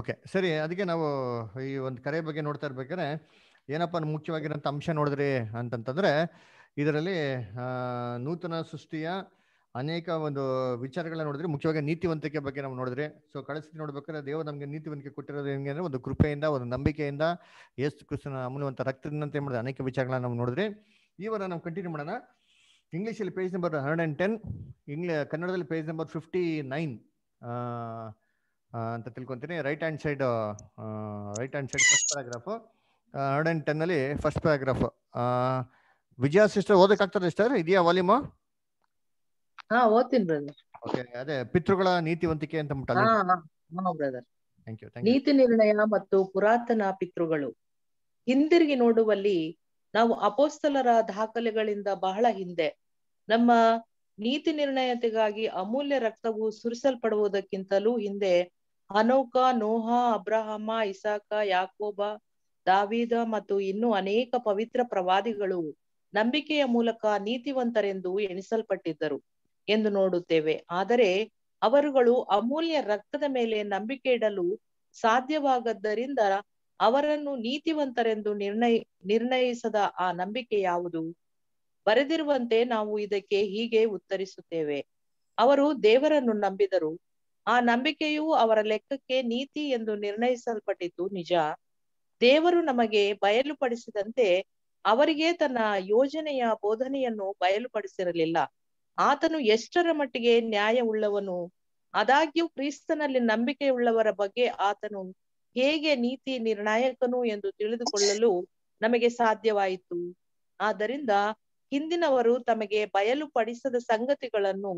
Okay ಸರಿ ಅದಕ್ಕೆ ನಾವು ಈ ಒಂದು ಕರೆ ಬಗ್ಗೆ ನೋಡ್ತಾ ಇರ್ಬೇಕಾದ್ರೆ ಏನಪ್ಪ ಮುಖ್ಯವಾಗಿರೋಂಥ ಅಂಶ ನೋಡಿದ್ರಿ ಅಂತಂತಂದ್ರೆ ಇದರಲ್ಲಿ ನೂತನ ಸೃಷ್ಟಿಯ ಅನೇಕ ಒಂದು ವಿಚಾರಗಳನ್ನ ನೋಡಿದ್ರೆ ಮುಖ್ಯವಾಗಿ ನೀತಿವಂತಿಕೆ ಬಗ್ಗೆ ನಾವು ನೋಡಿದ್ರಿ ಸೊ ಕಳಿಸಿ ನೋಡ್ಬೇಕಾದ್ರೆ ದೇವ ನಮಗೆ ನೀತಿವಂತಿಕೆ ಕೊಟ್ಟಿರೋದು ಹೆಂಗೆ ಅಂದರೆ ಒಂದು ಕೃಪೆಯಿಂದ ಒಂದು ನಂಬಿಕೆಯಿಂದ ಯೇಸು ಕ್ರಿಸ್ತನ ರಕ್ತದಿಂದ ಏನು ಮಾಡಿದ ಅನೇಕ ವಿಚಾರಗಳನ್ನ ನಾವು ನೋಡಿದ್ರಿ ಈ ವಾರ ನಾವು ಕಂಟಿನ್ಯೂ ಮಾಡೋಣ ಇಂಗ್ಲೀಷಲ್ಲಿ page number hundred and ten ಇಂಗ್ಲಿ ಕನ್ನಡದಲ್ಲಿ ಪೇಜ್ ನಂಬರ್ ಫಿಫ್ಟಿ ನೈನ್ ಅಂತ ತಿಳ್ಕೊಂತೀನಿ right hand side right hand side first paragraph hundred and ಟೆನ್ನಲ್ಲಿ ಫಸ್ಟ್ ಪ್ಯಾರಾಗ್ರಾಫ್ ವಿಜಯ ಸಿಸ್ಟರ್ ಓದಕ್ಕಾಗ್ತದೆ ಸಿಸ್ಟರ್ ಇದೆಯಾ ವಾಲ್ಯೂಮು ಹಾ ಓದ್ತೀನಿ ಬ್ರದರ್ ಅದೇ ಪಿತೃಗಳ ನೀತಿವಂತಿಕೆ ಅಂತ ಬ್ರದರ್ ನೀತಿ ನಿರ್ಣಯ ಮತ್ತು ಪುರಾತನ ಪಿತೃಗಳು ಹಿಂದಿರುಗಿ ನೋಡುವಲ್ಲಿ ನಾವು ಅಪೋಸ್ತಲರ ದಾಖಲೆಗಳಿಂದ ಬಹಳ ಹಿಂದೆ ನಮ್ಮ ನೀತಿ ನಿರ್ಣಯತೆಗಾಗಿ ಅಮೂಲ್ಯ ರಕ್ತವು ಸುರಿಸಲ್ಪಡುವುದಕ್ಕಿಂತಲೂ ಹಿಂದೆ ಹನೋಕ ನೋಹ ಅಬ್ರಹಮ ಇಸಾಕ ಯಾಕೋಬ ದಾವಿದ ಮತ್ತು ಇನ್ನೂ ಅನೇಕ ಪವಿತ್ರ ಪ್ರವಾದಿಗಳು ನಂಬಿಕೆಯ ಮೂಲಕ ನೀತಿವಂತರೆಂದು ಎಣಿಸಲ್ಪಟ್ಟಿದ್ದರು ಎಂದು ನೋಡುತ್ತೇವೆ ಆದರೆ ಅವರುಗಳು ಅಮೂಲ್ಯ ರಕ್ತದ ಮೇಲೆ ನಂಬಿಕೆ ಇಡಲು ಸಾಧ್ಯವಾಗದ್ದರಿಂದ ಅವರನ್ನು ನೀತಿವಂತರೆಂದು ನಿರ್ಣಯ ನಿರ್ಣಯಿಸದ ಆ ನಂಬಿಕೆ ಯಾವುದು ಬರೆದಿರುವಂತೆ ನಾವು ಇದಕ್ಕೆ ಹೀಗೆ ಉತ್ತರಿಸುತ್ತೇವೆ ಅವರು ದೇವರನ್ನು ನಂಬಿದರು ಆ ನಂಬಿಕೆಯು ಅವರ ಲೆಕ್ಕಕ್ಕೆ ನೀತಿ ಎಂದು ನಿರ್ಣಯಿಸಲ್ಪಟ್ಟಿದ್ದು ನಿಜ ದೇವರು ನಮಗೆ ಬಯಲುಪಡಿಸಿದಂತೆ ಅವರಿಗೆ ತನ್ನ ಯೋಜನೆಯ ಬೋಧನೆಯನ್ನು ಬಯಲುಪಡಿಸಿರಲಿಲ್ಲ ಆತನು ಎಷ್ಟರ ಮಟ್ಟಿಗೆ ನ್ಯಾಯ ಉಳ್ಳವನು ಆದಾಗ್ಯೂ ಕ್ರಿಸ್ತನಲ್ಲಿ ನಂಬಿಕೆಯುಳ್ಳವರ ಬಗ್ಗೆ ಆತನು ಹೇಗೆ ನೀತಿ ನಿರ್ಣಾಯಕನು ಎಂದು ತಿಳಿದುಕೊಳ್ಳಲು ನಮಗೆ ಸಾಧ್ಯವಾಯಿತು ಆದ್ದರಿಂದ ಹಿಂದಿನವರು ತಮಗೆ ಬಯಲುಪಡಿಸದ ಸಂಗತಿಗಳನ್ನು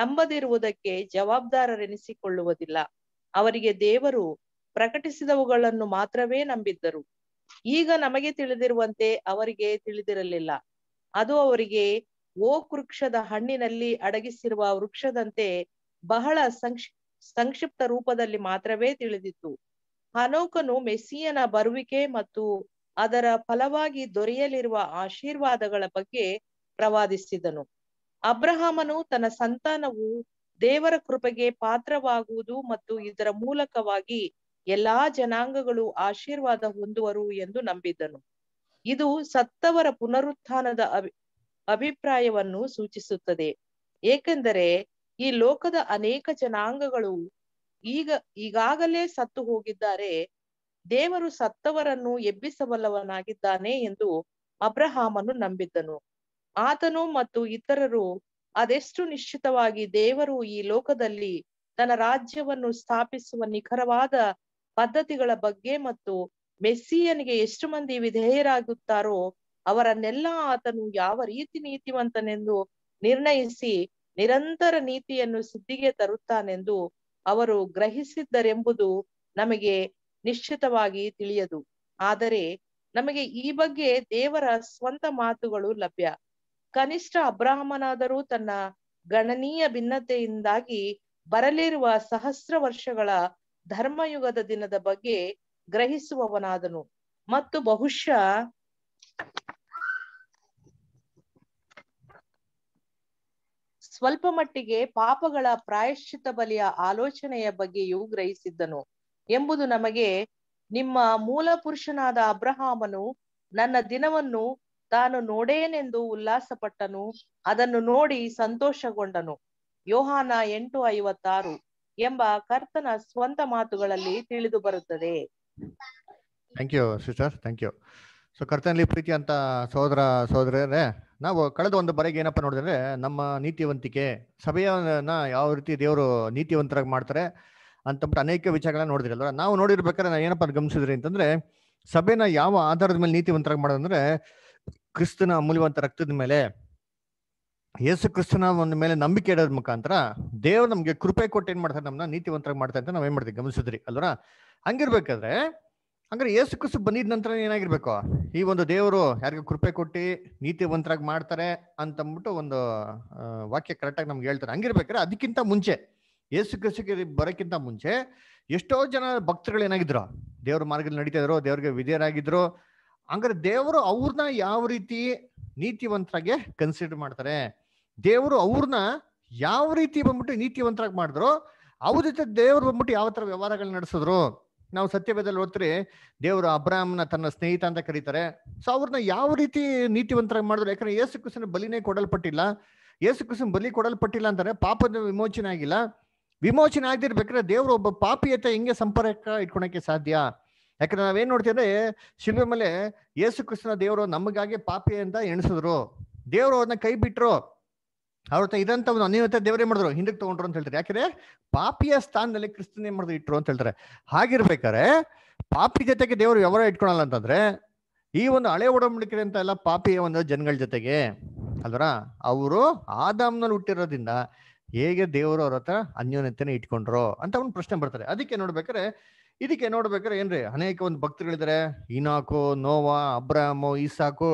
ನಂಬದಿರುವುದಕ್ಕೆ ಜವಾಬ್ದಾರರೆನಿಸಿಕೊಳ್ಳುವುದಿಲ್ಲ ಅವರಿಗೆ ದೇವರು ಪ್ರಕಟಿಸಿದವುಗಳನ್ನು ಮಾತ್ರವೇ ನಂಬಿದ್ದರು ಈಗ ನಮಗೆ ತಿಳಿದಿರುವಂತೆ ಅವರಿಗೆ ತಿಳಿದಿರಲಿಲ್ಲ ಅದು ಅವರಿಗೆ ಓಕ್ ವೃಕ್ಷದ ಹಣ್ಣಿನಲ್ಲಿ ಅಡಗಿಸಿರುವ ವೃಕ್ಷದಂತೆ ಬಹಳ ಸಂಕ್ಷಿ ಸಂಕ್ಷಿಪ್ತ ರೂಪದಲ್ಲಿ ಮಾತ್ರವೇ ತಿಳಿದಿತ್ತು ಹನೋಕನು ಮೆಸ್ಸಿಯನ ಬರುವಿಕೆ ಮತ್ತು ಅದರ ಫಲವಾಗಿ ದೊರೆಯಲಿರುವ ಆಶೀರ್ವಾದಗಳ ಬಗ್ಗೆ ಪ್ರವಾದಿಸಿದನು ಅಬ್ರಹಾಮನು ತನ್ನ ಸಂತಾನವು ದೇವರ ಕೃಪೆಗೆ ಪಾತ್ರವಾಗುವುದು ಮತ್ತು ಇದರ ಮೂಲಕವಾಗಿ ಎಲ್ಲಾ ಜನಾಂಗಗಳು ಆಶೀರ್ವಾದ ಹೊಂದುವರು ಎಂದು ನಂಬಿದ್ದನು ಇದು ಸತ್ತವರ ಪುನರುತ್ಥಾನದ ಅಭಿ ಅಭಿಪ್ರಾಯವನ್ನು ಸೂಚಿಸುತ್ತದೆ ಏಕೆಂದರೆ ಈ ಲೋಕದ ಅನೇಕ ಜನಾಂಗಗಳು ಈಗ ಈಗಾಗಲೇ ಸತ್ತು ಹೋಗಿದ್ದಾರೆ ದೇವರು ಸತ್ತವರನ್ನು ಎಬ್ಬಿಸಬಲ್ಲವನಾಗಿದ್ದಾನೆ ಎಂದು ಅಬ್ರಹಾಮನು ನಂಬಿದ್ದನು ಆತನು ಮತ್ತು ಇತರರು ಅದೆಷ್ಟು ನಿಶ್ಚಿತವಾಗಿ ದೇವರು ಈ ಲೋಕದಲ್ಲಿ ತನ್ನ ರಾಜ್ಯವನ್ನು ಸ್ಥಾಪಿಸುವ ನಿಖರವಾದ ಪದ್ಧತಿಗಳ ಬಗ್ಗೆ ಮತ್ತು ಮೆಸ್ಸಿಯನಿಗೆ ಎಷ್ಟು ಮಂದಿ ವಿಧೇಯರಾಗುತ್ತಾರೋ ಅವರನ್ನೆಲ್ಲ ಆತನು ಯಾವ ರೀತಿ ನೀತಿವಂತನೆಂದು ನಿರ್ಣಯಿಸಿ ನಿರಂತರ ನೀತಿಯನ್ನು ಸಿದ್ಧಿಗೆ ತರುತ್ತಾನೆಂದು ಅವರು ಗ್ರಹಿಸಿದ್ದರೆಂಬುದು ನಮಗೆ ನಿಶ್ಚಿತವಾಗಿ ತಿಳಿಯದು ಆದರೆ ನಮಗೆ ಈ ಬಗ್ಗೆ ದೇವರ ಸ್ವಂತ ಮಾತುಗಳು ಲಭ್ಯ ಕನಿಷ್ಠ ಅಬ್ರಾಹ್ಮನಾದರೂ ತನ್ನ ಗಣನೀಯ ಭಿನ್ನತೆಯಿಂದಾಗಿ ಬರಲಿರುವ ಸಹಸ್ರ ವರ್ಷಗಳ ಧರ್ಮಯುಗದ ದಿನದ ಬಗ್ಗೆ ಗ್ರಹಿಸುವವನಾದನು ಮತ್ತು ಬಹುಶಃ ಸ್ವಲ್ಪ ಮಟ್ಟಿಗೆ ಪಾಪಗಳ ಪ್ರಾಯಶ್ಚಿತ ಬಲಿಯ ಆಲೋಚನೆಯ ಬಗ್ಗೆಯೂ ಗ್ರಹಿಸಿದ್ದನು ಎಂಬುದು ನಮಗೆ ನಿಮ್ಮ ಮೂಲ ಪುರುಷನಾದ ಅಬ್ರಹಾಮನು ನನ್ನ ದಿನವನ್ನು ತಾನು ನೋಡೇನೆಂದು ಉಲ್ಲಾಸಪಟ್ಟನು ಅದನ್ನು ನೋಡಿ ಸಂತೋಷಗೊಂಡನು ಯೋಹಾನ ಎಂಟು ಐವತ್ತಾರು ಎಂಬ ಕರ್ತನ ಸ್ವಂತ ಮಾತುಗಳಲ್ಲಿ ತಿಳಿದು ಬರುತ್ತದೆ thank you sister thank you so ಕರ್ತನಲ್ಲಿ ಪ್ರೀತಿ ಅಂತ ಸಹೋದರ ಸಹೋದರರೇ ನಾವು ಕಳೆದ ಒಂದು ಬರೆಗೆ ಏನಪ್ಪ ನೋಡಿದ್ರೆ ನಮ್ಮ ನೀತಿವಂತಿಕೆ ಸಭೆಯನ್ನ ಯಾವ ರೀತಿ ದೇವರು ನೀತಿವಂತರಾಗಿ ಮಾಡ್ತಾರೆ ಅಂತಂದ್ಬಿಟ್ಟು ಅನೇಕ ವಿಚಾರಗಳನ್ನ ನೋಡಿದ್ರಲ್ಲ ನಾವು ನೋಡಿರ್ಬೇಕಾದ್ರೆ ಏನಪ್ಪ ಗಮನಿಸಿದ್ರಿ ಅಂತಂದ್ರೆ ಸಭೆನ ಯಾವ ಆಧಾರದ ಮೇಲೆ ನೀತಿವಂತರಾಗಿ ಮಾಡೋದಂದ್ರೆ ಕ್ರಿಸ್ತನ ಅಮೂಲ್ಯವಂತ ರಕ್ತದ ಮೇಲೆ ಯೇಸು ಕ್ರಿಸ್ತನ ಒಂದು ಮೇಲೆ ನಂಬಿಕೆ ಇಡೋದ್ ಮುಖಾಂತರ ದೇವ್ರು ನಮ್ಗೆ ಕೃಪೆ ಕೊಟ್ಟು ಏನ್ ಮಾಡ್ತಾರೆ ನಮ್ಮನ್ನ ನೀತಿವಂತರಾಗಿ ಮಾಡ್ತಾರೆ ಅಂತ ಏನ್ ಮಾಡ್ತೀವಿ ಗಮನಿಸಿದ್ರಿ ಅಲ್ವಾ ಹಂಗಿರ್ಬೇಕಾದ್ರೆ ಅಂದ್ರೆ ಯೇಸು ಕ್ರಿಸ್ತು ಬಂದಿದ ನಂತರ ಏನಾಗಿರ್ಬೇಕು ಈ ಒಂದು ದೇವರು ಯಾರಿಗೂ ಕೃಪೆ ಕೊಟ್ಟು ನೀತಿವಂತರಾಗಿ ಮಾಡ್ತಾರೆ ಅಂತಂದ್ಬಿಟ್ಟು ಒಂದು ವಾಕ್ಯ ಕರೆಕ್ಟಾಗಿ ನಮ್ಗೆ ಹೇಳ್ತಾರೆ ಹಂಗಿರ್ಬೇಕಾದ್ರೆ ಅದಕ್ಕಿಂತ ಮುಂಚೆ ಯೇಸು ಕ್ರಿಸ್ತಿಗೆ ಬರೋಕ್ಕಿಂತ ಮುಂಚೆ ಎಷ್ಟೋ ಜನ ಭಕ್ತರುಗಳು ಏನಾಗಿದ್ರು ದೇವ್ರ ಮಾರ್ಗದಲ್ಲಿ ನಡೀತಾ ಇದ್ರು ದೇವ್ರಿಗೆ ವಿಧೇಯರಾಗಿದ್ರು ಹಂಗಾರೆ ದೇವರು ಅವ್ರನ್ನ ಯಾವ ರೀತಿ ನೀತಿವಂತರಾಗೆ ಕನ್ಸಿಡರ್ ಮಾಡ್ತಾರೆ ದೇವರು ಅವ್ರನ್ನ ಯಾವ ರೀತಿ ಬಂದ್ಬಿಟ್ಟು ನೀತಿವಂತರಾಗಿ ಮಾಡಿದ್ರು ಅವ್ರ ಜೊತೆ ದೇವ್ರು ಬಂದ್ಬಿಟ್ಟು ಯಾವ ತರ ವ್ಯವಹಾರಗಳನ್ನ ನಡೆಸಿದ್ರು ನಾವು ಸತ್ಯವೇದಲ್ಲಿ ಓದ್ತೀರಿ ದೇವರು ಅಬ್ರಾಹ್ಮನ ತನ್ನ ಸ್ನೇಹಿತ ಅಂತ ಕರೀತಾರೆ ಸೊ ಅವ್ರನ್ನ ಯಾವ ರೀತಿ ನೀತಿವಂತರಾಗಿ ಮಾಡಿದ್ರು ಯಾಕಂದ್ರೆ ಯೇಸು ಕೃಷ್ಣ ಬಲಿನೇ ಕೊಡಲ್ಪಟ್ಟಿಲ್ಲ ಯೇಸು ಕೃಷ್ಣ ಬಲಿ ಕೊಡಲ್ಪಟ್ಟಿಲ್ಲ ಅಂತಾರೆ ಪಾಪದ ವಿಮೋಚನೆ ಆಗಿಲ್ಲ ವಿಮೋಚನೆ ಆಗದಿರ್ಬೇಕಾದ್ರೆ ದೇವರು ಒಬ್ಬ ಪಾಪಿಯತೆ ಹೆಂಗೆ ಸಂಪರ್ಕ ಇಟ್ಕೊಳಕ್ಕೆ ಸಾಧ್ಯ ಯಾಕಂದ್ರೆ ನಾವೇನ್ ನೋಡ್ತೀವಿ ಶಿಲ್ವೆ ಮೇಲೆ ಯೇಸು ಕೃಷ್ಣ ದೇವರು ನಮಗಾಗಿ ಪಾಪಿ ಅಂತ ಎಣಿಸಿದ್ರು ದೇವರು ಅವ್ರನ್ನ ಕೈ ಬಿಟ್ರು ಅವ್ರ ಇದಂತ ಒಂದು ಅನಿಯತ ದೇವರೇ ಮಾಡಿದ್ರು ಹಿಂದಕ್ಕೆ ತಗೊಂಡ್ರು ಅಂತ ಹೇಳ್ತಾರೆ ಯಾಕಂದ್ರೆ ಪಾಪಿಯ ಸ್ಥಾನದಲ್ಲಿ ಕ್ರಿಸ್ತನೇ ಮಾಡಿದ್ರು ಇಟ್ರು ಅಂತ ಹೇಳ್ತಾರೆ ಹಾಗಿರ್ಬೇಕಾರೆ ಪಾಪಿ ಜೊತೆಗೆ ದೇವರು ವ್ಯವಹಾರ ಇಟ್ಕೊಳಲ್ಲ ಅಂತಂದ್ರೆ ಈ ಒಂದು ಹಳೆ ಒಡಂಬಡಿಕೆ ಅಂತ ಎಲ್ಲ ಪಾಪಿಯ ಒಂದು ಜನಗಳ ಜೊತೆಗೆ ಅಲ್ವರ ಅವರು ಆದಾಮ್ನಲ್ಲಿ ಹುಟ್ಟಿರೋದ್ರಿಂದ ಹೇಗೆ ದೇವರು ಅವ್ರ ಹತ್ರ ಅನ್ಯೋನ್ಯತೆ ಇಟ್ಕೊಂಡ್ರು ಅಂತ ಒಂದು ಪ್ರಶ್ನೆ ಬರ್ತಾರೆ ಅದಕ್ಕೆ ನೋಡ್ಬೇಕಾರೆ ಇದಕ್ಕೆ ನೋಡ್ಬೇಕಾರೆ ಏನ್ರಿ ಅನೇಕ ಒಂದು ಭಕ್ತರುಗಳಿದ್ದಾರೆ ಇನಾಕು ನೋವಾ ಅಬ್ರಾಮು ಇಸಾಕು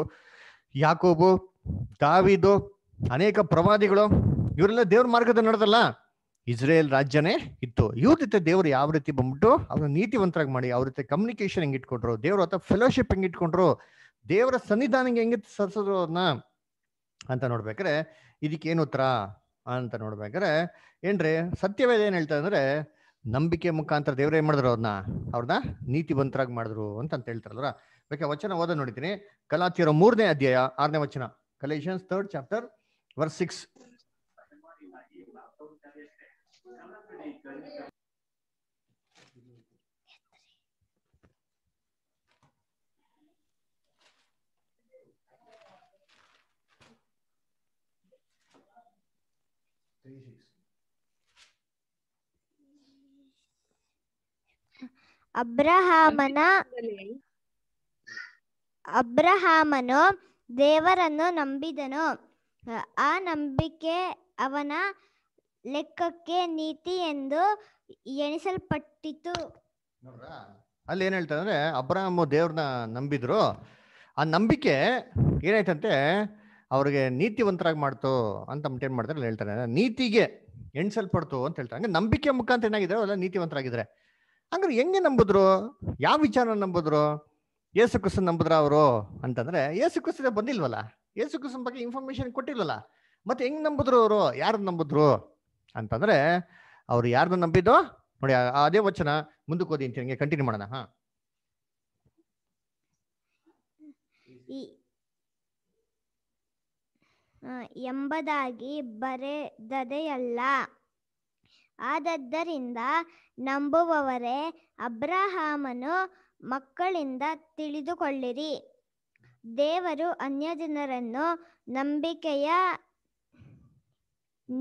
ಯಾಕೋಬು ದಾವಿದು ಅನೇಕ ಪ್ರವಾದಿಗಳು ಇವರೆಲ್ಲ ದೇವ್ರ ಮಾರ್ಗದಲ್ಲಿ ನಡೆದಲ್ಲ ಇಸ್ರೇಲ್ ರಾಜ್ಯನೇ ಇತ್ತು ಇವ್ರ ಜೊತೆ ದೇವರು ಯಾವ ರೀತಿ ಬಂದ್ಬಿಟ್ಟು ಅವ್ರನ್ನ ನೀತಿವಂತರಾಗಿ ಮಾಡಿ ಅವ್ರ ಜೊತೆ ಕಮ್ಯುನಿಕೇಶನ್ ಹೆಂಗೆ ಇಟ್ಕೊಂಡ್ರು ದೇವ್ರ ಅಥವಾ ಫೆಲೋಶಿಪ್ ಹೆಂಗ್ ಇಟ್ಕೊಂಡ್ರು ದೇವರ ಸನ್ನಿಧಾನ ಹೆಂಗೆ ಸರ್ಸೋದ್ರು ಅದನ್ನ ಅಂತ ನೋಡ್ಬೇಕ್ರೆ ಇದಕ್ಕೆ ಏನು ಉತ್ತರ ಅಂತ ನೋಡ್ಬೇಕಾರೆ ಏನ್ರಿ ಸತ್ಯವೇದ ಏನ್ ಹೇಳ್ತಾರೆ ಅಂದ್ರೆ ನಂಬಿಕೆ ಮುಖಾಂತರ ದೇವ್ರ ಏನ್ ಮಾಡಿದ್ರು ಅವ್ರನ್ನ ಅವ್ರನ್ನ ನೀತಿವಂತರಾಗಿ ಮಾಡಿದ್ರು ಅಂತ ಅಂತ ಹೇಳ್ತಾರಲ್ಲ ಬೇಕಾ ವಚನ ಓದ ನೋಡಿದ್ದೀನಿ ಕಲಾತಿಯರ ಮೂರನೇ ಅಧ್ಯಾಯ ಆರನೇ ವಚನ Galatians third chapter verse six ಅಬ್ರಹಾಮನ ಅಬ್ರಹಾಮನು ದೇವರನ್ನು ನಂಬಿದನು ಆ ನಂಬಿಕೆ ಅವನ ಲೆಕ್ಕಕ್ಕೆ ನೀತಿ ಎಂದು ಎಣಿಸಲ್ಪಟ್ಟಿತು ಅಲ್ಲಿ ಏನ್ ಹೇಳ್ತಾರೆ ಅಂದ್ರೆ ಅಬ್ರಹಾಮ ದೇವ್ರನ್ನ ನಂಬಿದ್ರು ಆ ನಂಬಿಕೆ ಏನಾಯ್ತಂತೆ ಅವ್ರಿಗೆ ನೀತಿವಂತರಾಗಿ ಮಾಡ್ತು ಅಂತ ಏನ್ ಮಾಡ್ತಾರೆ ಹೇಳ್ತಾರೆ ನೀತಿಗೆ ಎಣಿಸಲ್ಪಡ್ತು ಅಂತ ಹೇಳ್ತಾರೆ ನಂಬಿಕೆ ಮುಖಾಂತರ ಏನಾಗಿದ್ರೆ ಅವೆಲ್ಲ ನೀತಿವಂತರಾಗಿದ್ರೆ ಹಂಗಾರೆ ಹೆಂಗೆ ನಂಬಿದ್ರು ಯಾವ ವಿಚಾರ ನಂಬಿದ್ರು ಯೇಸು ಕೃಷ್ಣ ನಂಬಿದ್ರ ಅವರು ಅಂತಂದ್ರೆ ಯೇಸು ಕಸ ಬಂದಿಲ್ವಲ್ಲ ಏಸು ಬಗ್ಗೆ ಇನ್ಫಾರ್ಮೇಶನ್ ಕೊಟ್ಟಿಲ್ವಲ್ಲ ಮತ್ತೆ ಹೆಂಗ್ ನಂಬಿದ್ರು ಅವರು ಯಾರು ನಂಬಿದ್ರು ಅಂತಂದ್ರೆ ಅವ್ರು ಯಾರನ್ನ ನಂಬಿದ್ದು ನೋಡಿ ಅದೇ ವಚನ ಮುಂದಕ್ಕೆ ಓದಿ ಅಂತ ಕಂಟಿನ್ಯೂ ಮಾಡೋಣ ಹಾ ಎಂಬುದಾಗಿ ಬರೆದದೆಯಲ್ಲ ಆದದ್ದರಿಂದ ನಂಬುವವರೇ ಅಬ್ರಹಾಮನು ಮಕ್ಕಳಿಂದ ತಿಳಿದುಕೊಳ್ಳಿರಿ ದೇವರು ಅನ್ಯ ಜನರನ್ನು ನಂಬಿಕೆಯ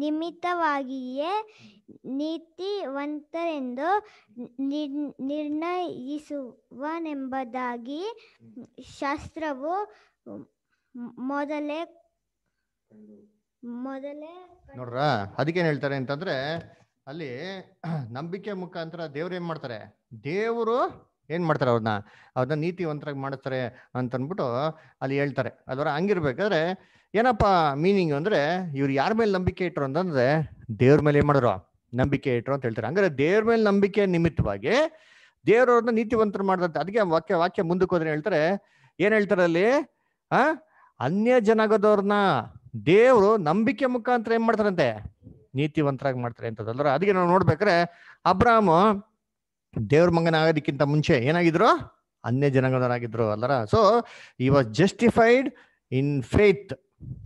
ನಿಮಿತ್ತವಾಗಿಯೇ ನೀತಿವಂತರೆಂದು ನಿರ್ಣಯಿಸುವನೆಂಬುದಾಗಿ ಶಾಸ್ತ್ರವು ಮೊದಲೇ ಮೊದಲೇ ನೋಡ್ರ ಅದಕ್ಕೇನು ಹೇಳ್ತಾರೆ ಅಂತಂದ್ರೆ ಅಲ್ಲಿ ನಂಬಿಕೆ ಮುಖಾಂತರ ದೇವ್ರು ಏನ್ ಮಾಡ್ತಾರೆ ದೇವರು ಏನ್ ಮಾಡ್ತಾರೆ ಅವ್ರನ್ನ ಅವ್ರನ್ನ ನೀತಿವಂತರಾಗಿ ಮಾಡ್ತಾರೆ ಅಂತ ಅಂದ್ಬಿಟ್ಟು ಅಲ್ಲಿ ಹೇಳ್ತಾರೆ ಅದರ ಹಂಗಿರ್ಬೇಕಾದ್ರೆ ಏನಪ್ಪಾ ಮೀನಿಂಗ್ ಅಂದ್ರೆ ಇವ್ರು ಯಾರ ಮೇಲೆ ನಂಬಿಕೆ ಇಟ್ರು ಅಂತಂದ್ರೆ ದೇವ್ರ ಮೇಲೆ ಏನ್ ಮಾಡಿದ್ರು ನಂಬಿಕೆ ಇಟ್ರು ಅಂತ ಹೇಳ್ತಾರೆ ಅಂದ್ರೆ ದೇವ್ರ ಮೇಲೆ ನಂಬಿಕೆ ನಿಮಿತ್ತವಾಗಿ ದೇವ್ರವ್ರನ್ನ ನೀತಿವಂತರ ಮಾಡಿದಂತೆ ಅದಕ್ಕೆ ವಾಕ್ಯ ವಾಕ್ಯ ಮುಂದಕ್ಕೆ ಹೋದ್ರೆ ಹೇಳ್ತಾರೆ ಏನ್ ಹೇಳ್ತಾರೆ ಅಲ್ಲಿ ಆ ಅನ್ಯ ಜನಗದವ್ರನ್ನ ದೇವರು ನಂಬಿಕೆ ಮುಖಾಂತರ ಏನ್ ಮಾಡ್ತಾರಂತೆ ನೀತಿವಂತರಾಗಿ ಮಾಡ್ತಾರೆ ಅಂತದಲ್ರ ಅದಕ್ಕೆ ನಾವು ನೋಡ್ಬೇಕ್ರೆ ಅಬ್ರಾಮ್ ದೇವ್ರ ಮಗನ ಆಗೋದಕ್ಕಿಂತ ಮುಂಚೆ ಏನಾಗಿದ್ರು ಅನ್ಯ ಜನಾಂಗದವರಾಗಿದ್ರು ಅಲ್ಲರ so he was justified in faith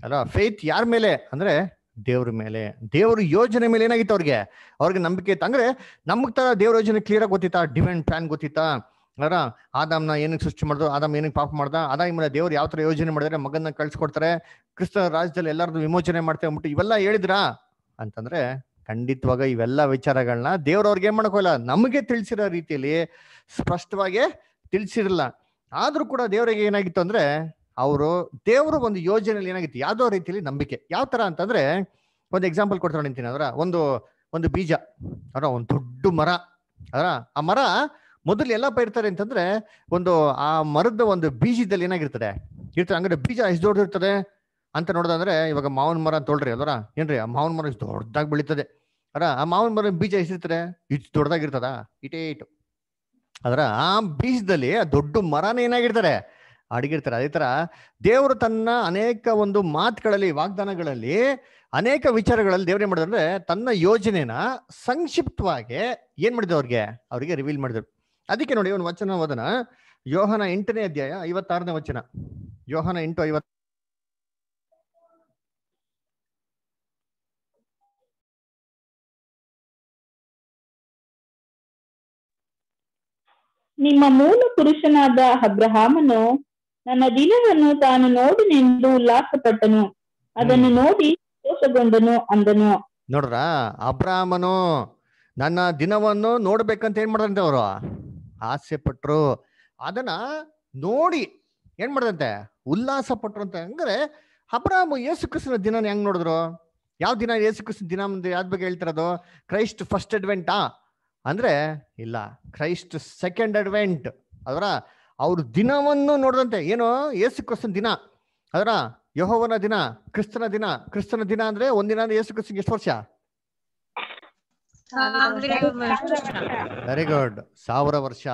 ಅಲ್ಲ ಫೇತ್ ಯಾರ ಮೇಲೆ ಅಂದ್ರೆ ದೇವ್ರ ಮೇಲೆ ದೇವ್ರ ಯೋಜನೆ ಮೇಲೆ ಏನಾಗಿತ್ತು ಅವ್ರಿಗೆ ಅವ್ರಿಗೆ ನಂಬಿಕೆ ಇತ್ತು ಅಂದ್ರೆ ನಮ್ಗೆ ತರ ದೇವ್ರ ಯೋಜನೆ ಕ್ಲಿಯರ್ ಆಗಿ ಗೊತ್ತಿತ್ತಾ ಡಿವೆಂಟ್ ಪ್ಲಾನ್ ಗೊತ್ತಿತ್ತಾ ಅಲ್ಲ ಆದಾಮ್ನ ಏನಕ್ಕೆ ಸೃಷ್ಟಿ ಮಾಡಿದ್ರು ಆದಾಮ್ ಏನಕ್ಕೆ ಪಾಪ ಮಾಡ್ದ ಆದಾಮ್ ಮೇಲೆ ದೇವ್ರು ಯಾವ ತರ ಯೋಜನೆ ಮಾಡಿದ್ರೆ ಮಗನ್ನ ಕಳ್ಸಿಕೊಡ್ತಾರೆ ಕ್ರಿಸ್ತ ರಾಜ್ಯದಲ್ಲಿ ಎಲ್ಲರದು ವಿಮೋಚನೆ ಮಾಡ್ತೇವೆ ಅಂದ್ಬಿಟ್ಟು ಇವೆಲ್ಲ ಹೇಳಿದ್ರಾ ಅಂತಂದ್ರೆ ಖಂಡಿತವಾಗ ಇವೆಲ್ಲ ವಿಚಾರಗಳನ್ನ ಅವ್ರಿಗೆ ಏನ್ ಮಾಡ್ಕೋಲ್ಲ ನಮಗೆ ತಿಳಿಸಿರೋ ರೀತಿಯಲ್ಲಿ ಸ್ಪಷ್ಟವಾಗಿ ತಿಳಿಸಿರಲ್ಲ ಆದ್ರೂ ಕೂಡ ದೇವರಿಗೆ ಏನಾಗಿತ್ತು ಅಂದ್ರೆ ಅವರು ದೇವರು ಒಂದು ಯೋಜನೆಯಲ್ಲಿ ಏನಾಗಿತ್ತು ಯಾವ್ದೋ ರೀತಿಯಲ್ಲಿ ನಂಬಿಕೆ ಯಾವ ತರ ಅಂತಂದ್ರೆ ಒಂದು ಎಕ್ಸಾಂಪಲ್ ಕೊಡ್ತಾರೆ ನಿಂತೀನಿ ಅದರ ಒಂದು ಒಂದು ಬೀಜ ಅದರ ಒಂದು ದೊಡ್ಡ ಮರ ಅದರ ಆ ಮರ ಮೊದಲು ಎಲ್ಲ ಪೈರ್ತಾರೆ ಅಂತಂದ್ರೆ ಒಂದು ಆ ಮರದ ಒಂದು ಬೀಜದಲ್ಲಿ ಏನಾಗಿರ್ತದೆ ಇರ್ತದೆ ಅಂಗಡಿ ಬೀಜ ಎಷ್ಟು ದೊಡ್ಡದಿರ್ತದೆ ಅಂತ ನೋಡೋದಂದ್ರೆ ಇವಾಗ ಮಾವಿನ ಮರ ತೊಳ್ರಿ ಅದರ ಏನ್ರಿ ಆ ಮಾವಿನ ಮರ ಇಷ್ಟು ದೊಡ್ಡದಾಗಿ ಬೆಳೀತದೆ ಅರ ಆ ಮಾವಿನ ಮರ ಬೀಜ ಎಸಿರ್ತಾರೆ ಇಷ್ಟು ದೊಡ್ಡದಾಗಿರ್ತದ ಇಟೇ ಇಟು ಅದರ ಆ ಬೀಜದಲ್ಲಿ ಆ ದೊಡ್ಡ ಮರನ ಏನಾಗಿರ್ತಾರೆ ಅಡಗಿರ್ತಾರೆ ಅದೇ ತರ ದೇವರು ತನ್ನ ಅನೇಕ ಒಂದು ಮಾತುಗಳಲ್ಲಿ ವಾಗ್ದಾನಗಳಲ್ಲಿ ಅನೇಕ ವಿಚಾರಗಳಲ್ಲಿ ದೇವ್ರು ಏನ್ ಮಾಡಿದ್ರೆ ತನ್ನ ಯೋಜನೆನ ಸಂಕ್ಷಿಪ್ತವಾಗಿ ಏನ್ ಮಾಡಿದ್ರು ಅವ್ರಿಗೆ ಅವರಿಗೆ ರಿವೀಲ್ ಮಾಡಿದ್ರು ಅದಕ್ಕೆ ನೋಡಿ ಒಂದು ವಚನ ಯೋಹನ ಎಂಟನೇ ಅಧ್ಯಾಯ ಐವತ್ತಾರನೇ ವಚನ ಯೋಹನ ಎಂಟು ಐವತ್ತು ನಿಮ್ಮ ಮೂಲ ಪುರುಷನಾದ ಅಬ್ರಹಾಮನು ನನ್ನ ದಿನವನ್ನು ತಾನು ನೋಡಿನೆಂದು ಉಲ್ಲಾಸಪಟ್ಟನು ಅದನ್ನು ನೋಡಿ ಸಂತೋಷಗೊಂಡನು ಅಂದನು ನೋಡ್ರ ಅಬ್ರಹಾಮನು ನನ್ನ ದಿನವನ್ನು ನೋಡ್ಬೇಕಂತ ಏನ್ ಮಾಡ್ದಂತೆ ಅವರು ಆಸೆ ಪಟ್ರು ಅದನ್ನ ನೋಡಿ ಏನ್ ಮಾಡ್ದಂತೆ ಉಲ್ಲಾಸ ಪಟ್ರು ಅಂತ ಅಂದ್ರೆ ಅಬ್ರಾಹ್ಮ ಯೇಸು ಕ್ರಿಸ್ತನ ದಿನ ಹೆಂಗ್ ನೋಡಿದ್ರು ಯಾವ ದಿನ ಯೇಸು ಕೃಷ್ಣ ದಿನ ಯಾವ್ದು ಬಗ್ಗೆ ಹೇಳ್ತಿರೋದು ಕ್ರೈಸ್ಟ್ ಫಸ್ಟ್ ಅಡ್ವೆಂಟಾ ಅಂದ್ರೆ ಇಲ್ಲ ಕ್ರೈಸ್ಟ್ ಸೆಕೆಂಡ್ ಅಡ್ವೆಂಟ್ ಅದರ ಅವ್ರ ದಿನವನ್ನು ನೋಡಿದಂತೆ ಏನು ಏಸು ಕ್ರಿಸ್ತನ ದಿನ ಅದರ ಯಹೋವನ ದಿನ ಕ್ರಿಸ್ತನ ದಿನ ಕ್ರಿಸ್ತನ ದಿನ ಅಂದ್ರೆ ಒಂದಿನ ಅಂದ್ರೆ ಏಸು ಕ್ರಿಸ್ತನ್ ಎಷ್ಟು ವರ್ಷ ವೆರಿ ಗುಡ್ ಸಾವಿರ ವರ್ಷ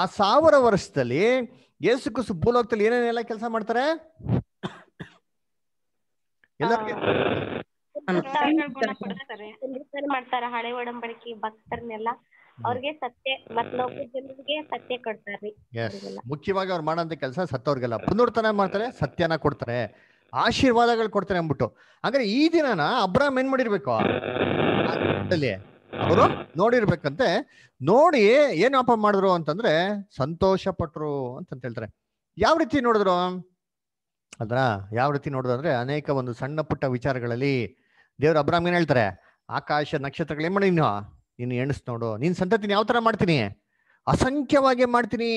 ಆ ಸಾವಿರ ವರ್ಷದಲ್ಲಿ ಏಸು ಕ್ರಿಸ್ತು ಭೂಲೋಕದಲ್ಲಿ ಏನೇನೆಲ್ಲ ಕೆಲಸ ಮಾಡ್ತಾರೆ ಮಾಡ್ತಾರ ಹಳೆ ಒಡಂಬಡಿಕೆ ಅವ್ರಿಗೆ ಸತ್ಯ ಮತ್ ಜನರಿಗೆ ಸತ್ಯ ಕೊಡ್ತಾರ್ರಿ ಮುಖ್ಯವಾಗಿ ಅವ್ರು ಮಾಡೋಂತ ಕೆಲಸ ಸತ್ತವ್ರಿಗೆಲ್ಲ ಪುನರ್ತನ ಮಾಡ್ತಾರೆ ಸತ್ಯನ ಕೊಡ್ತಾರೆ ಆಶೀರ್ವಾದಗಳು ಕೊಡ್ತಾರೆ ಅಂದ್ಬಿಟ್ಟು ಅಂದ್ರೆ ಈ ದಿನನ ಅಬ್ರಾಮ್ ಏನ್ ಮಾಡಿರ್ಬೇಕು ಅವರು ನೋಡಿರ್ಬೇಕಂತೆ ನೋಡಿ ಏನಪ್ಪ ಮಾಡಿದ್ರು ಅಂತಂದ್ರೆ ಸಂತೋಷ ಪಟ್ರು ಅಂತ ಹೇಳ್ತಾರೆ ಯಾವ ರೀತಿ ನೋಡಿದ್ರು ಅದ್ರ ಯಾವ ರೀತಿ ನೋಡಿದ್ರು ಅಂದ್ರೆ ಅನೇಕ ಒಂದು ಸಣ್ಣ ಪುಟ್ಟ ವಿಚಾರಗಳಲ್ಲಿ ದೇವ್ರ ಅಬ್ರಾಮ್ ಏನ್ ಹೇಳ್ತಾರೆ ಆಕಾಶ ನಕ್ಷತ್ರಗಳು ಏನ್ ಮಾಡಿ ನೀನು ಎಣಿಸ್ ನೋಡು ನಿನ್ ಸಂತತಿ ಯಾವ ತರ ಮಾಡ್ತೀನಿ ಅಸಂಖ್ಯವಾಗಿ ಮಾಡ್ತೀನಿ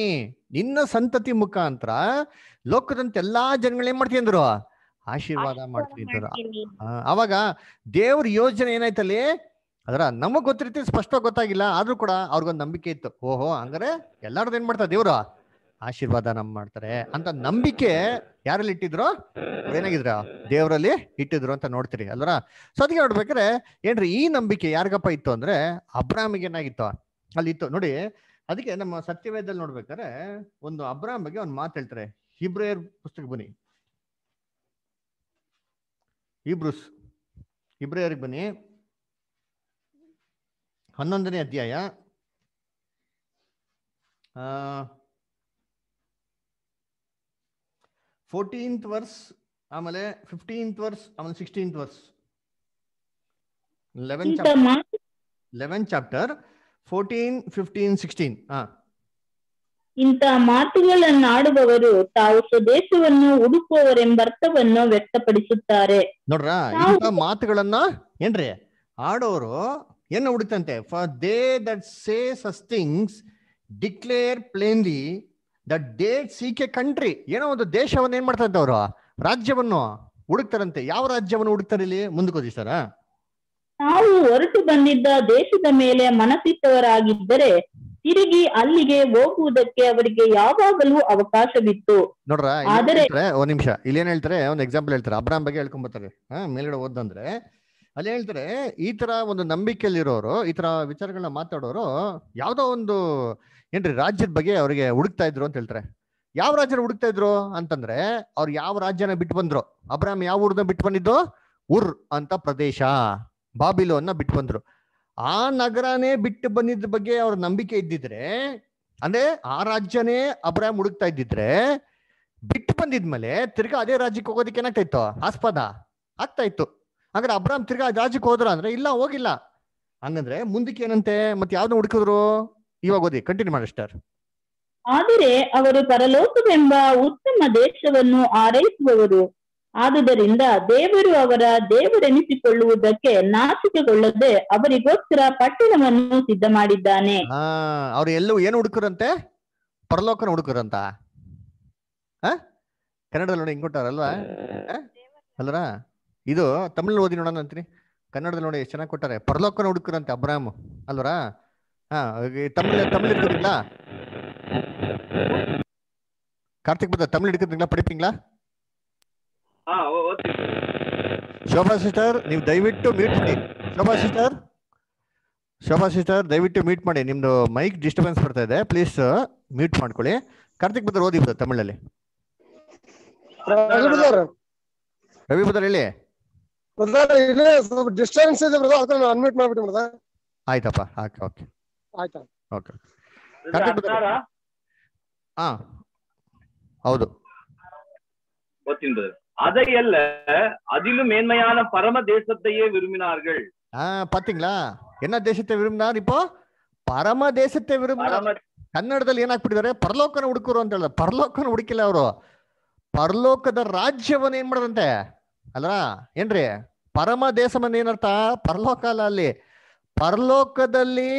ನಿನ್ನ ಸಂತತಿ ಮುಖಾಂತರ ಲೋಕದಂತ ಎಲ್ಲಾ ಜನಗಳೇನ್ ಮಾಡ್ತೀನಿ ಅಂದ್ರು ಆಶೀರ್ವಾದ ಮಾಡ್ತೀನಿ ಅಂತಾರ ಅವಾಗ ದೇವ್ರ ಯೋಜನೆ ಏನಾಯ್ತಲ್ಲಿ ಅದರ ನಮಗ್ ಗೊತ್ತಿರ್ತೀವಿ ಸ್ಪಷ್ಟವಾಗಿ ಗೊತ್ತಾಗಿಲ್ಲ ಆದ್ರೂ ಕೂಡ ಅವ್ರಿಗೊಂದು ನಂಬಿಕೆ ಇತ್ತು ಓಹೋ ಹಂಗಾರೆ ಎಲ್ಲಾರ್ದು ಏನ್ ಮಾಡ್ತಾರೆ ದೇವ್ರು ಆಶೀರ್ವಾದ ನಮ್ ಮಾಡ್ತಾರೆ ಅಂತ ನಂಬಿಕೆ ಯಾರಲ್ಲಿ ಇಟ್ಟಿದ್ರು ಏನಾಗಿದ್ರ ದೇವರಲ್ಲಿ ಇಟ್ಟಿದ್ರು ಅಂತ ನೋಡ್ತೀರಿ ಅಲ್ವರ ಸೊ ಅದಕ್ಕೆ ನೋಡ್ಬೇಕಾರೆ ಏನ್ರಿ ಈ ನಂಬಿಕೆ ಯಾರಿಗಪ್ಪ ಇತ್ತು ಅಂದ್ರೆ ಅಬ್ರಾಮಿಗೆ ಏನಾಗಿತ್ತು ಅಲ್ಲಿ ಇತ್ತು ನೋಡಿ ಅದಕ್ಕೆ ನಮ್ಮ ಸತ್ಯವೇದದಲ್ಲಿ ನೋಡ್ಬೇಕಾದ್ರೆ ಒಂದು ಅಬ್ರಾಮ್ ಬಗ್ಗೆ ಒಂದು ಮಾತು ಹೇಳ್ತಾರೆ ಹಿಬ್ರೇರ್ ಪುಸ್ತಕ ಬನ್ನಿ ಇಬ್ರೂಸ್ ಇಬ್ರೇರಿಗೆ ಬನ್ನಿ ಹನ್ನೊಂದನೇ ಅಧ್ಯಾಯ ಫೋರ್ಟೀನ್ತ್ ವರ್ಸ್ ಆಮೇಲೆ ಫಿಫ್ಟೀನ್ತ್ ವರ್ಸ್ ಆಮೇಲೆ sixteenth verse eleven eleven chapter fourteen fifteen sixteen ಹಾ ಇಂಥ ಮಾತುಗಳನ್ನಾಡುವವರು ಆಡುವವರು ತಾವು ಸ್ವದೇಶವನ್ನು ಹುಡುಕುವವರೆಂಬರ್ಥವನ್ನು ವ್ಯಕ್ತಪಡಿಸುತ್ತಾರೆ ನೋಡ್ರ ಇಂಥ ಮಾತುಗಳನ್ನ ಏನ್ರಿ ಆಡೋರು ಏನ ಹುಡುಕ್ತಂತೆ for they that says things declare plainly the date seek a country ಏನೋ ಒಂದು ದೇಶವನ್ನು ಏನ್ ಮಾಡ್ತಾರಂತೆ ಅವರು ರಾಜ್ಯವನ್ನು ಹುಡುಕ್ತಾರಂತೆ ಯಾವ ರಾಜ್ಯವನ್ನು ಹುಡುಕ್ತಾರೆ ಇಲ್ಲಿ ಮುಂದಕ್ಕೆ ಸರ ತಾವು ಹೊರಟು ಬಂದಿದ್ದ ದೇಶದ ಮೇಲೆ ಮನಸ್ಸಿಟ್ಟವರಾಗಿದ್ದರೆ ತಿರುಗಿ ಅಲ್ಲಿಗೆ ಹೋಗುವುದಕ್ಕೆ ಅವರಿಗೆ ಯಾವಾಗಲೂ ಅವಕಾಶವಿತ್ತು ನೋಡ್ರ ಒಂದ್ ನಿಮಿಷ ಇಲ್ಲಿ ಏನ್ ಹೇಳ್ತಾರೆ ಒಂದ್ ಎಕ್ಸಾಂಪಲ್ ಹೇಳ್ತಾರೆ ಅಬ್ರಾಮ್ ಬಗ್ಗೆ ಹೇಳ್ಕೊಂಡ್ ಬರ್ತಾರೆ ಮೇಲ್ಗಡೆ ಓದಂದ್ರೆ ಅಲ್ಲಿ ಹೇಳ್ತಾರೆ ಈ ತರ ಒಂದು ನಂಬಿಕೆಯಲ್ಲಿರೋರು ಈ ತರ ವಿಚಾರಗಳನ್ನ ಮಾತಾಡೋರು ಯಾವ್ದೋ ಒಂದು ಏನ್ರಿ ರಾಜ್ಯದ ಬಗ್ಗೆ ಅವರಿಗೆ ಹುಡುಕ್ತಾ ಇದ್ರು ಅಂತ ಹೇಳ್ತಾರೆ ಯಾವ ರಾಜ್ಯನ ಹುಡುಕ್ತಾ ಇದ್ರು ಅಂತಂದ್ರೆ ಅವ್ರು ಯಾವ ರಾಜ್ಯನ ಬಿಟ್ಟು ಬಂದ್ರು ಅಬ್ರಾಮ್ ಯಾವ ಊರ್ನ ಬಿಟ್ಟು ಬಂದಿದ್ದು ಉರ್ ಅಂತ ಪ್ರದೇಶ ಅನ್ನ ಬಿಟ್ಟು ಬಂದ್ರು ಆ ನಗರನೇ ಬಿಟ್ಟು ಬಂದಿದ್ದ ಬಗ್ಗೆ ಅವ್ರ ನಂಬಿಕೆ ಇದ್ದಿದ್ರೆ ಅಂದ್ರೆ ಆ ರಾಜ್ಯನೇ ಅಬ್ರಾಮ್ ಹುಡುಕ್ತಾ ಇದ್ದಿದ್ರೆ ಬಿಟ್ಟು ಬಂದಿದ್ಮೇಲೆ ತಿರ್ಗಾ ಅದೇ ರಾಜ್ಯಕ್ಕೆ ಹೋಗೋದಕ್ಕೆ ಏನಾಗ್ತಾ ಇತ್ತು ಆಸ್ಪದ ಆಗ್ತಾ ಇತ್ತು ಹಾಗಾದ್ರೆ ಅಬ್ರಾಮ್ ತಿರ್ಗಾ ರಾಜ್ಯಕ್ಕೆ ಹೋದ್ರ ಅಂದ್ರೆ ಇಲ್ಲ ಹೋಗಿಲ್ಲ ಹಂಗಂದ್ರೆ ಮುಂದಕ್ಕೆ ಏನಂತೆ ಮತ್ತೆ ಯಾವ್ದನ್ನ ಹುಡುಕಿದ್ರು ಇವಾಗ ಓದಿ ಕಂಟಿನ್ಯೂ ಮಾಡಿ ಸ್ಟಾರ್ ಆದರೆ ಅವರು ಪರಲೋಕವೆಂಬ ಉತ್ತಮ ದೇಶವನ್ನು ಆರೈಸುವವರು ಆದುದರಿಂದ ದೇವರು ಅವರ ದೇವರೆನಿಸಿಕೊಳ್ಳುವುದಕ್ಕೆ ನಾಚಿಕೆಗೊಳ್ಳದೆ ಅವರಿಗೋಸ್ಕರ ಪಟ್ಟಣವನ್ನು ಸಿದ್ಧ ಮಾಡಿದ್ದಾನೆ ಅವ್ರು ಎಲ್ಲೂ ಏನು ಹುಡುಕರಂತೆ ಪರಲೋಕನ ಹುಡುಕರಂತ ಕನ್ನಡದಲ್ಲಿ ನೋಡಿ ಹಿಂಗೊಟ್ಟಾರಲ್ವಾ ಅಲ್ರ ಇದು ತಮಿಳು ಓದಿ ನೋಡೋಣ ಅಂತೀನಿ ಕನ್ನಡದಲ್ಲಿ ನೋಡಿ ಎಷ್ಟು ಚೆನ್ನಾಗಿ ಕೊಟ್ಟಾರೆ ಪರಲೋಕನ ಹುಡುಕರಂತೆ ಅಬ್ರಾಮ್ ಅಲ್ವರಾ ಹಾ ತಮಿಳ್ ತಮಿಳ್ எடுத்துறீங்களா கார்த்திக் பிரதர் தமிழ் எடுக்கிறீங்களா படிப்பீங்களா ಶೋಭಾ ಸಿಸ್ಟರ್ ನೀವು ದಯವಿಟ್ಟು ಮೀಟ್ ಮಾಡಿ ಶೋಭಾ ಸಿಸ್ಟರ್ ಶೋಭಾ ಸಿಸ್ಟರ್ ದಯವಿಟ್ಟು ಮೀಟ್ ಮಾಡಿ ನಿಮ್ದು ಮೈಕ್ ಡಿಸ್ಟರ್ಬೆನ್ಸ್ ಬರ್ತಾ ಇದೆ ಪ್ಲೀಸ್ ಮ್ಯೂಟ್ ಮಾಡ್ಕೊಳ್ಳಿ ಕಾರ್ತಿಕ್ ಬದರ್ ಓದಿ ಬದರ್ ತಮಿಳಲ್ಲಿ ರವಿ ಬದರ್ ಹೇಳಿ ಡಿಸ್ಟರ್ಬೆನ್ಸ್ ಇದೆ ಅನ್ಮ್ಯೂಟ್ ಮಾಡ್ಬಿಟ್ಟು ಆಯ್ತಪ್ಪ ಓಕೆ ಓಕೆ ಆಯ್ತು ಓಕೆ ಹಾ ಹೌದು ಗೊತ್ತಿಂದ அதையல்ல அதிலும் மேன்மையான பரம தேசத்தையே விரும்பினார்கள் பாத்தீங்களா என்ன தேசத்தை விரும்பினார் இப்போ பரம தேசத்தை விரும்பினார் ಕನ್ನಡದಲ್ಲಿ ಏನಾಗ್ಬಿಟ್ಟಿದ್ದಾರೆ ಪರಲೋಕನ ಹುಡುಕರು ಅಂತ ಹೇಳಿದ ಪರಲೋಕನ ಹುಡುಕಿಲ್ಲ ಅವರು ಪರಲೋಕದ ರಾಜ್ಯವನ್ನ ಏನ್ ಮಾಡದಂತೆ ಅಲ್ಲ ಏನ್ರಿ ಪರಮ ದೇಶವನ್ನ ಏನರ್ಥ ಪರಲೋಕ ಅಲ್ಲ ಅಲ್ಲಿ ಪರಲೋಕದಲ್ಲಿ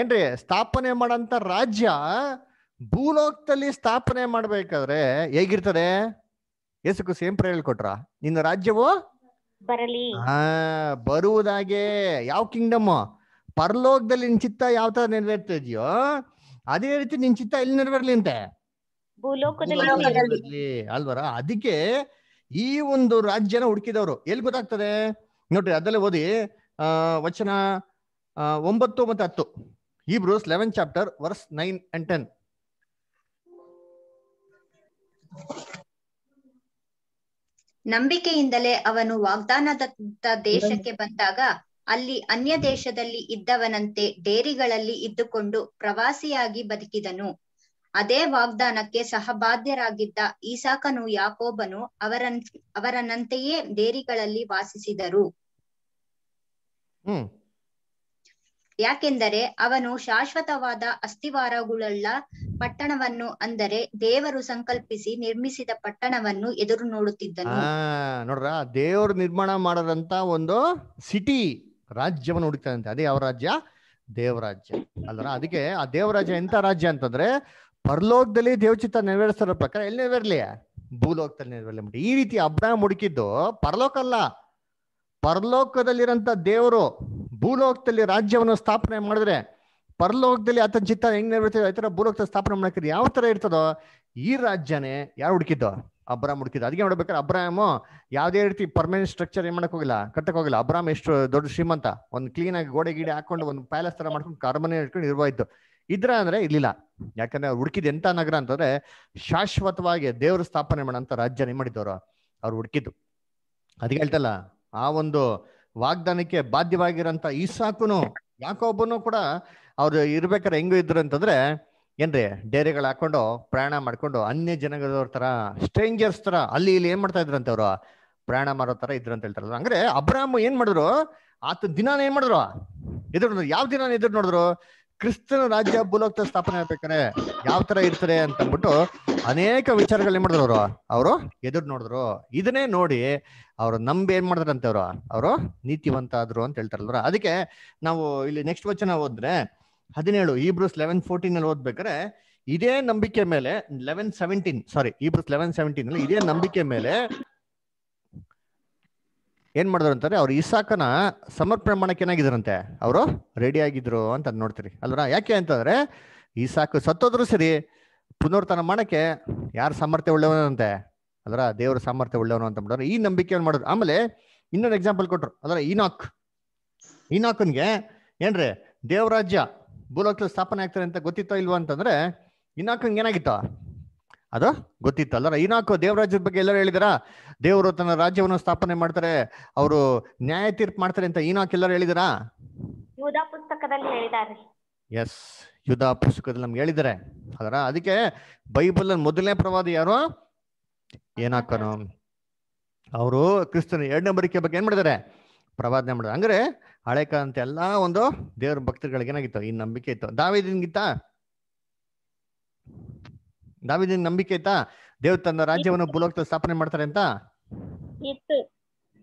ಏನ್ರಿ ಸ್ಥಾಪನೆ ಮಾಡಂತ ರಾಜ್ಯ ಭೂಲೋಕದಲ್ಲಿ ಸ್ಥಾಪನೆ ಮಾಡ್ಬೇಕಾದ್ರೆ ಹೇಗಿರ್ತದೆ ಯೇಸುಕು ಸೇಮ್ ಪ್ರ ಹೇಳ್ಕೊಟ್ರ ನಿನ್ನ ರಾಜ್ಯವು ಬರಲಿ ಹಾ ಬರುವುದಾಗೆ ಯಾವ ಕಿಂಗ್ಡಮ್ ಪರಲೋಕದಲ್ಲಿ ನಿನ್ ಚಿತ್ತ ಯಾವ ತರ ನೆರವೇರ್ತಾ ಇದೆಯೋ ಅದೇ ರೀತಿ ನಿನ್ ಚಿತ್ತ ಎಲ್ಲಿ ಭೂಲೋಕದಲ್ಲಿ ಅಲ್ವರ ಅದಕ್ಕೆ ಈ ಒಂದು ರಾಜ್ಯನ ಹುಡುಕಿದವರು ಎಲ್ಲಿ ಗೊತ್ತಾಗ್ತದೆ ನೋಡ್ರಿ ಅದಲ್ಲೇ ಓದಿ ವಚನ ಒಂಬತ್ತು ಮತ್ತೆ ಹತ್ತು 11 ಚಾಪ್ಟರ್ ವರ್ಸ್ 9 ಅಂಡ್ 10. ನಂಬಿಕೆಯಿಂದಲೇ ಅವನು ವಾಗ್ದಾನದ ದೇಶಕ್ಕೆ ಬಂದಾಗ ಅಲ್ಲಿ ಅನ್ಯ ದೇಶದಲ್ಲಿ ಇದ್ದವನಂತೆ ಡೇರಿಗಳಲ್ಲಿ ಇದ್ದುಕೊಂಡು ಪ್ರವಾಸಿಯಾಗಿ ಬದುಕಿದನು ಅದೇ ವಾಗ್ದಾನಕ್ಕೆ ಸಹಬಾಧ್ಯರಾಗಿದ್ದ ಈಸಾಕನು ಯಾಕೋಬನು ಅವರ ಅವರನಂತೆಯೇ ಡೇರಿಗಳಲ್ಲಿ ವಾಸಿಸಿದರು ಯಾಕೆಂದರೆ ಅವನು ಶಾಶ್ವತವಾದ ಅಸ್ಥಿವಾರಗಳುಳ್ಳ ಪಟ್ಟಣವನ್ನು ಅಂದರೆ ದೇವರು ಸಂಕಲ್ಪಿಸಿ ನಿರ್ಮಿಸಿದ ಪಟ್ಟಣವನ್ನು ಎದುರು ನೋಡುತ್ತಿದ್ದನು ನೋಡ್ರ ದೇವರು ನಿರ್ಮಾಣ ಮಾಡದಂತ ಒಂದು ಸಿಟಿ ರಾಜ್ಯವನ್ನು ಹುಡುಕ್ತಾನಂತೆ ಅದೇ ಯಾವ ರಾಜ್ಯ ದೇವರಾಜ್ಯ ಅಲ್ರ ಅದಕ್ಕೆ ಆ ದೇವರಾಜ್ಯ ಎಂತ ರಾಜ್ಯ ಅಂತಂದ್ರೆ ಪರಲೋಕದಲ್ಲಿ ದೇವಚಿತ್ತ ನೆರವೇರಿಸೋ ಪ್ರಕಾರ ಎಲ್ಲಿ ನೆರವೇರ್ಲಿ ಭೂಲೋಕದಲ್ಲಿ ನೆರವೇರ್ಲಿ ಈ ರೀತಿ ಅಬ್ರಾಹಂ ಹುಡುಕಿದ್ದು ಪರಲೋಕ ಅಲ್ಲ ಪರಲೋಕದಲ್ಲಿರಂತ ದೇವರು ಭೂಲೋಕದಲ್ಲಿ ರಾಜ್ಯವನ್ನು ಸ್ಥಾಪನೆ ಮಾಡಿದ್ರೆ ಪರಲೋಕದಲ್ಲಿ ಆತನ ಚಿತ್ತ ಹೆಂಗ್ ನೆರವೇರ್ತದೆ ಆ ತರ ಭೂಲೋಕದ ಸ್ಥಾಪನೆ ಮಾಡಕ್ಕೆ ಯಾವ ತರ ಇರ್ತದೋ ಈ ರಾಜ್ಯನೇ ಯಾರು ಹುಡುಕಿದ್ದೋ ಅಬ್ರಾಮ್ ಹುಡುಕಿದ್ದು ಅದಕ್ಕೆ ಮಾಡ್ಬೇಕಾದ್ರೆ ಅಬ್ರಾಮ್ ಯಾವುದೇ ರೀತಿ ಪರ್ಮನೆಂಟ್ ಸ್ಟ್ರಕ್ಚರ್ ಏನ್ ಮಾಡಕ್ ಹೋಗಿಲ್ಲ ಕಟ್ಟಕ್ ಹೋಗಿಲ್ಲ ಅಬ್ರಾಮ್ ಎಷ್ಟು ದೊಡ್ಡ ಶ್ರೀಮಂತ ಒಂದು ಕ್ಲೀನ್ ಆಗಿ ಗೋಡೆ ಗೀಡೆ ಹಾಕೊಂಡು ಒಂದು ಪ್ಯಾಲೆಸ್ ತರ ಮಾಡ್ಕೊಂಡು ಕಾರ್ಮನೆ ಇಟ್ಕೊಂಡು ನಿರ್ವಹಿತು ಇದ್ರ ಅಂದ್ರೆ ಇರ್ಲಿಲ್ಲ ಯಾಕಂದ್ರೆ ಅವ್ರು ಹುಡುಕಿದ್ ಎಂತ ನಗರ ಅಂತಂದ್ರೆ ಶಾಶ್ವತವಾಗಿ ದೇವರು ಸ್ಥಾಪನೆ ಮಾಡಂತ ರಾಜ್ಯನೇ ಮಾಡಿದವರು ಅವ್ರು ಹುಡುಕಿದ್ದು ಅದಕ್ಕೆ ಹೇಳ್ತಲ್ಲ ಆ ಒಂದು ವಾಗ್ದಾನಕ್ಕೆ ಬಾಧ್ಯವಾಗಿರೋಂಥ ಯಾಕೋ ಯಾಕೊಬ್ಬನು ಕೂಡ ಅವ್ರು ಇರ್ಬೇಕಾರೆ ಹೆಂಗು ಇದ್ರು ಅಂತಂದ್ರೆ ಏನ್ರಿ ಡೇರೆಗಳು ಹಾಕೊಂಡು ಪ್ರಯಾಣ ಮಾಡ್ಕೊಂಡು ಅನ್ಯ ಜನಗಳವ್ರ ತರ ಸ್ಟ್ರೇಂಜರ್ಸ್ ತರ ಅಲ್ಲಿ ಇಲ್ಲಿ ಏನ್ ಮಾಡ್ತಾ ಇದ್ರಂತೆ ಅವರು ಪ್ರಯಾಣ ಮಾಡೋ ತರ ಇದ್ರು ಅಂತ ಹೇಳ್ತಾರಲ್ಲ ಅಂದ್ರೆ ಅಬ್ರಾಮ್ ಏನ್ ಮಾಡಿದ್ರು ಆತ ದಿನಾನ ಏನ್ ಮಾಡಿದ್ರು ಎದುರು ಯಾವ ದಿನ ಎದುರು ನೋಡಿದ್ರು ಕ್ರಿಸ್ತನ ರಾಜ್ಯ ಭೂಲೋಕ್ತ ಸ್ಥಾಪನೆ ಆಗ್ಬೇಕಾರೆ ಯಾವ ತರ ಇರ್ತಾರೆ ಅಂತ ಅಂದ್ಬಿಟ್ಟು ಅನೇಕ ವಿಚಾರಗಳು ಏನ್ ಮಾಡಿದ್ರು ಅವರು ಅವರು ಎದುರು ನೋಡಿದ್ರು ಇದನ್ನೇ ನೋಡಿ ಅವರು ನಂಬಿ ಏನ್ ಮಾಡಿದ್ರಂತೆ ಅವರು ಅವರು ನೀತಿವಂತ ಆದ್ರು ಅಂತ ಹೇಳ್ತಾರಲ್ವ ಅದಕ್ಕೆ ನಾವು ಇಲ್ಲಿ ನೆಕ್ಸ್ಟ್ ವಚನ ಓದ್ರೆ ಹದಿನೇಳು ಈ ಲೆವೆನ್ ಫೋರ್ಟೀನ್ ಅಲ್ಲಿ ಓದ್ಬೇಕಾರೆ ಇದೇ ನಂಬಿಕೆ ಮೇಲೆ ಲೆವೆನ್ ಸೆವೆಂಟೀನ್ ಸಾರಿ ಈ ಲೆವೆನ್ ಸೆವೆಂಟೀನ್ ಅಲ್ಲಿ ಇದೇ ನಂಬಿಕೆ ಮೇಲೆ ಏನು ಮಾಡಿದ್ರು ಅಂತಾರೆ ಅವ್ರು ಇಸಾಕನ ಸಮರ್ಪಣೆ ಮಾಡಕ್ಕೆ ಏನಾಗಿದ್ರಂತೆ ಅವರು ರೆಡಿ ಆಗಿದ್ರು ಅಂತ ನೋಡ್ತೀರಿ ಅಲ್ವಾ ಯಾಕೆ ಅಂತಂದ್ರೆ ಸಾಕು ಸತ್ತೋದ್ರು ಸರಿ ಪುನರ್ತನ ಮಾಡಕ್ಕೆ ಯಾರು ಸಾಮರ್ಥ್ಯ ಉಳ್ಳವನಂತೆ ಅದರ ದೇವರ ಸಾಮರ್ಥ್ಯ ಉಳ್ಳವನು ಅಂತ ಮಾಡೋರು ಈ ಏನು ಮಾಡೋದು ಆಮೇಲೆ ಇನ್ನೊಂದು ಎಕ್ಸಾಂಪಲ್ ಕೊಟ್ರು ಅದರ ಈನಾಕ್ ಈನಾಕನ್ಗೆ ಏನ್ರಿ ದೇವರಾಜ್ಯ ಭೂಲೋಕ ಸ್ಥಾಪನೆ ಆಗ್ತಾರೆ ಅಂತ ಗೊತ್ತಿತ್ತೋ ಇಲ್ವಾ ಅಂತಂದ್ರೆ ಇನಾಕನ್ಗೆ ಏನಾಗಿತ್ತ ಅದ ಗೊತ್ತಿತ್ತಲ್ಲ ಏನಾಕು ದೇವರಾಜ್ಯದ ಬಗ್ಗೆ ಎಲ್ಲರೂ ಹೇಳಿದಾರ ದೇವರು ತನ್ನ ರಾಜ್ಯವನ್ನು ಸ್ಥಾಪನೆ ಮಾಡ್ತಾರೆ ಅವರು ನ್ಯಾಯ ತೀರ್ಪು ಮಾಡ್ತಾರೆ ಅಂತ ಏನಾಕ್ ಎಲ್ಲರೂ ಹೇಳಿದಾರ ಪುಸ್ತಕದಲ್ಲಿ ಎಸ್ ಯುದ್ಧ ಪುಸ್ತಕದಲ್ಲಿ ನಮ್ಗೆ ಹೇಳಿದಾರೆ ಅದರ ಅದಕ್ಕೆ ಬೈಬಲ್ ಮೊದಲನೇ ಪ್ರವಾದಿ ಯಾರು ಏನಾಕನು ಅವರು ಕ್ರಿಸ್ತನ ಎರಡನೇ ಬರಿಕೆ ಬಗ್ಗೆ ಏನ್ ಮಾಡಿದಾರೆ ಪ್ರವಾದನೆ ಮಾಡಿದ್ರೆ ಅಂದ್ರೆ ಹಳೆ ಕಾಲಂತ ಎಲ್ಲಾ ಒಂದು ದೇವ್ರ ಭಕ್ತರುಗಳಿಗೆ ಏನಾಗಿತ್ತು ಈ ನಂಬಿಕೆ ಇತ್ತು ದಾವೇದಿನ್ಗಿತ್ತ ದಾವಿದ ನಂಬಿಕೆ ಆಯ್ತಾ ದೇವ್ ತನ್ನ ರಾಜ್ಯವನ್ನು ಭೂಲೋಕದ ಸ್ಥಾಪನೆ ಮಾಡ್ತಾರೆ ಅಂತ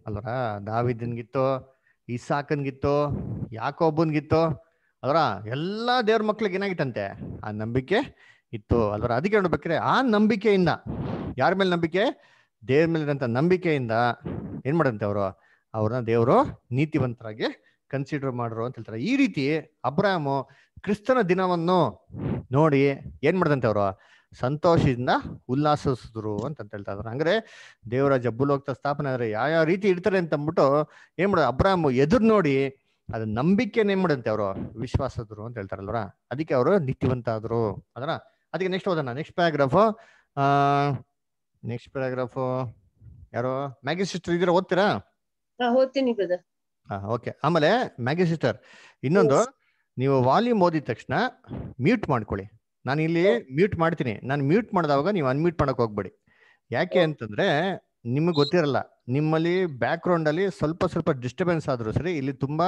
ಅಲ್ವರ ದಾವಿದನ್ಗಿತ್ತು ಇಸಾಕನ್ಗಿತ್ತು ಒಬ್ಬನ್ಗಿತ್ತು ಅಲ್ವರ ಎಲ್ಲಾ ದೇವ್ರ ಮಕ್ಳಿಗೆ ಏನಾಗಿತ್ತಂತೆ ಆ ನಂಬಿಕೆ ಇತ್ತು ಅಲ್ವರ ಅದಕ್ಕೆ ನೋಡ್ಬೇಕ್ರೆ ಆ ನಂಬಿಕೆಯಿಂದ ಯಾರ ಮೇಲೆ ನಂಬಿಕೆ ದೇವ್ರ ಮೇಲೆ ನಂಬಿಕೆಯಿಂದ ಏನ್ ಮಾಡಂತೆ ಅವರು ಅವ್ರನ್ನ ದೇವರು ನೀತಿವಂತರಾಗಿ ಕನ್ಸಿಡರ್ ಮಾಡ್ರು ಅಂತ ಹೇಳ್ತಾರೆ ಈ ರೀತಿ ಅಬ್ರಾಹಮು ಕ್ರಿಸ್ತನ ದಿನವನ್ನು ನೋಡಿ ಏನ್ ಮಾಡ್ದಂತೆ ಅವರು ಸಂತೋಷದಿಂದ ಉಲ್ಲಾಸಿಸಿದ್ರು ಅಂತ ಹೇಳ್ತಾ ಇದ್ದಾರೆ ಅಂದ್ರೆ ದೇವರ ಜಬ್ಬು ಸ್ಥಾಪನೆ ಆದ್ರೆ ಯಾವ ಯಾವ ರೀತಿ ಇಡ್ತಾರೆ ಅಂತ ಅಂದ್ಬಿಟ್ಟು ಏನ್ ಮಾಡೋದು ಅಬ್ರಾಮ್ ಎದುರು ನೋಡಿ ಅದು ನಂಬಿಕೆ ಏನ್ ಮಾಡಂತೆ ಅವರು ವಿಶ್ವಾಸದ್ರು ಅಂತ ಹೇಳ್ತಾರಲ್ವ ಅದಕ್ಕೆ ಅವರು ನಿತ್ಯವಂತ ಆದ್ರು ಅದರ ಅದಕ್ಕೆ ನೆಕ್ಸ್ಟ್ ಓದೋಣ ನೆಕ್ಸ್ಟ್ ಪ್ಯಾರಾಗ್ರಾಫು ನೆಕ್ಸ್ಟ್ ಪ್ಯಾರಾಗ್ರಾಫು ಯಾರು ಮ್ಯಾಗಿ ಸಿಸ್ಟರ್ ಇದೀರ ಓದ್ತೀರಾ ಹಾ ಓಕೆ ಆಮೇಲೆ ಮ್ಯಾಗಿ ಸಿಸ್ಟರ್ ಇನ್ನೊಂದು ನೀವು ವಾಲ್ಯೂಮ್ ಓದಿದ ತಕ್ಷಣ ಮ್ಯೂಟ್ ಮಾಡ್ಕೊಳ್ಳಿ ನಾನು ಇಲ್ಲಿ ಮ್ಯೂಟ್ ಮಾಡ್ತೀನಿ ನಾನು ಮ್ಯೂಟ್ ಮಾಡಿದವಾಗ ನೀವು ಅನ್ಮ್ಯೂಟ್ ಮಾಡಕ್ ಹೋಗ್ಬೇಡಿ ಯಾಕೆ ಅಂತಂದ್ರೆ ನಿಮಗೆ ಗೊತ್ತಿರಲ್ಲ ನಿಮ್ಮಲ್ಲಿ ಬ್ಯಾಕ್ ಅಲ್ಲಿ ಸ್ವಲ್ಪ ಸ್ವಲ್ಪ ಡಿಸ್ಟರ್ಬೆನ್ಸ್ ಆದ್ರೂ ಸರಿ ಇಲ್ಲಿ ತುಂಬಾ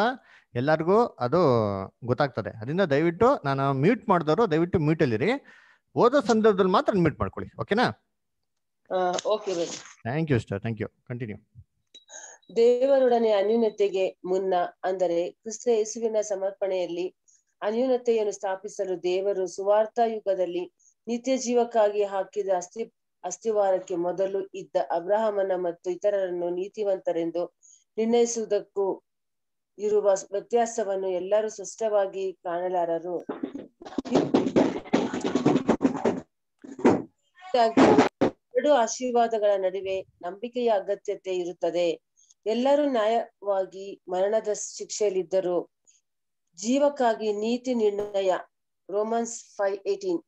ಎಲ್ಲರಿಗೂ ಅದು ಗೊತ್ತಾಗ್ತದೆ ಅದರಿಂದ ದಯವಿಟ್ಟು ನಾನು ಮ್ಯೂಟ್ ಮಾಡಿದವರು ದಯವಿಟ್ಟು ಮ್ಯೂಟ್ ಅಲ್ಲಿರಿ ಓದೋ ಸಂದರ್ಭದಲ್ಲಿ ಮಾತ್ರ ಮ್ಯೂಟ್ ಮಾಡ್ಕೊಳ್ಳಿ ಓಕೆನಾ thank you sir thank you continue ದೇವರೊಡನೆ ಅನ್ಯೂನ್ಯತೆಗೆ ಮುನ್ನ ಅಂದರೆ ಕ್ರಿಸ್ತ ಯೇಸುವಿನ ಸಮರ್ಪಣೆಯಲ್ಲಿ ಅನ್ಯೂನತೆಯನ್ನು ಸ್ಥಾಪಿಸಲು ದೇವರು ಸುವಾರ್ಥ ಯುಗದಲ್ಲಿ ನಿತ್ಯ ಜೀವಕ್ಕಾಗಿ ಹಾಕಿದ ಅಸ್ತಿ ಅಸ್ಥಿವಾರಕ್ಕೆ ಮೊದಲು ಇದ್ದ ಅಬ್ರಾಹಮನ ಮತ್ತು ಇತರರನ್ನು ನೀತಿವಂತರೆಂದು ನಿರ್ಣಯಿಸುವುದಕ್ಕೂ ಇರುವ ವ್ಯತ್ಯಾಸವನ್ನು ಎಲ್ಲರೂ ಸ್ಪಷ್ಟವಾಗಿ ಕಾಣಲಾರರು ಎರಡು ಆಶೀರ್ವಾದಗಳ ನಡುವೆ ನಂಬಿಕೆಯ ಅಗತ್ಯತೆ ಇರುತ್ತದೆ ಎಲ್ಲರೂ ನ್ಯಾಯವಾಗಿ ಮರಣದ ಶಿಕ್ಷೆಯಲ್ಲಿದ್ದರು ಜೀವಕ್ಕಾಗಿ ನೀತಿ ನಿರ್ಣಯ ರೋಮನ್ಸ್ ಫೈವ್ ಏಟೀನ್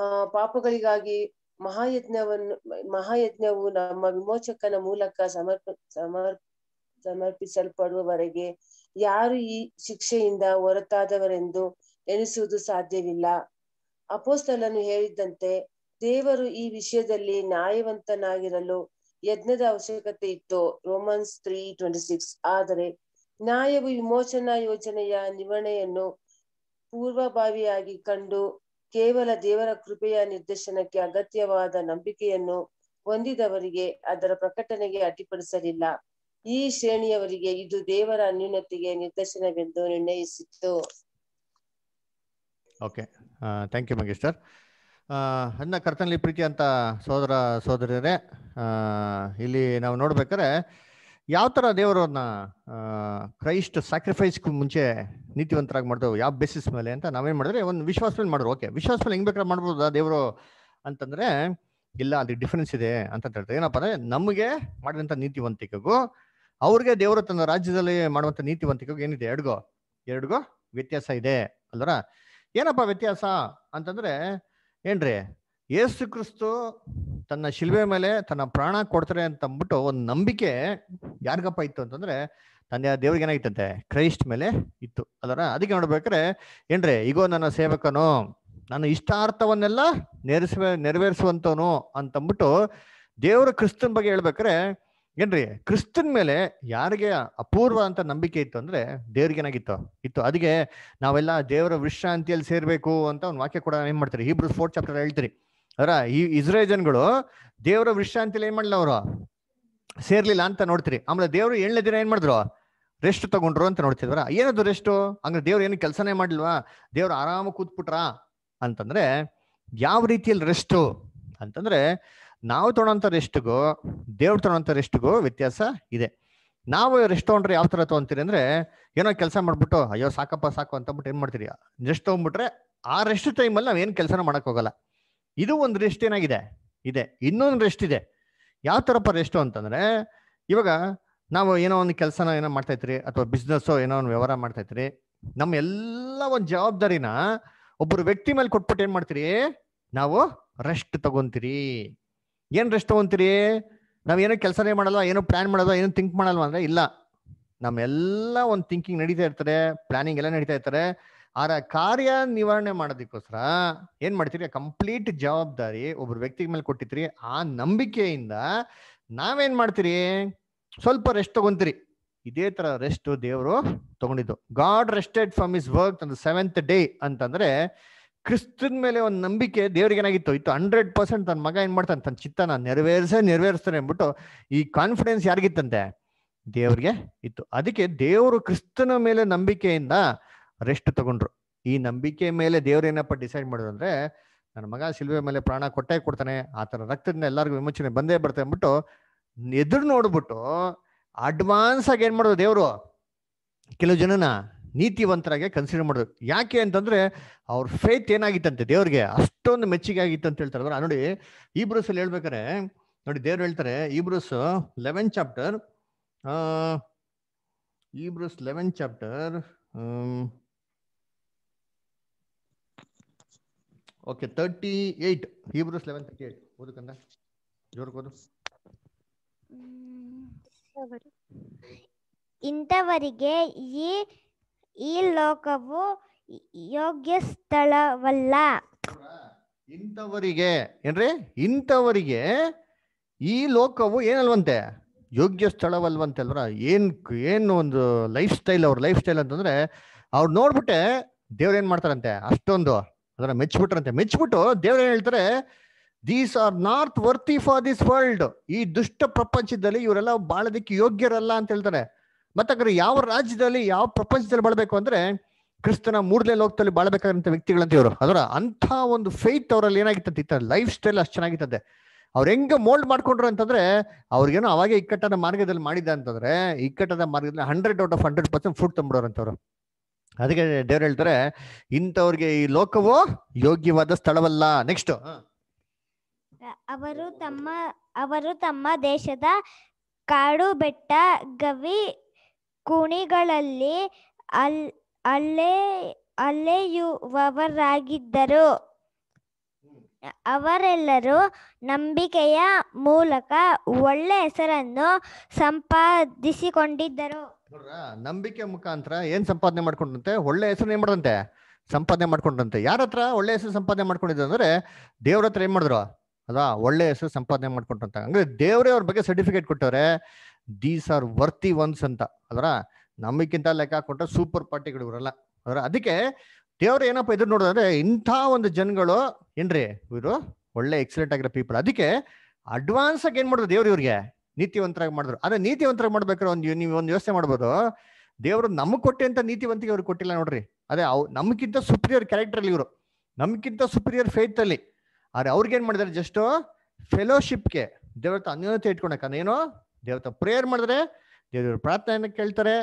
ಆ ಪಾಪಗಳಿಗಾಗಿ ಮಹಾಯಜ್ಞವನ್ನು ಮಹಾಯಜ್ಞವು ನಮ್ಮ ವಿಮೋಚಕನ ಮೂಲಕ ಸಮರ್ಪ ಸಮರ್ ಸಮರ್ಪಿಸಲ್ಪಡುವವರೆಗೆ ಯಾರು ಈ ಶಿಕ್ಷೆಯಿಂದ ಹೊರತಾದವರೆಂದು ಎಣಿಸುವುದು ಸಾಧ್ಯವಿಲ್ಲ ಅಪೋಸ್ತಲನ್ನು ಹೇಳಿದ್ದಂತೆ ದೇವರು ಈ ವಿಷಯದಲ್ಲಿ ನ್ಯಾಯವಂತನಾಗಿರಲು ಯಜ್ಞದ ಅವಶ್ಯಕತೆ ಇತ್ತು ರೋಮನ್ಸ್ ತ್ರೀ ಟ್ವೆಂಟಿ ಸಿಕ್ಸ್ ಆದರೆ ನ್ಯಾಯ ವಿಮೋಚನಾ ಯೋಜನೆಯ ನಿರ್ವಹಣೆಯನ್ನು ಪೂರ್ವಭಾವಿಯಾಗಿ ಕಂಡು ಕೇವಲ ದೇವರ ಕೃಪೆಯ ನಿರ್ದೇಶನಕ್ಕೆ ಅಗತ್ಯವಾದ ನಂಬಿಕೆಯನ್ನು ಹೊಂದಿದವರಿಗೆ ಅದರ ಪ್ರಕಟಣೆಗೆ ಅಡ್ಡಿಪಡಿಸಲಿಲ್ಲ ಈ ಶ್ರೇಣಿಯವರಿಗೆ ಇದು ದೇವರ ಅನ್ಯೂನತೆಗೆ ನಿರ್ದೇಶನವೆಂದು ನಿರ್ಣಯಿಸಿತ್ತು okay thank you Mangesh sir ಅನ್ನ ಕರ್ತನಲ್ಲಿ ಪ್ರೀತಿ ಅಂತ ಸೋದರ ಸೋದರಿಯರೇ ಇಲ್ಲಿ ನಾವು ನೋಡ್ಬೇಕಾದ್ರೆ ಯಾವ ತರ ದೇವರನ್ನ ಕ್ರೈಸ್ಟ್ ಸ್ಯಾಕ್ರಿಫೈಸ್ಗೂ ಮುಂಚೆ ನೀತಿವಂತರಾಗಿ ಮಾಡಿದ್ರು ಯಾವ ಬೇಸಿಸ್ ಮೇಲೆ ಅಂತ ನಾವೇನು ಮಾಡಿದ್ರೆ ಒಂದು ವಿಶ್ವಾಸ ಮೇಲೆ ಮಾಡಿದ್ರು ಓಕೆ ವಿಶ್ವಾಸ ಮೇಲೆ ಹೆಂಗ್ ಬೇಕಾದ್ರೆ ಮಾಡ್ಬೋದಾ ದೇವರು ಅಂತಂದ್ರೆ ಇಲ್ಲ ಅದಕ್ಕೆ ಡಿಫ್ರೆನ್ಸ್ ಇದೆ ಅಂತ ಹೇಳ್ತಾರೆ ಏನಪ್ಪ ಅಂದ್ರೆ ನಮಗೆ ಮಾಡಿದಂಥ ನೀತಿವಂತಿಕೆಗೂ ಅವ್ರಿಗೆ ದೇವರು ತನ್ನ ರಾಜ್ಯದಲ್ಲಿ ಮಾಡುವಂಥ ನೀತಿವಂತಿಕೆಗೂ ಏನಿದೆ ಎರಡ್ಗೋ ಎರಡ್ಗೋ ವ್ಯತ್ಯಾಸ ಇದೆ ಅಲ್ವರ ಏನಪ್ಪ ವ್ಯತ್ಯಾಸ ಅಂತಂದ್ರೆ ಏನ್ರಿ ಯೇಸು ಕ್ರಿಸ್ತು ತನ್ನ ಶಿಲ್ವೆ ಮೇಲೆ ತನ್ನ ಪ್ರಾಣ ಕೊಡ್ತಾರೆ ಅಂತ ಅಂದ್ಬಿಟ್ಟು ಒಂದು ನಂಬಿಕೆ ಯಾರಿಗಪ್ಪ ಇತ್ತು ಅಂತಂದ್ರೆ ತಂದೆ ದೇವ್ರಿಗೆ ಏನಾಗಿತ್ತಂತೆ ಕ್ರೈಸ್ಟ್ ಮೇಲೆ ಇತ್ತು ಅದರ ಅದಕ್ಕೆ ನೋಡ್ಬೇಕಾರೆ ಏನ್ರಿ ಈಗೋ ನನ್ನ ಸೇವಕನು ನನ್ನ ಇಷ್ಟಾರ್ಥವನ್ನೆಲ್ಲ ನೆರೆಸುವ ನೆರವೇರಿಸುವಂತವನು ಅಂತಂದ್ಬಿಟ್ಟು ದೇವ್ರ ಕ್ರಿಸ್ತನ್ ಬಗ್ಗೆ ಹೇಳ್ಬೇಕಾರೆ ಏನ್ರಿ ಕ್ರಿಸ್ತನ್ ಮೇಲೆ ಯಾರಿಗೆ ಅಪೂರ್ವ ಅಂತ ನಂಬಿಕೆ ಇತ್ತು ಅಂದ್ರೆ ದೇವ್ರಿಗೆ ಏನಾಗಿತ್ತು ಇತ್ತು ಅದಕ್ಕೆ ನಾವೆಲ್ಲ ದೇವರ ವಿಶ್ರಾಂತಿಯಲ್ಲಿ ಸೇರ್ಬೇಕು ಅಂತ ಒಂದು ವಾಕ್ಯ ಕೂಡ ಏನ್ ಮಾಡ್ತೀರಿ ಹೀಬ್ರೂಸ್ ಚಾಪ್ಟರ್ ಹೇಳ್ತೀರಿ ಅವರ ಈ ಇಸ್ರೇಲ್ ಜನಗಳು ದೇವರ ವಿಶ್ರಾಂತಿಲಿ ಏನ್ ಮಾಡಲಿಲ್ಲ ಅವರು ಸೇರ್ಲಿಲ್ಲ ಅಂತ ನೋಡ್ತೀರಿ ಆಮೇಲೆ ದೇವ್ರು ಏಳನೇ ದಿನ ಏನ್ ಮಾಡಿದ್ರು ರೆಸ್ಟ್ ತಗೊಂಡ್ರು ಅಂತ ನೋಡ್ತಿದ್ವರ ಏನದು ರೆಸ್ಟ್ ಅಂದ್ರೆ ದೇವ್ರು ಏನು ಕೆಲಸನೇ ಮಾಡ್ಲಿಲ್ವಾ ದೇವ್ರು ಆರಾಮ ಕೂತ್ಬಿಟ್ರ ಅಂತಂದ್ರೆ ಯಾವ ರೀತಿಯಲ್ಲಿ ರೆಸ್ಟ್ ಅಂತಂದ್ರೆ ನಾವು ತೊಗೊಳೋಂಥ ರೆಸ್ಟ್ಗೂ ದೇವ್ರು ತೊಗೊಳೋಂಥ ರೆಸ್ಟ್ಗೂ ವ್ಯತ್ಯಾಸ ಇದೆ ನಾವು ರೆಸ್ಟ್ ತೊಗೊಂಡ್ರೆ ಯಾವ ಥರ ತೊಗೊಂತೀರಿ ಅಂದ್ರೆ ಏನೋ ಕೆಲಸ ಮಾಡ್ಬಿಟ್ಟು ಅಯ್ಯೋ ಸಾಕಪ್ಪ ಸಾಕು ಅಂತ ಅಂತಬಿಟ್ಟು ಏನು ಮಾಡ್ತೀರಿ ರೆಸ್ಟ್ ತೊಗೊಂಡ್ಬಿಟ್ರೆ ಆ ರೆಸ್ಟ್ ಟೈಮಲ್ಲಿ ನಾವು ಏನು ಕೆಲಸನ ಮಾಡೋಕ್ಕೋಗಲ್ಲ ಇದು ಒಂದು ರೆಸ್ಟ್ ಏನಾಗಿದೆ ಇದೆ ಇನ್ನೊಂದು ರೆಸ್ಟ್ ಇದೆ ಯಾವ ಥರಪ್ಪ ರೆಸ್ಟು ಅಂತಂದರೆ ಇವಾಗ ನಾವು ಏನೋ ಒಂದು ಕೆಲಸನ ಏನೋ ಮಾಡ್ತಾಯಿತ್ರಿ ಅಥವಾ ಬಿಸ್ನೆಸ್ಸೋ ಏನೋ ಒಂದು ವ್ಯವಹಾರ ಮಾಡ್ತಾಯಿತ್ರಿ ನಮ್ಮ ಎಲ್ಲ ಒಂದು ಜವಾಬ್ದಾರಿನ ಒಬ್ಬರು ವ್ಯಕ್ತಿ ಮೇಲೆ ಕೊಟ್ಬಿಟ್ಟು ಏನು ಮಾಡ್ತೀರಿ ನಾವು ರೆಸ್ಟ್ ತಗೊಂತೀರಿ ಏನು ರೆಸ್ಟ್ ತಗೊಂತೀರಿ ನಾವು ಏನೋ ಕೆಲಸನೇ ಮಾಡಲ್ಲ ಏನೋ ಪ್ಲ್ಯಾನ್ ಮಾಡೋದು ಏನೋ ಥಿಂಕ್ ಮಾಡಲ್ವ ಅಂದರೆ ಇಲ್ಲ ನಮ್ಮೆಲ್ಲ ಒಂದು ಥಿಂಕಿಂಗ್ ನಡೀತಾ ಇರ್ತಾರೆ ಪ್ಲಾನಿಂಗ್ ಎಲ್ಲ ನಡೀತಾ ಇರ್ತಾರೆ ಆರ ಕಾರ್ಯ ನಿವಾರಣೆ ಮಾಡೋದಕ್ಕೋಸ್ಕರ ಏನ್ ಮಾಡ್ತೀರಿ ಕಂಪ್ಲೀಟ್ ಜವಾಬ್ದಾರಿ ಒಬ್ಬರು ವ್ಯಕ್ತಿ ಮೇಲೆ ಕೊಟ್ಟಿತ್ರಿ ಆ ನಂಬಿಕೆಯಿಂದ ನಾವೇನ್ ಮಾಡ್ತೀರಿ ಸ್ವಲ್ಪ ರೆಸ್ಟ್ ತಗೊಂತೀರಿ ಇದೇ ತರ ರೆಸ್ಟ್ ದೇವರು ತಗೊಂಡಿದ್ದು God rested from his work ಅಂದ ಸೆವೆಂತ್ ಡೇ ಅಂತಂದ್ರೆ ಕ್ರಿಸ್ತನ್ ಮೇಲೆ ಒಂದು ನಂಬಿಕೆ ದೇವ್ರಿಗೆ ಏನಾಗಿತ್ತು ಇತ್ತು ಹಂಡ್ರೆಡ್ ಪರ್ಸೆಂಟ್ ತನ್ನ ಮಗ ಏನ್ ಮಾಡ್ತಾನೆ ತನ್ನ ಚಿತ್ತನ ನೆರವೇರಿಸ ನೆರವೇರಿಸ್ತಾನೆ ಅಂದ್ಬಿಟ್ಟು ಈ ಕಾನ್ಫಿಡೆನ್ಸ್ ಯಾರಿಗಿತ್ತಂತೆ ದೇವ್ರಿಗೆ ಇತ್ತು ಅದಕ್ಕೆ ದೇವರು ಕ್ರಿಸ್ತನ ಮೇಲೆ ನಂಬಿಕೆಯಿಂದ ರೆಸ್ಟ್ ತಗೊಂಡ್ರು ಈ ನಂಬಿಕೆ ಮೇಲೆ ಏನಪ್ಪ ಡಿಸೈಡ್ ಮಾಡಿದ್ರು ಅಂದ್ರೆ ನನ್ನ ಮಗ ಶಿಲ್ವೆ ಮೇಲೆ ಪ್ರಾಣ ಕೊಟ್ಟೆ ಕೊಡ್ತಾನೆ ಆತನ ರಕ್ತದಿಂದ ಎಲ್ಲರಿಗೂ ವಿಮೋಚನೆ ಬಂದೇ ಬರ್ತಾನೆ ಅಂದ್ಬಿಟ್ಟು ಎದುರು ನೋಡ್ಬಿಟ್ಟು ಅಡ್ವಾನ್ಸ್ ಆಗಿ ಏನ್ ಮಾಡೋದು ದೇವರು ಕೆಲವು ಜನನ ನೀತಿವಂತರಾಗೆ ಕನ್ಸಿಡರ್ ಮಾಡೋದು ಯಾಕೆ ಅಂತಂದ್ರೆ ಅವ್ರ ಫೇತ್ ಏನಾಗಿತ್ತಂತೆ ದೇವ್ರಿಗೆ ಅಷ್ಟೊಂದು ಮೆಚ್ಚುಗೆ ಆಗಿತ್ತು ಅಂತ ಹೇಳ್ತಾರೆ ನೋಡಿ ಈ ಬ್ರೂಸಲ್ಲಿ ಹೇಳ್ಬೇಕಾರೆ ನೋಡಿ ದೇವ್ರು ಹೇಳ್ತಾರೆ Hebrews eleven chapter Hebrews eleven chapter okay thirty eight Hebrews eleven thirty eight ಓದು ಕಂದ ಜೋರು ಓದು ಇಂಥವರಿಗೆ ಈ ಈ ಲೋಕವು ಯೋಗ್ಯ ಸ್ಥಳವಲ್ಲ ಇಂಥವರಿಗೆ ಏನ್ರಿ ಇಂಥವರಿಗೆ ಈ ಲೋಕವು ಏನಲ್ವಂತೆ ಯೋಗ್ಯ ಸ್ಥಳವಲ್ವಂತೆ ಅಲ್ವರ ಏನ್ ಏನು ಒಂದು ಲೈಫ್ ಸ್ಟೈಲ್ ಅವ್ರ ಲೈಫ್ ಸ್ಟೈಲ್ ಅಂತಂದ್ರೆ ಅವ್ರು ನೋಡ್ಬಿಟ್ಟೆ ದೇವ್ರು ಏನ್ ಮಾಡ್ತಾರಂತೆ ಅಷ್ಟೊಂದು ಅದನ್ನ ಮೆಚ್ಚಿಬಿಟ್ರಂತೆ ಮೆಚ್ಚಿಬಿಟ್ಟು ದೇವ್ರ ಏನು ಹೇಳ್ತಾರೆ these are not worthy for this world ಈ ದುಷ್ಟ ಪ್ರಪಂಚದಲ್ಲಿ ಇವರೆಲ್ಲ ಬಾಳೋದಕ್ಕೆ ಯೋಗ್ಯರಲ್ಲ ಅಂತ ಹೇಳ್ತಾರೆ ಮತ್ತಗ್ರೆ ಯಾವ ರಾಜ್ಯದಲ್ಲಿ ಯಾವ ಪ್ರಪಂಚದಲ್ಲಿ ಬಾಳ್ಬೇಕು ಅಂದ್ರೆ ಕ್ರಿಸ್ತನ ಮೂರನೇ ಲೋಕದಲ್ಲಿ ಬಾಳ್ಬೇಕಾದಂತ ವ್ಯಕ್ತಿಗಳಂತ ಇವರು ಅದರ ಅಂತ ಒಂದು ಫೇತ್ ಅವರಲ್ಲಿ ಏನಾಗಿತ್ತಂತೆ ಇತ್ತ ಲೈಫ್ ಸ್ಟೈಲ್ ಅಷ್ಟು ಚೆನ್ನಾಗಿತ್ತಂತೆ ಅವ್ರು ಹೆಂಗ ಮೋಲ್ಡ್ ಮಾಡ್ಕೊಂಡ್ರು ಅಂತಂದ್ರೆ ಅವ್ರಿಗೇನೋ ಅವಾಗೆ ಇಕ್ಕಟ್ಟನ ಮಾರ್ಗದಲ್ಲಿ ಮಾಡಿದ ಅಂತಂದ್ರೆ ಇಕ್ಕಟ್ಟದ ಮಾರ್ಗದಲ್ಲಿ hundred out of hundred percent food ಅಂತವ್ರು ಅದಕ್ಕೆ ದೇವ್ರು ಹೇಳ್ತಾರೆ ಇಂಥವ್ರಿಗೆ ಈ ಲೋಕವು ಯೋಗ್ಯವಾದ ಸ್ಥಳವಲ್ಲ ನೆಕ್ಸ್ಟ್ ಅವರು ತಮ್ಮ ಅವರು ತಮ್ಮ ದೇಶದ ಕಾಡು ಬೆಟ್ಟ ಗವಿ ಕುಣಿಗಳಲ್ಲಿ ಅಲ್ ಅಲ್ಲೇ ಅವರೆಲ್ಲರೂ ನಂಬಿಕೆಯ ಮೂಲಕ ಒಳ್ಳೆ ಹೆಸರನ್ನು ಸಂಪಾದಿಸಿಕೊಂಡಿದ್ದರು ನೋಡ್ರ ನಂಬಿಕೆ ಮುಖಾಂತರ ಏನ್ ಸಂಪಾದನೆ ಮಾಡ್ಕೊಂಡಂತೆ ಒಳ್ಳೆ ಹೆಸರು ಏನ್ ಮಾಡಿದಂತೆ ಸಂಪಾದನೆ ಮಾಡ್ಕೊಂಡಂತೆ ಯಾರ ಹತ್ರ ಒಳ್ಳೆ ಹೆಸರು ಸಂಪಾದನೆ ಮಾಡ್ಕೊಂಡಿದ್ದು ಅಂದ್ರೆ ದೇವ್ರ ಹತ್ರ ಏನ್ ಮಾಡಿದ್ರು ಅದಾ ಒಳ್ಳೆ ಹೆಸರು ಸಂಪಾದನೆ ಮಾಡ್ಕೊಂಡಂತ ಅಂದ್ರೆ ದೇವರೇ ಅವ್ರ ಬಗ್ಗೆ ಸರ್ಟಿಫಿಕೇಟ್ ಕೊಟ್ಟವ್ರೆ ದೀಸ್ ಆರ್ ವರ್ತಿ ಒನ್ಸ್ ಅಂತ ಅದರ ನಂಬಿಕಿಂತ ಲೆಕ್ಕ ಕೊಟ್ಟರೆ ಸೂಪರ್ ಪಾರ್ಟಿಗಳು ಇವರಲ್ಲ ಅದರ ಅದಕ್ಕೆ ದೇವ್ರ ಏನಪ್ಪ ಇದ್ರ ನೋಡೋದಂದ್ರೆ ಇಂಥ ಒಂದು ಜನಗಳು ಏನ್ರಿ ಇವರು ಒಳ್ಳೆ ಎಕ್ಸಲೆಂಟ್ ಆಗಿರೋ ಪೀಪಲ್ ಅದಕ್ಕೆ ಅಡ್ವಾನ್ಸ್ ಆಗಿ ಏನ್ ಮಾಡೋದು ದೇವ್ರು ಇವ್ರಿಗೆ ನೀತಿವಂತರಾಗಿ ಮಾಡಿದ್ರು ಅದೇ ನೀತಿವಂತರಾಗಿ ಮಾಡ್ಬೇಕಾದ್ರೆ ಒಂದು ನೀವು ಒಂದು ವ್ಯವಸ್ಥೆ ಮಾಡ್ಬೋದು ದೇವರು ನಮಗೆ ಕೊಟ್ಟೆ ಅಂತ ನೀತಿವಂತಿಗೆ ಅವ್ರಿಗೆ ಕೊಟ್ಟಿಲ್ಲ ನೋಡ್ರಿ ಅದೇ ಅವ್ ನಮಗಿಂತ ಸುಪ್ರಿಯರ್ ಅಲ್ಲಿ ಇವರು ನಮಗಿಂತ ಸುಪ್ರಿಯರ್ ಫೇತ್ ಅಲ್ಲಿ ಆದ್ರೆ ಅವ್ರಿಗೇನ್ ಮಾಡಿದಾರೆ ಜಸ್ಟ್ ಫೆಲೋಶಿಪ್ಗೆ ದೇವ್ರ ಅನ್ಯೋನ್ಯತೆ ಇಟ್ಕೊಳಕ ಏನು ದೇವ್ರ ಪ್ರೇಯರ್ ಮಾಡಿದ್ರೆ ದೇವ್ರ ಪ್ರಾರ್ಥನೆಯನ್ನು ಕೇಳ್ತಾರೆ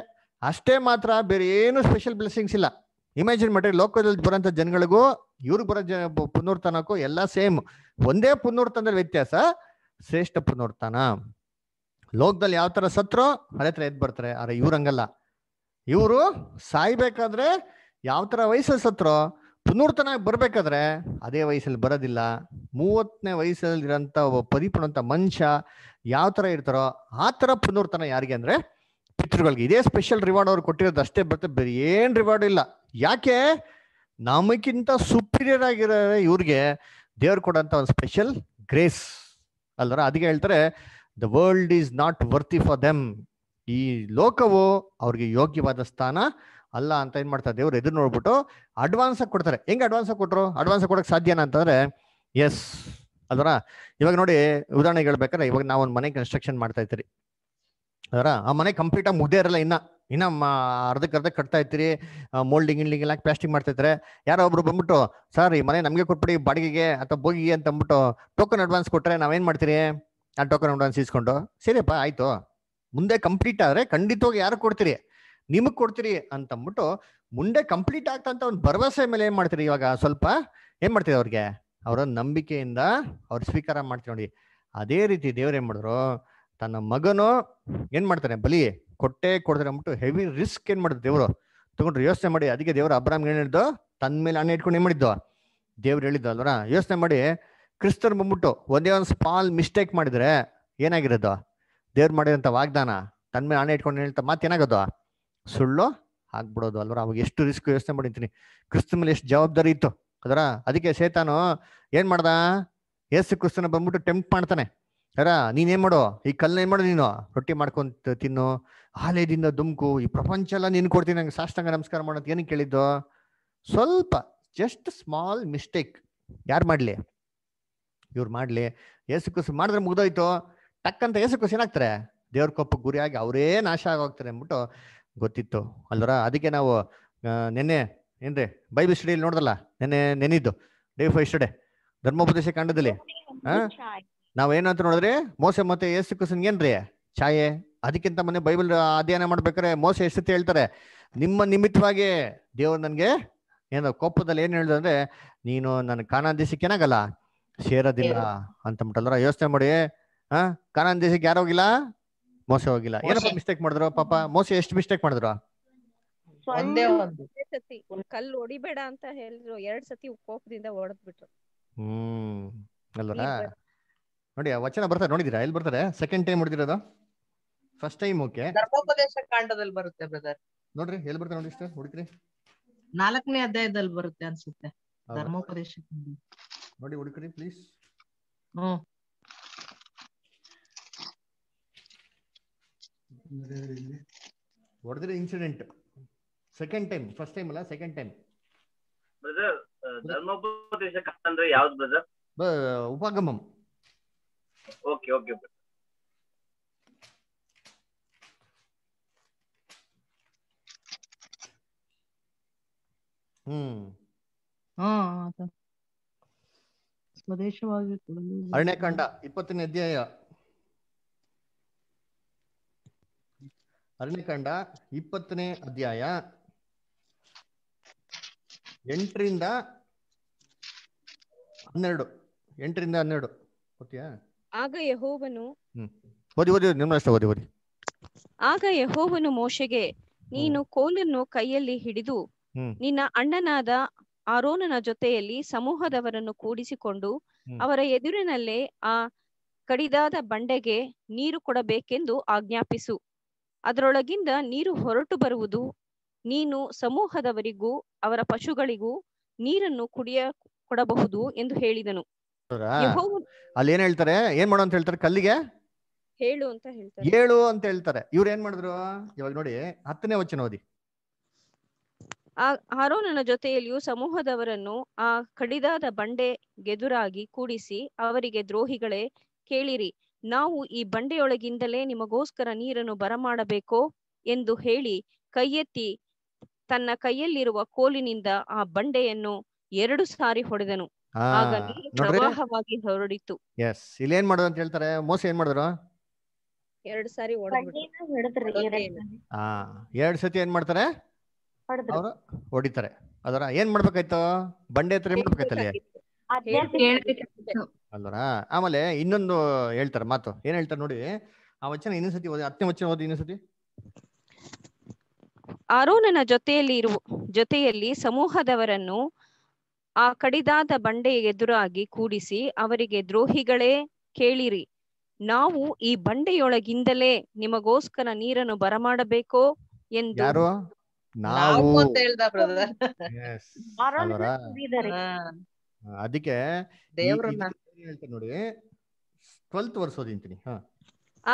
ಅಷ್ಟೇ ಮಾತ್ರ ಬೇರೆ ಏನು ಸ್ಪೆಷಲ್ ಬ್ಲೆಸ್ಸಿಂಗ್ಸ್ ಇಲ್ಲ ಇಮ್ಯಾಜಿನ್ ಮಾಡ್ರಿ ಲೋಕದಲ್ಲಿ ಬರೋಂಥ ಜನಗಳಿಗೂ ಇವ್ರಿಗೆ ಬರೋ ಜನ ಪುನರ್ತನಕ್ಕೂ ಎಲ್ಲ ಸೇಮ್ ಒಂದೇ ಪುನರ್ತನದಲ್ಲಿ ವ್ಯತ್ಯಾಸ ಶ್ರೇಷ್ಠ ಪುನರ್ತನ ಲೋಕದಲ್ಲಿ ಯಾವ ಥರ ಸತ್ರು ಅದೇ ತರ ಎದ್ದು ಬರ್ತಾರೆ ಆದರೆ ಹಂಗಲ್ಲ ಇವರು ಸಾಯ್ಬೇಕಾದ್ರೆ ಯಾವ ತರ ವಯಸ್ಸಲ್ಲಿ ಸತ್ರೋ ಪುನರ್ತನಾಗಿ ಬರ್ಬೇಕಾದ್ರೆ ಅದೇ ವಯಸ್ಸಲ್ಲಿ ಬರೋದಿಲ್ಲ ಮೂವತ್ತನೇ ವಯಸ್ಸಲ್ಲಿರೋಂಥ ಒಬ್ಬ ಪರಿಪೂರ್ಣಂತ ಮನುಷ್ಯ ಯಾವ ತರ ಇರ್ತಾರೋ ಆ ಥರ ಪುನರ್ತನ ಯಾರಿಗೆ ಅಂದ್ರೆ ಪಿತೃಗಳಿಗೆ ಇದೇ ಸ್ಪೆಷಲ್ ರಿವಾರ್ಡ್ ಅವ್ರು ಕೊಟ್ಟಿರೋದು ಅಷ್ಟೇ ಬರ್ತದೆ ಬೇರೆ ಏನು ರಿವಾರ್ಡ್ ಇಲ್ಲ ಯಾಕೆ ನಮಗಿಂತ ಸುಪೀರಿಯರ್ ಆಗಿರೋ ಇವ್ರಿಗೆ ದೇವ್ರು ಕೊಡೋಂತ ಒಂದು ಸ್ಪೆಷಲ್ ಗ್ರೇಸ್ ಅಲ್ದಾರ ಅದಕ್ಕೆ ಹೇಳ್ತಾರೆ the world is not worthy for them ಈ ಲೋಕವು ಅವ್ರಿಗೆ ಯೋಗ್ಯವಾದ ಸ್ಥಾನ ಅಲ್ಲ ಅಂತ ಏನ್ ಮಾಡ್ತಾರೆ ದೇವ್ರು ಎದುರು ನೋಡ್ಬಿಟ್ಟು ಅಡ್ವಾನ್ಸ್ ಕೊಡ್ತಾರೆ ಹೆಂಗೆ ಅಡ್ವಾನ್ಸ್ ಆಗಿ ಕೊಟ್ಟರು ಅಡ್ವಾನ್ಸ್ ಕೊಡೋಕೆ ಸಾಧ್ಯ ಅಂತಂದ್ರೆ ಎಸ್ ಅದರ ಇವಾಗ ನೋಡಿ ಉದಾಹರಣೆ ಹೇಳ್ಬೇಕಾದ್ರೆ ಇವಾಗ ನಾವು ಒಂದು ಮನೆ ಕನ್ಸ್ಟ್ರಕ್ಷನ್ ಮಾಡ್ತಾ ಇದ್ರಿ ಅದರ ಆ ಮನೆ ಕಂಪ್ಲೀಟ್ ಆಗಿ ಮುಗ್ದೇ ಇರಲ್ಲ ಇನ್ನ ಇನ್ನ ಅರ್ಧಕ್ಕರ್ಧ ಕಟ್ತಾ ಇರ್ತೀರಿ ಮೋಲ್ಡಿಂಗ್ ಇಲ್ಲಿಂಗ್ ಎಲ್ಲ ಪ್ಲಾಸ್ಟಿಕ್ ಮಾಡ್ತಾ ಇದ್ರೆ ಯಾರೋ ಒಬ್ರು ಬಂದ್ಬಿಟ್ಟು ಸರ್ ಈ ಮನೆ ನಮಗೆ ಕೊಟ್ಬಿಡಿ ಬಾಡಿಗೆಗೆ ಅಥವಾ ಬೋಗಿಗೆ ಅಂತ ಅಂದ್ಬಿಟ್ಟು ಟೋಕನ್ ಅಡ್ವಾನ್ಸ್ ಕೊಟ್ರೆ ನಾವೇನ್ ಮಾಡ್ತೀರಿ ಆ ಟೋಕನ್ ಅಡ್ವಾನ್ಸ್ ಇಸ್ಕೊಂಡು ಸರಿಯಪ್ಪ ಆಯ್ತು ಮುಂದೆ ಕಂಪ್ಲೀಟ್ ಆದರೆ ಖಂಡಿತವಾಗಿ ಯಾರು ಕೊಡ್ತೀರಿ ನಿಮಗೆ ಕೊಡ್ತೀರಿ ಅಂತಂದ್ಬಿಟ್ಟು ಮುಂದೆ ಕಂಪ್ಲೀಟ್ ಆಗ್ತಂತ ಒಂದು ಭರವಸೆ ಮೇಲೆ ಏನು ಮಾಡ್ತೀರಿ ಇವಾಗ ಸ್ವಲ್ಪ ಏನು ಮಾಡ್ತೀರಿ ಅವ್ರಿಗೆ ಅವರ ನಂಬಿಕೆಯಿಂದ ಅವ್ರು ಸ್ವೀಕಾರ ಮಾಡ್ತೀವಿ ನೋಡಿ ಅದೇ ರೀತಿ ದೇವ್ರು ಏನ್ ಮಾಡಿದ್ರು ತನ್ನ ಮಗನು ಏನು ಮಾಡ್ತಾರೆ ಬಲಿ ಕೊಟ್ಟೆ ಕೊಡ್ತಾರೆ ಅಂದ್ಬಿಟ್ಟು ಹೆವಿ ರಿಸ್ಕ್ ಏನು ಮಾಡಿದ್ರು ದೇವರು ತಗೊಂಡ್ರು ಯೋಚನೆ ಮಾಡಿ ಅದಕ್ಕೆ ದೇವರು ಅಬ್ರಾಮ್ ಏನ್ ಹೇಳಿದ್ದು ತನ್ನ ಮೇಲೆ ಅಣ್ಣ ಇಟ್ಕೊಂಡು ಏನು ಮಾಡಿದ್ದು ದೇವ್ರು ಹೇಳಿದ್ದು ಅಲ್ವರ ಯೋಚನೆ ಮಾಡಿ ಕ್ರಿಸ್ತನ್ ಬಂದ್ಬಿಟ್ಟು ಒಂದೇ ಒಂದು ಸ್ಮಾಲ್ ಮಿಸ್ಟೇಕ್ ಮಾಡಿದ್ರೆ ಏನಾಗಿರೋದು ದೇವ್ರು ಮಾಡಿದಂಥ ವಾಗ್ದಾನ ತನ್ನ ಮೇಲೆ ಹಣ ಇಟ್ಕೊಂಡು ಹೇಳ್ತಾ ಏನಾಗೋದು ಸುಳ್ಳು ಆಗ್ಬಿಡೋದು ಅಲ್ವರ ಅವಾಗ ಎಷ್ಟು ರಿಸ್ಕ್ ಯೋಚನೆ ಮಾಡಿದ್ದೀನಿ ಕ್ರಿಸ್ತ ಮೇಲೆ ಎಷ್ಟು ಜವಾಬ್ದಾರಿ ಇತ್ತು ಅದರ ಅದಕ್ಕೆ ಸೇತಾನು ಏನು ಮಾಡ್ದ ಏಸು ಕ್ರಿಸ್ತನ ಬಂದ್ಬಿಟ್ಟು ಟೆಂಪ್ ಮಾಡ್ತಾನೆ ಅರ ನೀನೇನು ಮಾಡು ಈ ಕಲ್ಲನ್ನ ಏನು ಮಾಡು ನೀನು ರೊಟ್ಟಿ ಮಾಡ್ಕೊಂತ ತಿನ್ನು ಹಾಲೇದಿಂದ ದುಮ್ಕು ಈ ಪ್ರಪಂಚ ಎಲ್ಲ ನೀನು ಕೊಡ್ತೀನಿ ನಂಗೆ ಸಾಷ್ಟಾಂಗ ನಮಸ್ಕಾರ ಮಾಡೋದು ಏನಕ್ಕೆ ಕೇಳಿದ್ದು ಸ್ವಲ್ಪ ಜಸ್ಟ್ ಸ್ಮಾಲ್ ಮಿಸ್ಟೇಕ್ ಯಾರು ಮಾಡಲಿ ಇವ್ರು ಮಾಡಲಿ ಏಸು ಕುಸು ಮಾಡಿದ್ರೆ ಮುಗ್ದೋಯ್ತು ಟಕ್ಕಂತ ಏಸು ಏನಾಗ್ತಾರೆ ದೇವ್ರ ಕೋಪ ಗುರಿಯಾಗಿ ಅವರೇ ನಾಶ ಆಗೋಗ್ತಾರೆ ಅಂದ್ಬಿಟ್ಟು ಗೊತ್ತಿತ್ತು ಅಲ್ದರ ಅದಕ್ಕೆ ನಾವು ನೆನ್ನೆ ಏನ್ರಿ ಬೈಬಲ್ ಸ್ಟಡಿಯಲ್ಲಿ ನೋಡ್ದಲ್ಲ ನೆನೆ ನೆನಿದ್ದು ಡೇ ಫೈ ಸ್ಟಡೆ ಧರ್ಮೋಪದೇಶ ಕಾಂಡದಲ್ಲಿ ಹಾ ನಾವೇನಂತ ನೋಡಿದ್ರಿ ಮೋಸೆ ಮತ್ತೆ ಏಸು ಏನ್ರಿ ಛಾಯೆ ಅದಕ್ಕಿಂತ ಮೊನ್ನೆ ಬೈಬಲ್ ಅಧ್ಯಯನ ಮಾಡ್ಬೇಕಾರೆ ಮೋಸ ಎಷ್ಟು ಹೇಳ್ತಾರೆ ನಿಮ್ಮ ನಿಮಿತ್ತವಾಗಿ ದೇವ್ರು ನನಗೆ ಏನೋ ಕೋಪದಲ್ಲಿ ಏನು ಹೇಳಿದ್ರೆ ನೀನು ನನ್ನ ಕಾಣ ಏನಾಗಲ್ಲ ಸೇರೋದಿಲ್ಲ ಅಂತ ಬಿಟ್ಟಲ್ರ ಯೋಚನೆ ಮಾಡಿ ಹಾ ಕಾನನ್ ದೇಶಕ್ಕೆ ಯಾರು ಹೋಗಿಲ್ಲ ಮೋಸ ಹೋಗಿಲ್ಲ ಏನಪ್ಪ ಮಿಸ್ಟೇಕ್ ಮಾಡಿದ್ರು ಪಾಪ ಮೋಸ ಎಷ್ಟು ಮಿಸ್ಟೇಕ್ ಮಾಡಿದ್ರು ಒಂದೇ ಒಂದು ಸತಿ ಕಲ್ಲು ಹೊಡಿಬೇಡ ಅಂತ ಹೇಳಿದ್ರು ಎರಡ್ ಸತಿ ಕೋಪದಿಂದ ಬಿಟ್ರು ಹ್ಮ್ ಅಲ್ವರಾ ನೋಡಿ ವಚನ ಬರ್ತಾರೆ ನೋಡಿದಿರಾ ಎಲ್ಲಿ ಬರ್ತಾರೆ ಸೆಕೆಂಡ್ ಟೈಮ್ ಹೊಡೆದಿರೋದು ಫಸ್ಟ್ ಟೈಮ್ ಓಕೆ ಧರ್ಮೋಪದೇಶ ಕಾಂಡದಲ್ಲಿ ಬರುತ್ತೆ ಬ್ರದರ್ ನೋಡ್ರಿ ಎಲ್ಲಿ ಬರ್ತಾರೆ ನೋಡಿ ಇಷ್ಟ ಹುಡುಕ್ರಿ ನಾಲ್ಕನೇ ಅಧ್ಯಾಯದಲ್ಲಿ ಬರುತ್ತೆ ಅನ್ಸುತ್ತೆ ಧರ್ಮೋಪದೇಶ மறுபடியும் ஒடுக்கடி please what is the incident second time first time la second time brother ಧರ್ಮೋಪದೇಶಕ ಅಂದ್ರೆ ಯಾವ್ದು ಬ್ರದರ್ ಉಪಗಮಂ ಓಕೆ ಓಕೆ ಹ್ಮ್ ಹ್ಮ್ ಸ್ವದೇಶವಾಗಿ ಅರಣ್ಯಕಾಂಡ ಇಪ್ಪತ್ತನೇ ಅಧ್ಯಾಯ ಅರಣ್ಯಕಾಂಡ ಇಪ್ಪತ್ತನೇ ಅಧ್ಯಾಯ ಎಂಟರಿಂದ ಹನ್ನೆರಡು ಎಂಟರಿಂದ ಹನ್ನೆರಡು ಆಗ ಯಹೋವನು ಓದಿ ಓದಿ ನಿಮ್ಮ ಓದಿ ಆಗ ಯಹೋವನು ಮೋಶೆಗೆ ನೀನು ಕೋಲನ್ನು ಕೈಯಲ್ಲಿ ಹಿಡಿದು ನಿನ್ನ ಅಣ್ಣನಾದ ಆರೋನನ ಜೊತೆಯಲ್ಲಿ ಸಮೂಹದವರನ್ನು ಕೂಡಿಸಿಕೊಂಡು ಅವರ ಎದುರಿನಲ್ಲೇ ಆ ಕಡಿದಾದ ಬಂಡೆಗೆ ನೀರು ಕೊಡಬೇಕೆಂದು ಆಜ್ಞಾಪಿಸು ಅದರೊಳಗಿಂದ ನೀರು ಹೊರಟು ಬರುವುದು ನೀನು ಸಮೂಹದವರಿಗೂ ಅವರ ಪಶುಗಳಿಗೂ ನೀರನ್ನು ಕುಡಿಯ ಕೊಡಬಹುದು ಎಂದು ಹೇಳಿದನು ಅಲ್ಲಿ ಏನ್ ಹೇಳ್ತಾರೆ ಏನ್ ಮಾಡು ಅಂತ ಹೇಳ್ತಾರೆ ಕಲ್ಲಿಗೆ ಹೇಳು ಅಂತ ಹೇಳ್ತಾರೆ ಹೇಳು ಅಂತ ಹೇಳ್ತಾರೆ ಇವ್ರು ಏನ್ ಮಾಡಿದ್ರು ಇವಾಗ ನೋಡಿ ಹತ್ತನೇ ವಚನ ಓದಿ ಆ ಆರೋನನ ಜೊತೆಯಲ್ಲಿಯೂ ಸಮೂಹದವರನ್ನು ಆ ಕಡಿದಾದ ಬಂಡೆ ಗೆದುರಾಗಿ ಕೂಡಿಸಿ ಅವರಿಗೆ ದ್ರೋಹಿಗಳೇ ಕೇಳಿರಿ ನಾವು ಈ ಬಂಡೆಯೊಳಗಿಂದಲೇ ನಿಮಗೋಸ್ಕರ ನೀರನ್ನು ಬರಮಾಡಬೇಕೋ ಎಂದು ಹೇಳಿ ಕೈಯೆತ್ತಿ ತನ್ನ ಕೈಯಲ್ಲಿರುವ ಕೋಲಿನಿಂದ ಆ ಬಂಡೆಯನ್ನು ಎರಡು ಸಾರಿ ಹೊಡೆದನು ಆಗ ಪ್ರವಾಹವಾಗಿ ಹೊರಡಿತು ಇಲ್ಲಿ ಅಂತ ಹೇಳ್ತಾರೆ ಎರಡು ಸಾರಿ ಸತಿ ಏನ್ ಮಾಡ್ತಾರೆ ಅವರು ಹೊಡಿತಾರೆ ಅದರ ಏನ್ ಮಾಡ್ಬೇಕಾಯ್ತು ಬಂಡೆ ಹತ್ರ ಏನ್ ಮಾಡ್ಬೇಕಾಯ್ತಲ್ಲ ಅಲ್ವರ ಆಮೇಲೆ ಇನ್ನೊಂದು ಹೇಳ್ತಾರೆ ಮಾತು ಏನ್ ಹೇಳ್ತಾರೆ ನೋಡಿ ಆ ವಚನ ಇನ್ನೊಂದ್ಸತಿ ಓದಿ ಹತ್ತನೇ ವಚನ ಓದಿ ಇನ್ನೊಂದ್ಸತಿ ಆರೋನನ ಜೊತೆಯಲ್ಲಿ ಇರುವ ಜೊತೆಯಲ್ಲಿ ಸಮೂಹದವರನ್ನು ಆ ಕಡಿದಾದ ಬಂಡೆ ಎದುರಾಗಿ ಕೂಡಿಸಿ ಅವರಿಗೆ ದ್ರೋಹಿಗಳೇ ಕೇಳಿರಿ ನಾವು ಈ ಬಂಡೆಯೊಳಗಿಂದಲೇ ನಿಮಗೋಸ್ಕರ ನೀರನ್ನು ಬರಮಾಡಬೇಕೋ ಎಂದು ಅದಕ್ಕೆ ನೋಡಿ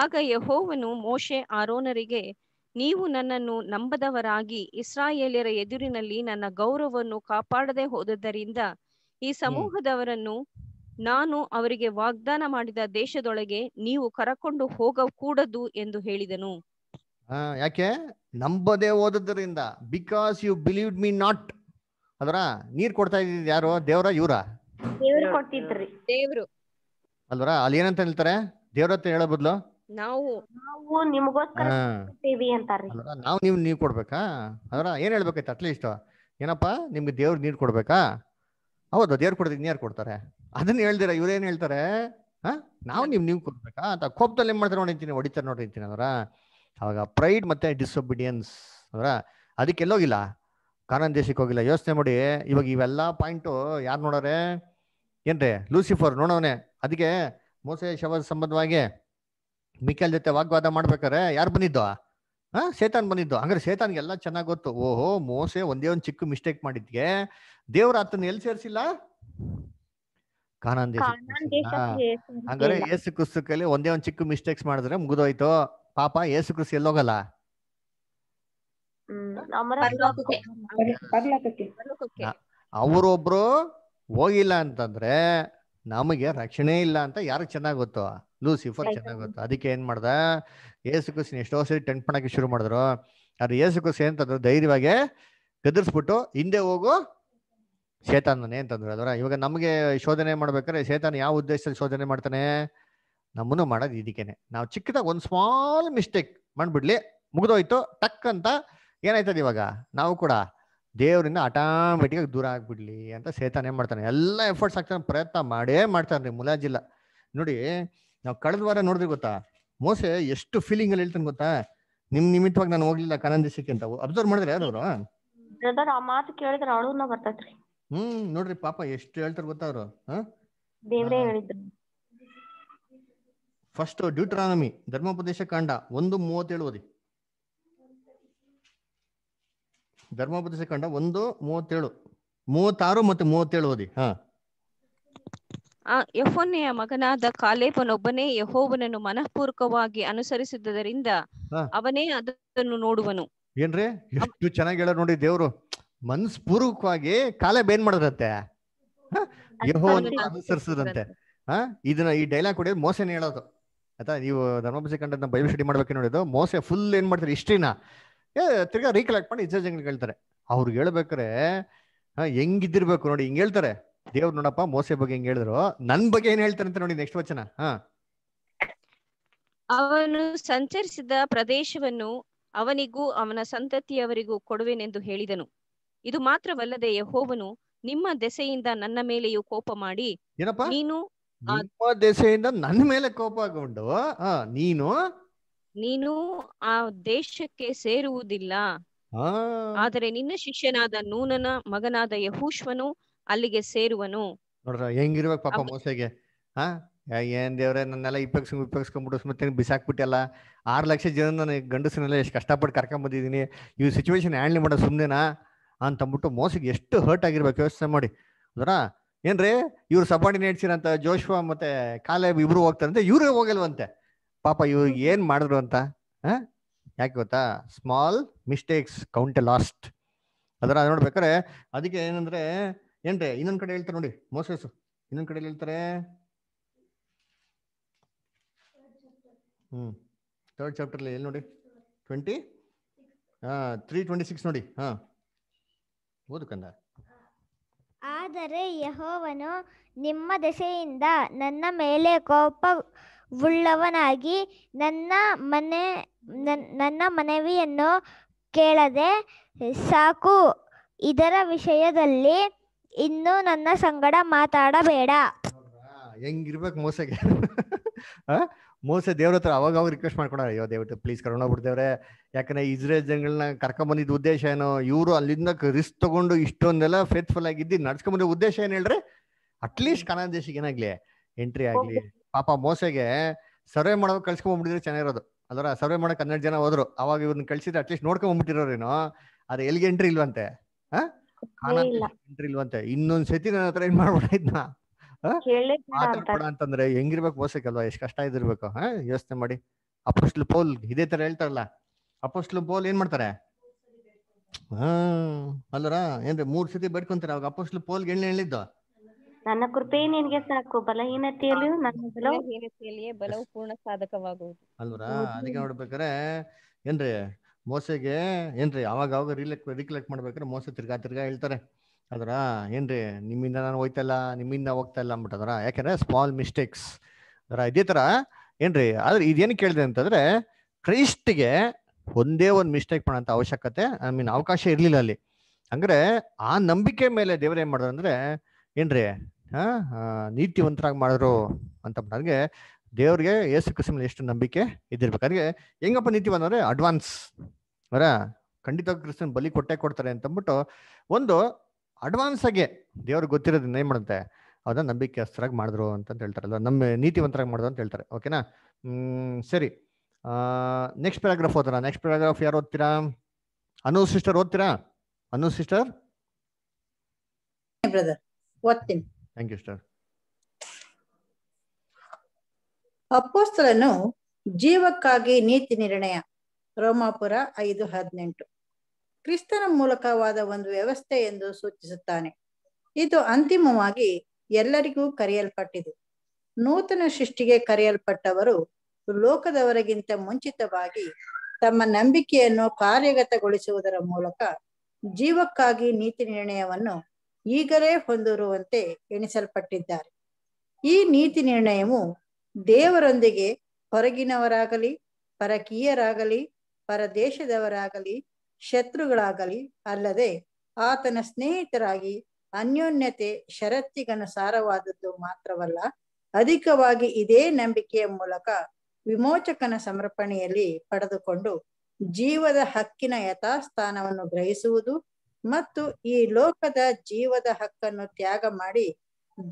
ಆಗ ಯಹೋವನು ಮೋಶೆ ಆರೋನರಿಗೆ ನೀವು ನನ್ನನ್ನು ನಂಬದವರಾಗಿ ಇಸ್ರಾಯೇಲಿಯರ ಎದುರಿನಲ್ಲಿ ನನ್ನ ಗೌರವವನ್ನು ಕಾಪಾಡದೆ ಹೋದದ್ದರಿಂದ ಈ ಸಮೂಹದವರನ್ನು ನಾನು ಅವರಿಗೆ ವಾಗ್ದಾನ ಮಾಡಿದ ದೇಶದೊಳಗೆ ನೀವು ಕರಕೊಂಡು ಹೋಗಕೂಡದು ಎಂದು ಹೇಳಿದನು ಯಾಕೆ ನಂಬದೇ ಓದದ್ರಿಂದ because you believe me not ಅದರ ನೀರ್ ಕೊಡ್ತಾ ಇದ್ದಿದ್ ಯಾರು ದೇವ್ರ ಇವ್ರ ದೇವ್ರು ಅಲ್ವರ ಅಲ್ಲಿ ಏನಂತ ಹೇಳ್ತಾರೆ ದೇವ್ರ ಹತ್ರ ಹೇಳೋ ಬದಲು ನಾವು ನೀವ್ ನಾವು ಕೊಡ್ಬೇಕಾ ಅದರ ಏನ್ ಹೇಳ್ಬೇಕಾಯ್ತು ಅಟ್ಲೀಸ್ಟ್ ಏನಪ್ಪಾ ನಿಮ್ಗೆ ದೇವ್ರ ನೀರ್ ಕೊಡ್ಬೇಕಾ ಹೌದು ದೇವ್ರ ಕೊಡ್ತೀವಿ ನೀರ್ ಕೊಡ್ತಾರೆ ಅದನ್ನ ಹೇಳ್ದಿರ ಇವ್ರೇನ್ ಹೇಳ್ತಾರೆ ಹಾ ನಾವು ನಿಮ್ ನೀವ್ ಕೊಡ್ಬೇಕಾ ಅಂತ ಕೋಪದಲ್ಲಿ ಏನ್ ಮಾಡ್ತಾರೆ ನೋಡಿಂತೀನಿ ಹೊಡಿತಾರೆ ನೋಡಿಂತೀನಿ ಅದರ ಅವಾಗ ಪ್ರೈಡ್ ಮತ್ತೆ ಡಿಸೊಬಿಡಿಯನ್ಸ್ ಅಂದ್ರೆ ಅದಕ್ಕೆಲ್ಲೋಗಿಲ್ಲ ಕಾನನ್ ದೇಶಕ್ಕೆ ಹೋಗಿಲ್ಲ ಯೋಚನೆ ಮಾಡಿ ಇವಾಗ ಇವೆಲ್ಲ ಪಾಯಿಂಟು ಯಾರು ನೋಡೋರೆ ಏನ್ರಿ ಲೂಸಿಫರ್ ನೋಡೋನೆ ಅದಕ್ಕೆ ಮೋಸೆ ಶವ ಸಂಬಂಧವಾಗಿ ಮಿಕ್ಕಲ್ ಜೊತೆ ವಾಗ್ವಾದ ಮಾಡ್ಬೇಕಾರೆ ಯಾರು ಬಂದಿದ್ದು ಹಾ ಶೇತಾನ್ ಬಂದಿದ್ದು ಹಂಗ್ರೆ ಎಲ್ಲ ಚೆನ್ನಾಗಿ ಗೊತ್ತು ಓಹೋ ಮೋಸೆ ಒಂದೇ ಒಂದು ಚಿಕ್ಕ ಮಿಸ್ಟೇಕ್ ಮಾಡಿದ್ಗೆ ದೇವ್ರ ಆತನ ಎಲ್ಲಿ ಸೇರಿಸಿಲ್ಲ ಕಾನನ್ ಹಂಗಾರೆ ಏಸು ಕುಸ್ತಕಲ್ಲಿ ಒಂದೇ ಒಂದು ಚಿಕ್ಕ ಮಿಸ್ಟೇಕ್ಸ್ ಮಾಡಿದ್ರೆ ಮುಗಿದೋಯ್ತು ಪಾಪ ಏಸು ಕ್ರಿಸ್ತ ಎಲ್ಲೋಗಲ್ಲ ಅವರೊಬ್ರು ಹೋಗಿಲ್ಲ ಅಂತಂದ್ರೆ ನಮಗೆ ರಕ್ಷಣೆ ಇಲ್ಲ ಅಂತ ಯಾರು ಚೆನ್ನಾಗ್ ಗೊತ್ತು ಲೂಸಿಫರ್ ಚೆನ್ನಾಗ್ ಗೊತ್ತು ಅದಕ್ಕೆ ಏನ್ ಮಾಡ್ದ ಏಸು ಕೃಷಿ ಎಷ್ಟೋ ಸರಿ ಟೆಂಟ್ ಮಾಡಕ್ಕೆ ಶುರು ಮಾಡಿದ್ರು ಆದ್ರೆ ಏಸು ಕೃಷಿ ಏನಂತಂದ್ರು ಧೈರ್ಯವಾಗಿ ಗದರ್ಸ್ಬಿಟ್ಟು ಹಿಂದೆ ಹೋಗು ಏನ್ ಅಂತಂದ್ರು ಅದರ ಇವಾಗ ನಮಗೆ ಶೋಧನೆ ಮಾಡ್ಬೇಕಾದ್ರೆ ಶೇತಾನ್ ಯಾವ ಉದ್ದೇಶದಲ್ಲಿ ಶೋಧನೆ ಮಾಡ್ತಾನೆ ನಮ್ಮನ್ನು ಮಾಡೋದು ಇದಕ್ಕೇನೆ ನಾವು ಚಿಕ್ಕದಾಗ ಒಂದು ಸ್ಮಾಲ್ ಮಿಸ್ಟೇಕ್ ಮಾಡ್ಬಿಡ್ಲಿ ಮುಗಿದೋಯ್ತು ಟಕ್ ಅಂತ ಏನಾಯ್ತದ ಇವಾಗ ನಾವು ಕೂಡ ದೇವರಿಂದ ಆಟೋಮೆಟಿಕ್ ದೂರ ಆಗ್ಬಿಡ್ಲಿ ಅಂತ ಸೇತಾನೆ ಮಾಡ್ತಾನೆ ಎಲ್ಲ ಎಫರ್ಟ್ಸ್ ಹಾಕ್ತಾನೆ ಪ್ರಯತ್ನ ಮಾಡೇ ಮಾಡ್ತಾನೆ ರೀ ಮುಲಾಜಿಲ್ಲ ನೋಡಿ ನಾವು ಕಳೆದ ವಾರ ನೋಡಿದ್ರಿ ಗೊತ್ತಾ ಮೋಸೆ ಎಷ್ಟು ಫೀಲಿಂಗ್ ಅಲ್ಲಿ ಹೇಳ್ತಾನೆ ಗೊತ್ತಾ ನಿಮ್ ನಿಮಿತ್ತವಾಗಿ ನಾನು ಹೋಗ್ಲಿಲ್ಲ ಕನಂದಿಸಕ್ಕೆ ಅಂತ ಅಬ್ಸರ್ವ್ ಮಾಡಿದ್ರೆ ಯಾರು ಹ್ಮ್ ನೋಡ್ರಿ ಪಾಪ ಎಷ್ಟು ಹೇಳ್ತಾರೆ ಗೊತ್ತಾ ಅವರು ಹ್ಮ್ ಫಸ್ಟ್ ಡ್ಯೂಟ್ರಾನಮಿ ಧರ್ಮೋಪದೇಶ ಕಾಂಡ ಒಂದು ಮೂವತ್ತೇಳು ಓದಿ ಧರ್ಮೋಪದೇಶ ಕಾಂಡ ಒಂದು ಮೂವತ್ತೇಳು ಮೂವತ್ತಾರು ಮತ್ತೆ ಮೂವತ್ತೇಳು ಓದಿ ಹಾ ಯಫೋನೆಯ ಮಗನಾದ ಕಾಲೇಬನೊಬ್ಬನೇ ಯಹೋವನನ್ನು ಮನಃಪೂರ್ವಕವಾಗಿ ಅನುಸರಿಸಿದ್ದರಿಂದ ಅವನೇ ಅದನ್ನು ನೋಡುವನು ಏನ್ರಿ ಎಷ್ಟು ಚೆನ್ನಾಗಿ ಹೇಳ ನೋಡಿ ದೇವರು ಮನಸ್ಪೂರ್ವಕವಾಗಿ ಕಾಲೇಬ್ ಏನ್ ಮಾಡದಂತೆ ಯಹೋವನ್ನು ಅನುಸರಿಸದಂತೆ ಹಾ ಇದನ್ನ ಈ ಡೈಲಾಗ್ ಕೂಡ ಮೋಸನೇ ಹೇಳೋದು ಆಯ್ತಾ ನೀವು ಧರ್ಮಪಸಿ ಕಂಡಂತ ಬೈಬಲ್ ಸ್ಟಡಿ ಮಾಡ್ಬೇಕು ನೋಡಿದ್ದು ಮೋಸೆ ಫುಲ್ ಏನ್ ಮಾಡ್ತಾರೆ ಹಿಸ್ಟ್ರಿನ ತಿರ್ಗಾ ರೀಕಲೆಕ್ಟ್ ಮಾಡಿ ಇಜ್ರ ಜಂಗ್ ಹೇಳ್ತಾರೆ ಅವ್ರು ಹೇಳ್ಬೇಕಾರೆ ಹೆಂಗಿದ್ದಿರ್ಬೇಕು ನೋಡಿ ಹಿಂಗ್ ಹೇಳ್ತಾರೆ ದೇವ್ರು ನೋಡಪ್ಪ ಮೋಸೆ ಬಗ್ಗೆ ಹೆಂಗ್ ಹೇಳಿದ್ರು ನನ್ ಬಗ್ಗೆ ಏನ್ ಹೇಳ್ತಾರೆ ಅಂತ ನೋಡಿ ನೆಕ್ಸ್ಟ್ ವಚನ ಹಾ ಅವನು ಸಂಚರಿಸಿದ ಪ್ರದೇಶವನ್ನು ಅವನಿಗೂ ಅವನ ಸಂತತಿಯವರಿಗೂ ಕೊಡುವೆನೆಂದು ಹೇಳಿದನು ಇದು ಮಾತ್ರವಲ್ಲದೆ ಯಹೋವನು ನಿಮ್ಮ ದೆಸೆಯಿಂದ ನನ್ನ ಮೇಲೆಯೂ ಕೋಪ ಮಾಡಿ ನೀನು ದೇಶದಿಂದ ದೇಶದಿಂದ ನನ್ನ ಮೇಲೆ ಕೋಪಗೊಂಡು ನೀನು ನೀನು ಆ ದೇಶಕ್ಕೆ ಸೇರುವುದಿಲ್ಲ ಆದರೆ ನಿನ್ನ ಶಿಷ್ಯನಾದ ನೂನನ ಮಗನಾದ ಯಹೂಶ್ವನು ಅಲ್ಲಿಗೆ ಸೇರುವನು ನೋಡ್ರ ಹೆಂಗಿರ್ಬೇಕ ಪಾಪ ಮೋಸೆಗೆ ಹಾ ಏನ್ ದೇವ್ರೆ ನನ್ನೆಲ್ಲ ಇಪ್ಪಕ್ಸ್ ಇಪ್ಪಕ್ಸ್ಕೊಂಡ್ಬಿಟ್ಟು ಮತ್ತೆ ಬಿಸಾಕ್ಬಿಟ್ಟೆಲ್ಲ ಆರು ಲಕ್ಷ ಜನ ನನ್ನ ಗಂಡಸನೆಲ್ಲ ಎಷ್ಟು ಕಷ್ಟಪಟ್ಟು ಕರ್ಕೊಂಡ್ ಬಂದಿದ್ದೀನಿ ಈ ಸಿಚುವೇಶನ್ ಹ್ಯಾಂಡ್ಲ್ ಮಾಡೋ ಸುಮ್ಮನೆನಾ ಅಂತಂದ್ಬಿಟ್ಟು ಮೋಸಗೆ ಎಷ್ಟು ಹರ್ಟ್ ಆಗಿರ್ಬೇಕು ವ್ಯವಸ್ಥೆ ಮಾಡಿ ಅದರ ಏನ್ರಿ ಇವ್ರು ಸಬಾರ್ಡಿನೇಟ್ಸ್ ಇರೋ ಜೋಶ್ವಾ ಮತ್ತೆ ಕಾಲೇಬ್ ಇಬ್ರು ಹೋಗ್ತಾರಂತೆ ಇವರೇ ಹೋಗಲ್ವಂತೆ ಪಾಪ ಇವ್ರಿಗೆ ಏನ್ ಮಾಡಿದ್ರು ಅಂತ ಯಾಕೆ ಗೊತ್ತಾ ಸ್ಮಾಲ್ ಮಿಸ್ಟೇಕ್ಸ್ ಕೌಂಟ್ ಲಾಸ್ಟ್ ಅದರ ನೋಡ್ಬೇಕಾರೆ ಅದಕ್ಕೆ ಏನಂದ್ರೆ ಏನ್ರಿ ಇನ್ನೊಂದ್ ಕಡೆ ಹೇಳ್ತಾರೆ ನೋಡಿ ಮೋಸಸ್ ಇನ್ನೊಂದ್ ಕಡೆ ಹೇಳ್ತಾರೆ ಹ್ಮ್ ಥರ್ಡ್ ಚಾಪ್ಟರ್ ಎಲ್ಲಿ ನೋಡಿ ಟ್ವೆಂಟಿ ಹಾ ತ್ರೀ ಟ್ವೆಂಟಿ ಸಿಕ್ಸ್ ನೋಡಿ ಹಾ ಓದು ಕಂದ ಆದರೆ ಯಹೋವನು ನಿಮ್ಮ ದೆಸೆಯಿಂದ ನನ್ನ ಮೇಲೆ ಕೋಪವುಳ್ಳವನಾಗಿ ನನ್ನ ಮನೆ ನನ್ನ ಮನವಿಯನ್ನು ಕೇಳದೆ ಸಾಕು ಇದರ ವಿಷಯದಲ್ಲಿ ಇನ್ನು ನನ್ನ ಸಂಗಡ ಮಾತಾಡಬೇಡ ಹೆಂಗಿರ್ಬೇಕು ಮೋಸಗೆ ಮೋಸ ದೇವ್ರ ಹತ್ರ ಅವಾಗ ಅವಾಗ ರಿಕ್ವೆಸ್ಟ್ ಮಾಡ್ಕೊಳ ಅಯ್ಯೋ ದೇವ್ರ ಪ್ಲೀಸ್ ಕರೋಣ ಯಾಕಂದ್ರೆ ಇಸ್ರೇಲ್ ಜನಗಳನ್ನ ಕರ್ಕೊಂಬಂದಿದ್ದ ಉದ್ದೇಶ ಏನೋ ಇವರು ಅಲ್ಲಿಂದ ರಿಸ್ಕ್ ತಗೊಂಡು ಇಷ್ಟೊಂದೆಲ್ಲ ಫೇತ್ಫುಲ್ ಆಗಿದ್ದು ನಡ್ಸ್ಕೊಂಬಂದ ಉದ್ದೇಶ ಏನ್ ಹೇಳ್ರಿ ಅಟ್ಲೀಸ್ಟ್ ಕನ್ನಡ ದೇಶಕ್ಕೆ ಏನಾಗ್ಲಿ ಎಂಟ್ರಿ ಆಗ್ಲಿ ಪಾಪ ಮೋಸೆಗೆ ಸರ್ವೆ ಮಾಡೋ ಕಳ್ಸ್ಕೊಂಬಿಟ್ಟಿದ್ರೆ ಚೆನ್ನಾಗಿರೋದು ಅದರ ಸರ್ವೆ ಮಾಡಕ್ ಹನ್ನೆರಡು ಜನ ಹೋದ್ರು ಅವಾಗ ಇವ್ರನ್ನ ಕಳ್ಸಿದ್ರೆ ಅಟ್ಲೀಸ್ಟ್ ನೋಡ್ಕೊಂಬಿಟ್ಟಿರೋರೇನು ಆದ್ರೆ ಎಲ್ಲಿಗೆ ಎಂಟ್ರಿ ಇಲ್ವಂತೆ ಎಂಟ್ರಿ ಇಲ್ವಂತೆ ಇನ್ನೊಂದ್ ಸತಿ ನನ್ನ ಹತ್ರ ಏನ್ ಮಾಡ್ಬಿಡ ಅಂತಂದ್ರೆ ಹೆಂಗಿರ್ಬೇಕು ಅಲ್ವಾ ಎಷ್ಟ್ ಕಷ್ಟ ಇದಿರ್ಬೇಕು ಹಾ ಯೋಚನೆ ಮಾಡಿ ಅಪ್ಪಸ್ಲು ಪೌಲ್ ಇದೇ ತರ ಹೇಳ್ತಾರಲ್ಲ ಅಪೋಸ್ಟ್ಲು ಪೋಲ್ ಏನ್ ಮಾಡ್ತಾರೆ ಹಾ ಅಲ್ಲರ ಏನ್ರಿ ಮೂರ್ ಸತಿ ಬೇಡ್ಕೊಂತಾರ ಅವಾಗ ಅಪೋಸ್ಟ್ಲು ಪೋಲ್ ಎಣ್ಣೆ ಹೇಳಿದ್ದು ನನ್ನ ಕೃಪೆ ನಿನ್ಗೆ ಸಾಕು ಬಲಹೀನತೆಯಲ್ಲಿ ಬಲಹೀನತೆಯಲ್ಲಿಯೇ ಬಲವು ಪೂರ್ಣ ಸಾಧಕವಾಗುವುದು ಅಲ್ವರ ಅದಕ್ಕೆ ನೋಡ್ಬೇಕಾರೆ ಏನ್ರಿ ಮೋಸೆಗೆ ಏನ್ರಿ ಅವಾಗ ಅವಾಗ ರಿಲೆಕ್ಟ್ ರಿಕ್ಲೆಕ್ಟ್ ಮಾಡ್ಬೇಕಾರೆ ಮೋಸ ತಿರ್ಗಾ ತಿರ್ಗಾ ಹೇಳ್ತಾರೆ ಅದರ ಏನ್ರಿ ನಿಮ್ಮಿಂದ ನಾನು ಹೋಯ್ತಲ್ಲ ನಿಮ್ಮಿಂದ ಹೋಗ್ತಾ ಇಲ್ಲ ಅಂದ್ಬಿಟ್ಟದ್ರ ಯಾಕಂದ್ರೆ ಸ್ಮಾಲ್ ಮಿಸ್ಟೇಕ್ಸ್ ಅದರ ಇದೇ ತರ ಏನ್ರಿ ಆದ್ರೆ ಇದೇನು ಕೇಳಿದೆ ಅಂತಂದ್ರೆ ಕ್ರೈಸ್ಟ್ಗೆ ಒಂದೇ ಒಂದು ಮಿಸ್ಟೇಕ್ ಮಾಡೋಂಥ ಅವಶ್ಯಕತೆ ಐ ಮೀನ್ ಅವಕಾಶ ಇರಲಿಲ್ಲ ಅಲ್ಲಿ ಅಂದ್ರೆ ಆ ನಂಬಿಕೆ ಮೇಲೆ ದೇವ್ರ ಏನು ಮಾಡಿದ್ರು ಅಂದ್ರೆ ಏನ್ರಿ ನೀತಿವಂತರಾಗಿ ಮಾಡಿದ್ರು ಅಂತ ಅಂದ್ರೆ ದೇವ್ರಿಗೆ ಏಸು ಕೃಷಿ ಎಷ್ಟು ನಂಬಿಕೆ ಇದ್ದಿರ್ಬೇಕು ಅದಕ್ಕೆ ಹೆಂಗಪ್ಪ ನೀತಿ ಅಡ್ವಾನ್ಸ್ ಅವರ ಖಂಡಿತ ಕ್ರಿಸ್ತನ್ ಬಲಿ ಕೊಟ್ಟೆ ಕೊಡ್ತಾರೆ ಅಂತಂದ್ಬಿಟ್ಟು ಒಂದು ಅಡ್ವಾನ್ಸ್ ಆಗಿ ದೇವ್ರಿಗೆ ಗೊತ್ತಿರೋದನ್ನ ಏನ್ ಮಾಡುತ್ತೆ ಅದನ್ನ ನಂಬಿಕೆ ಅಸ್ತ್ರಾಗಿ ಮಾಡಿದ್ರು ಅಂತ ಹೇಳ್ತಾರಲ್ಲ ನಮ್ಮ ನೀತಿವಂತರಾಗಿ ಮಾಡಿದ್ರು ಅಂತ ಹೇಳ್ತಾರೆ ಓಕೆನಾ ಹ್ಮ್ ಸರಿ ನೆಕ್ಸ್ಟ್ ಪ್ಯಾರಾಗ್ರಾಫ್ ಓದೋಣ ನೆಕ್ಸ್ಟ್ ಪ್ಯಾರಾಗ್ರಾಫ್ ಯಾರು ಓದ್ತೀರಾ ಅನು ಸಿಸ್ಟರ್ ಓದ್ತೀರಾ ಅನು ಸಿಸ್ಟರ್ ಓದ್ತೀನಿ ಥ್ಯಾಂಕ್ ಸಿಸ್ಟರ್ ಅಪ್ಪೋಸ್ತಲನು ಜೀವಕ್ಕಾಗಿ ನೀತಿ ನಿರ್ಣಯ ರೋಮಾಪುರ ಐದು ಹದಿನೆಂಟು ಕ್ರಿಸ್ತನ ಮೂಲಕವಾದ ಒಂದು ವ್ಯವಸ್ಥೆ ಎಂದು ಸೂಚಿಸುತ್ತಾನೆ ಇದು ಅಂತಿಮವಾಗಿ ಎಲ್ಲರಿಗೂ ಕರೆಯಲ್ಪಟ್ಟಿದೆ ನೂತನ ಸೃಷ್ಟಿಗೆ ಕರೆಯಲ್ಪಟ್ಟವರು ಲೋಕದವರಿಗಿಂತ ಮುಂಚಿತವಾಗಿ ತಮ್ಮ ನಂಬಿಕೆಯನ್ನು ಕಾರ್ಯಗತಗೊಳಿಸುವುದರ ಮೂಲಕ ಜೀವಕ್ಕಾಗಿ ನೀತಿ ನಿರ್ಣಯವನ್ನು ಈಗಲೇ ಹೊಂದಿರುವಂತೆ ಎಣಿಸಲ್ಪಟ್ಟಿದ್ದಾರೆ ಈ ನೀತಿ ನಿರ್ಣಯವು ದೇವರೊಂದಿಗೆ ಹೊರಗಿನವರಾಗಲಿ ಪರಕೀಯರಾಗಲಿ ಪರದೇಶದವರಾಗಲಿ ಶತ್ರುಗಳಾಗಲಿ ಅಲ್ಲದೆ ಆತನ ಸ್ನೇಹಿತರಾಗಿ ಅನ್ಯೋನ್ಯತೆ ಷರತ್ತಿಗನುಸಾರವಾದದ್ದು ಮಾತ್ರವಲ್ಲ ಅಧಿಕವಾಗಿ ಇದೇ ನಂಬಿಕೆಯ ಮೂಲಕ ವಿಮೋಚಕನ ಸಮರ್ಪಣೆಯಲ್ಲಿ ಪಡೆದುಕೊಂಡು ಜೀವದ ಹಕ್ಕಿನ ಯಥಾಸ್ಥಾನವನ್ನು ಗ್ರಹಿಸುವುದು ಮತ್ತು ಈ ಲೋಕದ ಜೀವದ ಹಕ್ಕನ್ನು ತ್ಯಾಗ ಮಾಡಿ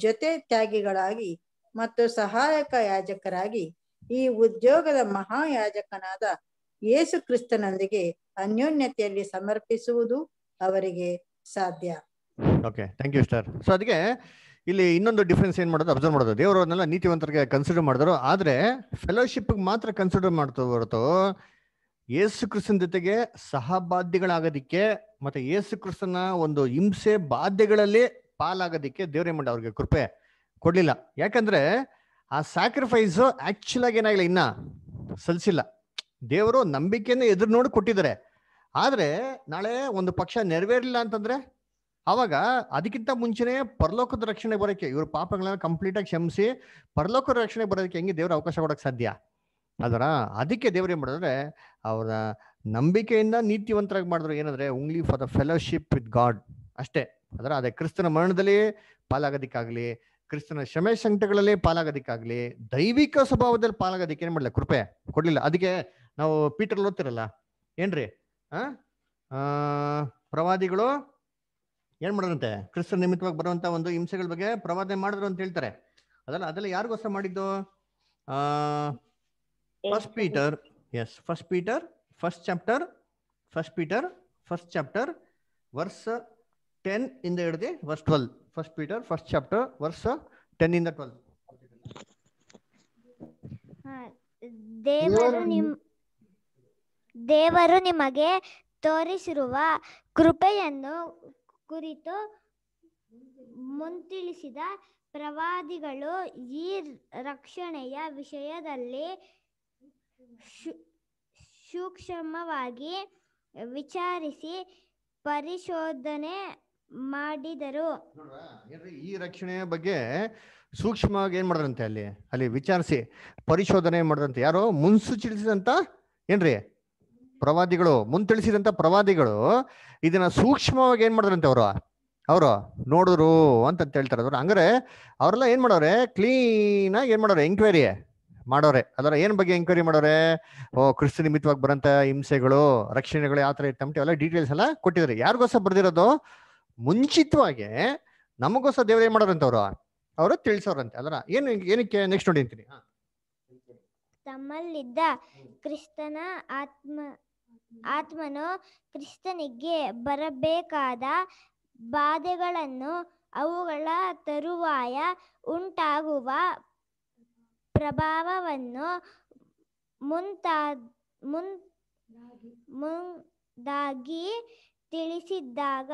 ಜೊತೆ ತ್ಯಾಗಿಗಳಾಗಿ ಮತ್ತು ಸಹಾಯಕ ಯಾಜಕರಾಗಿ ಈ ಉದ್ಯೋಗದ ಮಹಾಯಾಜಕನಾದ ಯೇಸು ಕ್ರಿಸ್ತನೊಂದಿಗೆ ಅನ್ಯೋನ್ಯತೆಯಲ್ಲಿ ಸಮರ್ಪಿಸುವುದು ಅವರಿಗೆ ಸಾಧ್ಯ ಓಕೆ ಥ್ಯಾಂಕ್ ಯು ಸರ್ ಅದಕ್ಕೆ ಇಲ್ಲಿ ಇನ್ನೊಂದು ಡಿಫ್ರೆನ್ಸ್ ಏನ್ ಮಾಡೋದು ಅಬ್ಸರ್ವ್ ಮಾಡೋದು ದೇವರು ನೀತಿವಂತರಿಗೆ ಕನ್ಸಿಡರ್ ಮಾಡಿದ್ರು ಆದ್ರೆ ಫೆಲೋಶಿಪ್ ಮಾತ್ರ ಕನ್ಸಿಡರ್ ಮಾಡ್ತಾ ಹೊರತು ಯೇಸು ಕ್ರಿಸ್ತನ ಜೊತೆಗೆ ಸಹಬಾಧ್ಯಗಳಾಗೋದಿಕ್ಕೆ ಮತ್ತೆ ಯೇಸು ಕ್ರಿಸ್ತನ ಒಂದು ಹಿಂಸೆ ಬಾಧ್ಯಗಳಲ್ಲಿ ಪಾಲಾಗೋದಿಕ್ಕೆ ದೇವ್ರೇ ಮಾಡ ಅವ್ರಿಗೆ ಕೃಪೆ ಕೊಡ್ಲಿಲ್ಲ ಯಾಕಂದ್ರೆ ಆ ಸ್ಯಾಕ್ರಿಫೈಸ್ ಆಕ್ಚುಲ್ ಆಗಿ ಏನಾಗಿಲ್ಲ ಇನ್ನ ಸಲ್ಸಿಲ್ಲ ದೇವರು ನಂಬಿಕೆಯನ್ನು ಎದುರು ನೋಡಿ ಕೊಟ್ಟಿದ್ದಾರೆ ಆದ್ರೆ ನಾಳೆ ಒಂದು ಪಕ್ಷ ನೆರವೇರಲಿಲ್ಲ ಅಂತಂದ್ರೆ ಅವಾಗ ಅದಕ್ಕಿಂತ ಮುಂಚೆನೆ ಪರಲೋಕದ ರಕ್ಷಣೆ ಬರೋಕೆ ಇವ್ರ ಪಾಪಗಳನ್ನ ಕಂಪ್ಲೀಟ್ ಆಗಿ ಕ್ಷಮಿಸಿ ಪರಲೋಕದ ರಕ್ಷಣೆ ಬರೋದಕ್ಕೆ ಹೆಂಗೆ ದೇವ್ರ ಅವಕಾಶ ಕೊಡೋಕೆ ಸಾಧ್ಯ ಅದರ ಅದಕ್ಕೆ ದೇವ್ರು ಏನು ಮಾಡಿದ್ರೆ ಅವರ ನಂಬಿಕೆಯಿಂದ ನೀತಿವಂತರಾಗಿ ಮಾಡಿದ್ರು ಏನಂದ್ರೆ only for the fellowship with God ಅಷ್ಟೇ ಅದರ ಅದೇ ಕ್ರಿಸ್ತನ ಮರಣದಲ್ಲಿ ಪಾಲಾಗೋದಿಕ್ಕಾಗ್ಲಿ ಕ್ರಿಸ್ತನ ಕ್ಷಮೆ ಸಂಕಟಗಳಲ್ಲಿ ಪಾಲಾಗೋದಿಕ್ಕಾಗ್ಲಿ ದೈವಿಕ ಸ್ವಭಾವದಲ್ಲಿ ಪಾಲಾಗೋದಿಕ್ಕೆ ಏನು ಮಾಡಲಿಲ್ಲ ಕೃಪೆ ಕೊಡ್ಲಿಲ್ಲ ಅದಕ್ಕೆ ನಾವು ಪೀಟರ್ ಓದ್ತಿರಲ್ಲ ಏನ್ರಿ ಆ ಪ್ರವಾದಿಗಳು ಏನ್ ಮಾಡೋದಂತೆ ಕ್ರಿಸ್ತ ನಿಮಿತ್ತವಾಗಿ ಬರುವಂತ ಒಂದು ಹಿಂಸೆಗಳ ಬಗ್ಗೆ ಪ್ರವಾದನೆ ಮಾಡಿದ್ರು ಅಂತ ಹೇಳ್ತಾರೆ ಅದಲ್ಲ ಅದೆಲ್ಲ ಯಾರಿಗೋಸ್ಕರ ಮಾಡಿದ್ದು first Peter yes first Peter first chapter first Peter first chapter verse ten ಇಂದ ಹಿಡಿದು verse twelve first Peter first chapter verse ten ಇಂದ ಟ್ವೆಲ್ ದೇವರು ದೇವರು ನಿಮಗೆ ತೋರಿಸಿರುವ ಕೃಪೆಯನ್ನು ಕುರಿತು ಮುಂತಿಳಿಸಿದ ಪ್ರವಾದಿಗಳು ಈ ರಕ್ಷಣೆಯ ವಿಷಯದಲ್ಲಿ ಸೂಕ್ಷ್ಮವಾಗಿ ವಿಚಾರಿಸಿ ಪರಿಶೋಧನೆ ಮಾಡಿದರು ಈ ರಕ್ಷಣೆಯ ಬಗ್ಗೆ ಸೂಕ್ಷ್ಮವಾಗಿ ಏನ್ ಮಾಡಿದ್ರಂತೆ ಅಲ್ಲಿ ಅಲ್ಲಿ ವಿಚಾರಿಸಿ ಪರಿಶೋಧನೆ ಮಾಡಿದ್ರಂತೆ ಯಾರೋ ಮುನ್ಸೂಚಿಸಿದಂತ ಏನ್ರಿ ಪ್ರವಾದಿಗಳು ಮುಂತಿಳಿಸಿದಂತ ಪ್ರವಾದಿಗಳು ಇದನ್ನ ಸೂಕ್ಷ್ಮವಾಗಿ ಏನ್ ಮಾಡಿದ್ರಂತೆ ಅವರು ಅವರು ನೋಡಿದ್ರು ಅಂತ ಹೇಳ್ತಾರೆ ಅವ್ರು ಹಂಗಾರೆ ಅವರೆಲ್ಲ ಏನ್ ಮಾಡೋರೆ ಕ್ಲೀನ್ ಆಗಿ ಏನ್ ಮಾಡೋರೆ ಎಂಕ್ವೈರಿ ಮಾಡೋರೆ ಅದರ ಏನ್ ಬಗ್ಗೆ ಎಂಕ್ವೈರಿ ಮಾಡೋರೆ ಓ ಕ್ರಿಸ್ತ ನಿಮಿತ್ತವಾಗಿ ಬರಂತ ಹಿಂಸೆಗಳು ರಕ್ಷಣೆಗಳು ಯಾವ ಥರ ಇತ್ತಂಟಿ ಎಲ್ಲ ಡೀಟೇಲ್ಸ್ ಎಲ್ಲ ಕೊಟ್ಟಿದ್ರೆ ಯಾರಿಗೋಸ್ಕರ ಬರ್ದಿರೋದು ಮುಂಚಿತವಾಗಿ ನಮಗೋಸ್ಕರ ದೇವ್ರು ಏನ್ ಮಾಡೋರಂತ ಅವರು ಅವರು ತಿಳಿಸೋರಂತೆ ಅದರ ಏನು ಏನಕ್ಕೆ ನೆಕ್ಸ್ಟ್ ನೋಡಿ ಅಂತೀನಿ ತಮ್ಮಲ್ಲಿದ್ದ ಕ್ರಿಸ್ತನ ಆತ್ಮ ಆತ್ಮನು ಕ್ರಿಸ್ತನಿಗೆ ಬರಬೇಕಾದ ಬಾಧೆಗಳನ್ನು ಅವುಗಳ ತರುವಾಯ ಉಂಟಾಗುವ ಪ್ರಭಾವವನ್ನು ಮುಂತಾದ ಮುಂದಾಗಿ ತಿಳಿಸಿದ್ದಾಗ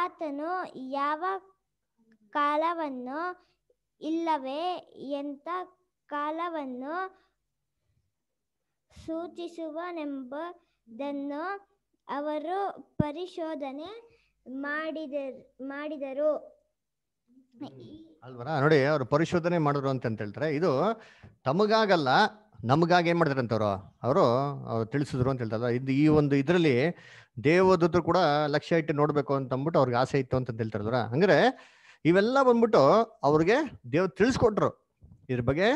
ಆತನು ಯಾವ ಕಾಲವನ್ನು ಇಲ್ಲವೇ ಎಂಥ ಕಾಲವನ್ನು ಸೂಚಿಸುವನೆಂಬ ಅದನ್ನು ಅವರು ಪರಿಶೋಧನೆ ಮಾಡಿದರು ಮಾಡಿದರು ಅಲ್ವರ ನೋಡಿ ಅವರು ಪರಿಶೋಧನೆ ಮಾಡಿದ್ರು ಅಂತ ಹೇಳ್ತಾರೆ ಇದು ತಮಗಾಗಲ್ಲ ನಮಗಾಗಿ ಏನ್ ಮಾಡಿದಾರೆ ಅವರು ಅವರು ಅವ್ರು ತಿಳಿಸಿದ್ರು ಅಂತ ಹೇಳ್ತಾರ ಇದು ಈ ಒಂದು ಇದರಲ್ಲಿ ದೇವದೂತರು ಕೂಡ ಲಕ್ಷ್ಯ ಇಟ್ಟು ನೋಡ್ಬೇಕು ಅಂತ ಅಂದ್ಬಿಟ್ಟು ಅವ್ರಿಗೆ ಆಸೆ ಇತ್ತು ಅಂತ ಹೇಳ್ತಾರದ್ರ ಅಂದ್ರೆ ಇವೆಲ್ಲ ಬಂದ್ಬಿಟ್ಟು ಅವ್ರಿಗೆ ದೇವ್ರು ತಿಳಿಸ್ಕೊಟ್ರು ಇದ್ರ ಬಗ್ಗೆ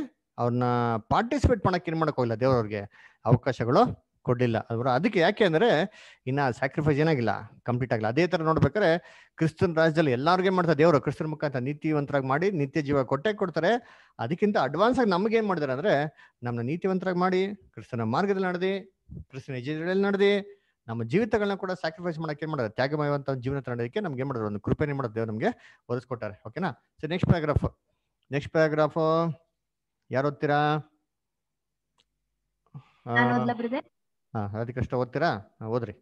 ಅವ್ರನ್ನ ಪಾರ್ಟಿಸಿಪೇಟ್ ಮಾಡಕ್ ಏನ್ ಮಾಡಕ್ ಹೋಗಿಲ್ಲ ದೇವ್ರವ್ರಿಗೆ ಅವಕಾಶಗಳು ಕೊಡಲಿಲ್ಲ ಅದಕ್ಕೆ ಯಾಕೆ ಅಂದರೆ ಇನ್ನು ಸ್ಯಾಕ್ರಿಫೈಸ್ ಏನಾಗಿಲ್ಲ ಕಂಪ್ಲೀಟ್ ಆಗಿಲ್ಲ ಅದೇ ಥರ ನೋಡ್ಬೇಕಾದ್ರೆ ಕ್ರಿಸ್ತನ್ ರಾಜ್ಯದಲ್ಲಿ ಎಲ್ಲರಿಗೂ ಮಾಡ್ತಾರೆ ದೇವರು ಕ್ರಿಸ್ತನ್ ಮುಖಾಂತರ ನೀತಿವಂತರಾಗಿ ಮಾಡಿ ನಿತ್ಯ ಜೀವ ಕೊಟ್ಟೆ ಕೊಡ್ತಾರೆ ಅದಕ್ಕಿಂತ ಅಡ್ವಾನ್ಸ್ ಆಗಿ ನಮ್ಗೆ ಏನು ಮಾಡಿದಾರೆ ಅಂದರೆ ನಮ್ಮನ್ನ ನೀತಿವಂತರಾಗಿ ಮಾಡಿ ಕ್ರಿಸ್ತನ ಮಾರ್ಗದಲ್ಲಿ ನಡೆದಿ ಕ್ರಿಸ್ತನ ಯಜದಲ್ಲಿ ನಡೆದಿ ನಮ್ಮ ಜೀವಿತಗಳನ್ನ ಕೂಡ ಸ್ಯಾಕ್ರಿಫೈಸ್ ಮಾಡಕ್ಕೆ ಏನು ಮಾಡೋದು ತ್ಯಾಗಮಯವಂತ ಜೀವನ ತರೋದಕ್ಕೆ ನಮ್ಗೆ ಏನು ಮಾಡೋದು ಒಂದು ಕೃಪೆನೇ ಮಾಡೋದು ದೇವ್ರು ನಮಗೆ ಒದಸ್ಕೊಟ್ಟಾರೆ ಓಕೆನಾ so next paragraph next paragraph ಯಾರು ಓದ್ತೀರಾ ಇನ್ನು ರಾಧಿಕೃಷ್ಣ ಓದ್ತೀರಾ ಓದ್ರಿ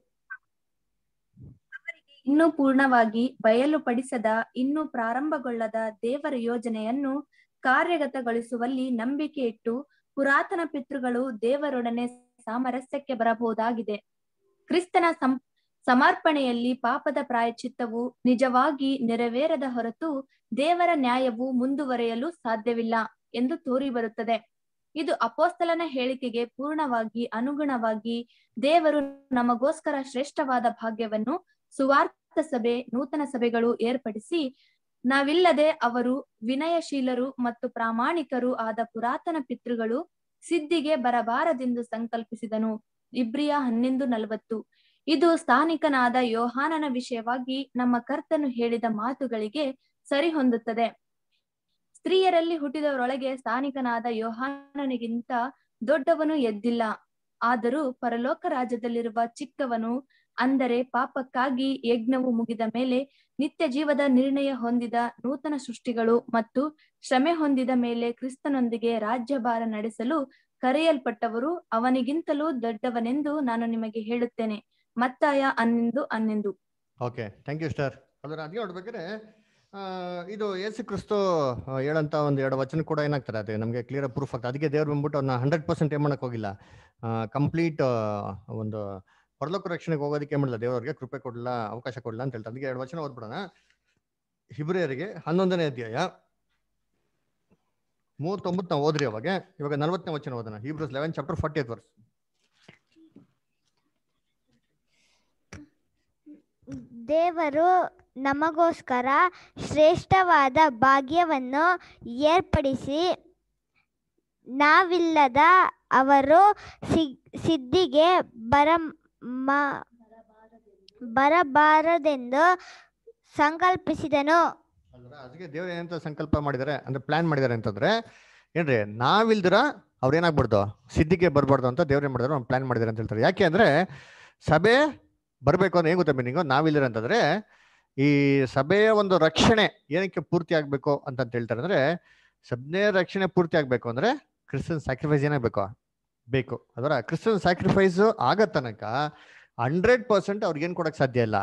ಇನ್ನೂ ಪೂರ್ಣವಾಗಿ ಬಯಲುಪಡಿಸದ ಇನ್ನೂ ಪ್ರಾರಂಭಗೊಳ್ಳದ ದೇವರ ಯೋಜನೆಯನ್ನು ಕಾರ್ಯಗತಗೊಳಿಸುವಲ್ಲಿ ನಂಬಿಕೆ ಇಟ್ಟು ಪುರಾತನ ಪಿತೃಗಳು ದೇವರೊಡನೆ ಸಾಮರಸ್ಯಕ್ಕೆ ಬರಬಹುದಾಗಿದೆ ಕ್ರಿಸ್ತನ ಸಮರ್ಪಣೆಯಲ್ಲಿ ಪಾಪದ ಪ್ರಾಯಚಿತ್ತವು ನಿಜವಾಗಿ ನೆರವೇರದ ಹೊರತು ದೇವರ ನ್ಯಾಯವು ಮುಂದುವರೆಯಲು ಸಾಧ್ಯವಿಲ್ಲ ಎಂದು ತೋರಿಬರುತ್ತದೆ ಇದು ಅಪೋಸ್ತಲನ ಹೇಳಿಕೆಗೆ ಪೂರ್ಣವಾಗಿ ಅನುಗುಣವಾಗಿ ದೇವರು ನಮಗೋಸ್ಕರ ಶ್ರೇಷ್ಠವಾದ ಭಾಗ್ಯವನ್ನು ಸುವಾರ್ಥ ಸಭೆ ನೂತನ ಸಭೆಗಳು ಏರ್ಪಡಿಸಿ ನಾವಿಲ್ಲದೆ ಅವರು ವಿನಯಶೀಲರು ಮತ್ತು ಪ್ರಾಮಾಣಿಕರು ಆದ ಪುರಾತನ ಪಿತೃಗಳು ಸಿದ್ಧಿಗೆ ಬರಬಾರದೆಂದು ಸಂಕಲ್ಪಿಸಿದನು ಇಬ್ರಿಯ ಹನ್ನೊಂದು ನಲವತ್ತು ಇದು ಸ್ಥಾನಿಕನಾದ ಯೋಹಾನನ ವಿಷಯವಾಗಿ ನಮ್ಮ ಕರ್ತನು ಹೇಳಿದ ಮಾತುಗಳಿಗೆ ಸರಿಹೊಂದುತ್ತದೆ ಸ್ತ್ರೀಯರಲ್ಲಿ ಹುಟ್ಟಿದವರೊಳಗೆ ಸ್ಥಾನಿಕನಾದ ಯೋಹಾನನಿಗಿಂತ ದೊಡ್ಡವನು ಎದ್ದಿಲ್ಲ ಆದರೂ ಪರಲೋಕ ರಾಜ್ಯದಲ್ಲಿರುವ ಚಿಕ್ಕವನು ಅಂದರೆ ಪಾಪಕ್ಕಾಗಿ ಯಜ್ಞವು ಮುಗಿದ ಮೇಲೆ ನಿತ್ಯ ಜೀವದ ನಿರ್ಣಯ ಹೊಂದಿದ ನೂತನ ಸೃಷ್ಟಿಗಳು ಮತ್ತು ಶ್ರಮೆ ಹೊಂದಿದ ಮೇಲೆ ಕ್ರಿಸ್ತನೊಂದಿಗೆ ರಾಜ್ಯಭಾರ ನಡೆಸಲು ಕರೆಯಲ್ಪಟ್ಟವರು ಅವನಿಗಿಂತಲೂ ದೊಡ್ಡವನೆಂದು ನಾನು ನಿಮಗೆ ಹೇಳುತ್ತೇನೆ ಮತ್ತಾಯ ಅನ್ನೆಂದು ಅನ್ನೆಂದು ಇದು ಯೇಸು ಕ್ರಿಸ್ತು ಹೇಳಂತ ಒಂದು ಎರಡು ವಚನ ಕೂಡ ಏನಾಗ್ತಾರೆ ಅದೇ ನಮಗೆ ಕ್ಲಿಯರ್ ಪ್ರೂಫ್ ಆಗ್ತದೆ ಅದಕ್ಕೆ ದೇವ್ರು ಬಂದ್ಬಿಟ್ಟು ಅವ್ನ ಹಂಡ್ರೆಡ್ ಪರ್ಸೆಂಟ್ ಏನ್ ಮಾಡಕ್ ಹೋಗಿಲ್ಲ ಕಂಪ್ಲೀಟ್ ಒಂದು ಪರಲೋಕ ರಕ್ಷಣೆಗೆ ಹೋಗೋದಕ್ಕೆ ಏನ್ ಮಾಡಿಲ್ಲ ದೇವರವ್ರಿಗೆ ಕೃಪೆ ಕೊಡಲ್ಲ ಅವಕಾಶ ಕೊಡಲ್ಲ ಅಂತ ಹೇಳ್ತಾರೆ ಅದಕ್ಕೆ ಎರಡು ವಚನ ಓದ್ಬಿಡೋಣ ಹಿಬ್ರಿಯರಿಗೆ ಹನ್ನೊಂದನೇ ಅಧ್ಯಾಯ ಮೂವತ್ತೊಂಬತ್ತು ನಾವು ಓದ್ರಿ ಅವಾಗ ಇವಾಗ ನಲ್ವತ್ತನೇ ವಚನ ಓದೋಣ Hebrews eleven chapter fortieth ದೇವರು ನಮಗೋಸ್ಕರ ಶ್ರೇಷ್ಠವಾದ ಭಾಗ್ಯವನ್ನು ಏರ್ಪಡಿಸಿ ನಾವಿಲ್ಲದ ಅವರು ಸಿದ್ಧಿಗೆ ಬರ ಬರಬಾರದೆಂದು ಸಂಕಲ್ಪಿಸಿದನು ಅದಕ್ಕೆ ದೇವ್ರು ಏನಂತ ಸಂಕಲ್ಪ ಮಾಡಿದ್ದಾರೆ ಅಂದ್ರೆ ಪ್ಲಾನ್ ಮಾಡಿದ್ದಾರೆ ಅಂತಂದ್ರೆ ಏನ್ರಿ ನಾವಿಲ್ದಿರ ಅವ್ರು ಏನಾಗ್ಬಿಡ್ದು ಸಿದ್ಧಿಗೆ ಬರಬಾರ್ದು ಅಂತ ದೇವ್ರು ಏನ್ ಮಾಡಿದ್ರು ಪ್ಲಾನ್ ಮಾಡಿದಾರೆ ಅಂತ ಹೇಳ್ತಾರೆ ಯಾಕೆ ಅಂದ್ರೆ ಸಭೆ ಬರಬೇಕು ಅಂದ್ರೆ ಏನು ಗೊತ್ತಾ ಮೀನಿಂಗು ನಾವಿಲ್ದಿರ ಅಂತಂದ್ರೆ ಈ ಸಭೆಯ ಒಂದು ರಕ್ಷಣೆ ಏನಕ್ಕೆ ಪೂರ್ತಿ ಆಗ್ಬೇಕು ಅಂತ ಹೇಳ್ತಾರೆ ಅಂದ್ರೆ ಸಭೆಯ ರಕ್ಷಣೆ ಪೂರ್ತಿ ಆಗ್ಬೇಕು ಅಂದ್ರೆ ಕ್ರಿಶ್ಚಿಯನ್ ಸ್ಯಾಕ್ರಿಫೈಸ್ ಏನಾಗಬೇಕು ಬೇಕು ಅದರ ಕ್ರಿಶ್ಚಿಯನ್ ಸ್ಯಾಕ್ರಿಫೈಸ್ ಆಗೋ ತನಕ ಹಂಡ್ರೆಡ್ ಪರ್ಸೆಂಟ್ ಅವ್ರಿಗೇನು ಕೊಡಕ್ ಸಾಧ್ಯ ಇಲ್ಲ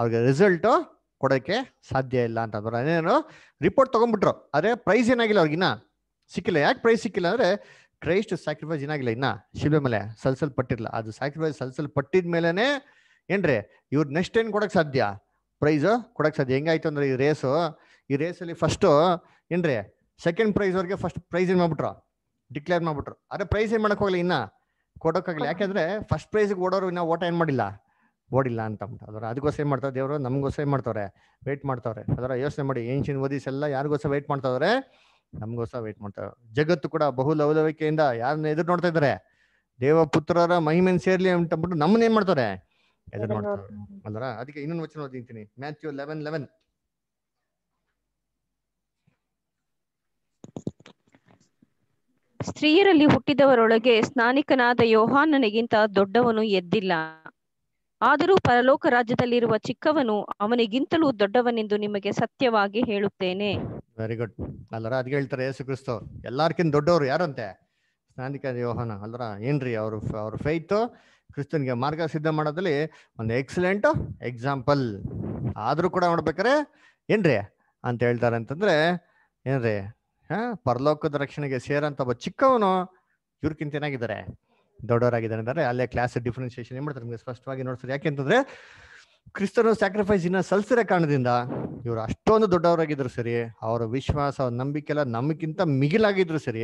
ಅವ್ರಿಗೆ ರಿಸಲ್ಟ್ ಕೊಡೋಕೆ ಸಾಧ್ಯ ಇಲ್ಲ ಅಂತ ಅಂದ್ರೆ ಏನೇನು ರಿಪೋರ್ಟ್ ತಗೊಂಡ್ಬಿಟ್ರು ಆದರೆ ಪ್ರೈಸ್ ಏನಾಗಿಲ್ಲ ಅವ್ರಿಗಿನ್ನ ಸಿಕ್ಕಿಲ್ಲ ಯಾಕೆ ಪ್ರೈಸ್ ಸಿಕ್ಕಿಲ್ಲ ಅಂದ್ರೆ ಕ್ರೈಸ್ಟ್ ಸ್ಯಾಕ್ರಿಫೈಸ್ ಏನಾಗಿಲ್ಲ ಇನ್ನ ಶಿಲ್ಬೆ ಮೇಲೆ ಪಟ್ಟಿರ್ಲಿಲ್ಲ ಅದು ಸ್ಯಾಕ್ರಿಫೈಸ್ ಪಟ್ಟಿದ ಮೇಲೇ ಏನ್ರಿ ಇವ್ರು ನೆಕ್ಸ್ಟ್ ಏನು ಕೊಡಕ್ ಸಾಧ್ಯ ಪ್ರೈಸು ಕೊಡಕ್ಕೆ ಸಾಧ್ಯ ಹೆಂಗಾಯ್ತು ಅಂದರೆ ಈ ರೇಸು ಈ ರೇಸಲ್ಲಿ ಫಸ್ಟು ಏನ್ರಿ ಸೆಕೆಂಡ್ ಪ್ರೈಸ್ ಅವ್ರಿಗೆ ಫಸ್ಟ್ ಪ್ರೈಸ್ ಏನು ಮಾಡ್ಬಿಟ್ರು ಡಿಕ್ಲೇರ್ ಮಾಡ್ಬಿಟ್ರು ಅದೇ ಪ್ರೈಸ್ ಏನು ಹೋಗ್ಲಿ ಇನ್ನ ಕೊಡೋಕ್ಕಾಗಲಿ ಯಾಕೆಂದ್ರೆ ಫಸ್ಟ್ ಪ್ರೈಸ್ಗೆ ಓಡೋರು ಇನ್ನೂ ಓಟ ಏನು ಮಾಡಿಲ್ಲ ಓಡಿಲ್ಲ ಅಂತ ಅದರ ಅದಕ್ಕೋಸ್ಕರ ಏನು ಮಾಡ್ತಾರೆ ದೇವರು ನಮಗೋಸ್ಕರ ಏನು ಮಾಡ್ತಾವ್ರೆ ವೆಯ್ಟ್ ಮಾಡ್ತಾವ್ರೆ ಅದರ ಯೋಚನೆ ಮಾಡಿ ಏನ್ಶಿನ್ ಓದಿಸ್ ಎಲ್ಲ ಯಾರಿಗೋಸ್ಕರ ವೆಯ್ಟ್ ಮಾಡ್ತಾವ್ರೆ ನಮಗೋಸ್ಕರ ವೆಯ್ಟ್ ಮಾಡ್ತಾರೆ ಜಗತ್ತು ಕೂಡ ಬಹು ಲವಲವಿಕೆಯಿಂದ ಯಾರನ್ನ ಎದುರು ನೋಡ್ತಾ ಇದ್ದಾರೆ ದೇವಪುತ್ರರ ಮಹಿಮೆನ್ ಸೇರ್ಲಿ ಅಂತಂದ್ಬಿಟ್ಟು ನಮ್ಮನ್ನ ಏನ್ ಮಾಡ್ತಾರೆ ಎದುರು ಅದಕ್ಕೆ ಇನ್ನೊಂದು ವಚನ ಓದಿಂತೀನಿ ಮ್ಯಾಥ್ಯೂ ಲೆವೆನ್ ಲೆವೆನ್ ಸ್ತ್ರೀಯರಲ್ಲಿ ಹುಟ್ಟಿದವರೊಳಗೆ ಸ್ನಾನಿಕನಾದ ಯೋಹಾನನಿಗಿಂತ ದೊಡ್ಡವನು ಎದ್ದಿಲ್ಲ ಆದರೂ ಪರಲೋಕ ರಾಜ್ಯದಲ್ಲಿರುವ ಚಿಕ್ಕವನು ಅವನಿಗಿಂತಲೂ ದೊಡ್ಡವನೆಂದು ನಿಮಗೆ ಸತ್ಯವಾಗಿ ಹೇಳುತ್ತೇನೆ ವೆರಿ ಗುಡ್ ಅಲ್ಲರ ಅದ್ ಹೇಳ್ತಾರೆ ಯೇಸು ಕ್ರಿಸ್ತ ಎಲ್ಲಾರ್ಕಿಂತ ದೊಡ್ಡವರು ಯಾರಂತೆ ಸ್ನಾನಿಕ ಯೋಹಾನ ಅಲ್ಲರ ಏನ್ರಿ ಅವ್ರ ಅವ್ರ ಫೈತ್ ಕ್ರಿಸ್ತನ್ಗೆ ಮಾರ್ಗ ಸಿದ್ಧ ಮಾಡೋದ್ರಲ್ಲಿ ಒಂದು ಎಕ್ಸಲೆಂಟ್ ಎಕ್ಸಾಂಪಲ್ ಆದರೂ ಕೂಡ ನೋಡ್ಬೇಕಾರೆ ಏನ್ರಿ ಅಂತ ಹೇಳ್ತಾರೆ ಅಂತಂದ್ರೆ ಏನ್ರಿ ಹಾ ಪರಲೋಕದ ರಕ್ಷಣೆಗೆ ಸೇರಂತ ಒಬ್ಬ ಚಿಕ್ಕವನು ಇವ್ರಕ್ಕಿಂತ ಏನಾಗಿದ್ದಾರೆ ದೊಡ್ಡವರಾಗಿದ್ದಾರೆ ಅಂದರೆ ಅಲ್ಲೇ ಕ್ಲಾಸ್ ಡಿಫ್ರೆನ್ಸಿಯೇಷನ್ ಏನ್ ಮಾಡ್ತಾರೆ ನಿಮಗೆ ಸ್ಪಷ್ಟವಾಗಿ ನೋಡ್ತಾರೆ ಯಾಕೆಂತಂದ್ರೆ ಕ್ರಿಸ್ತನ ಸ್ಯಾಕ್ರಿಫೈಸ್ ಇನ್ನ ಸಲ್ಸಿರ ಕಾರಣದಿಂದ ಇವರು ಅಷ್ಟೊಂದು ದೊಡ್ಡವರಾಗಿದ್ರು ಸರಿ ಅವರ ವಿಶ್ವಾಸ ನಂಬಿಕೆ ಎಲ್ಲ ನಮಗಿಂತ ಮಿಗಿಲಾಗಿದ್ರು ಸರಿ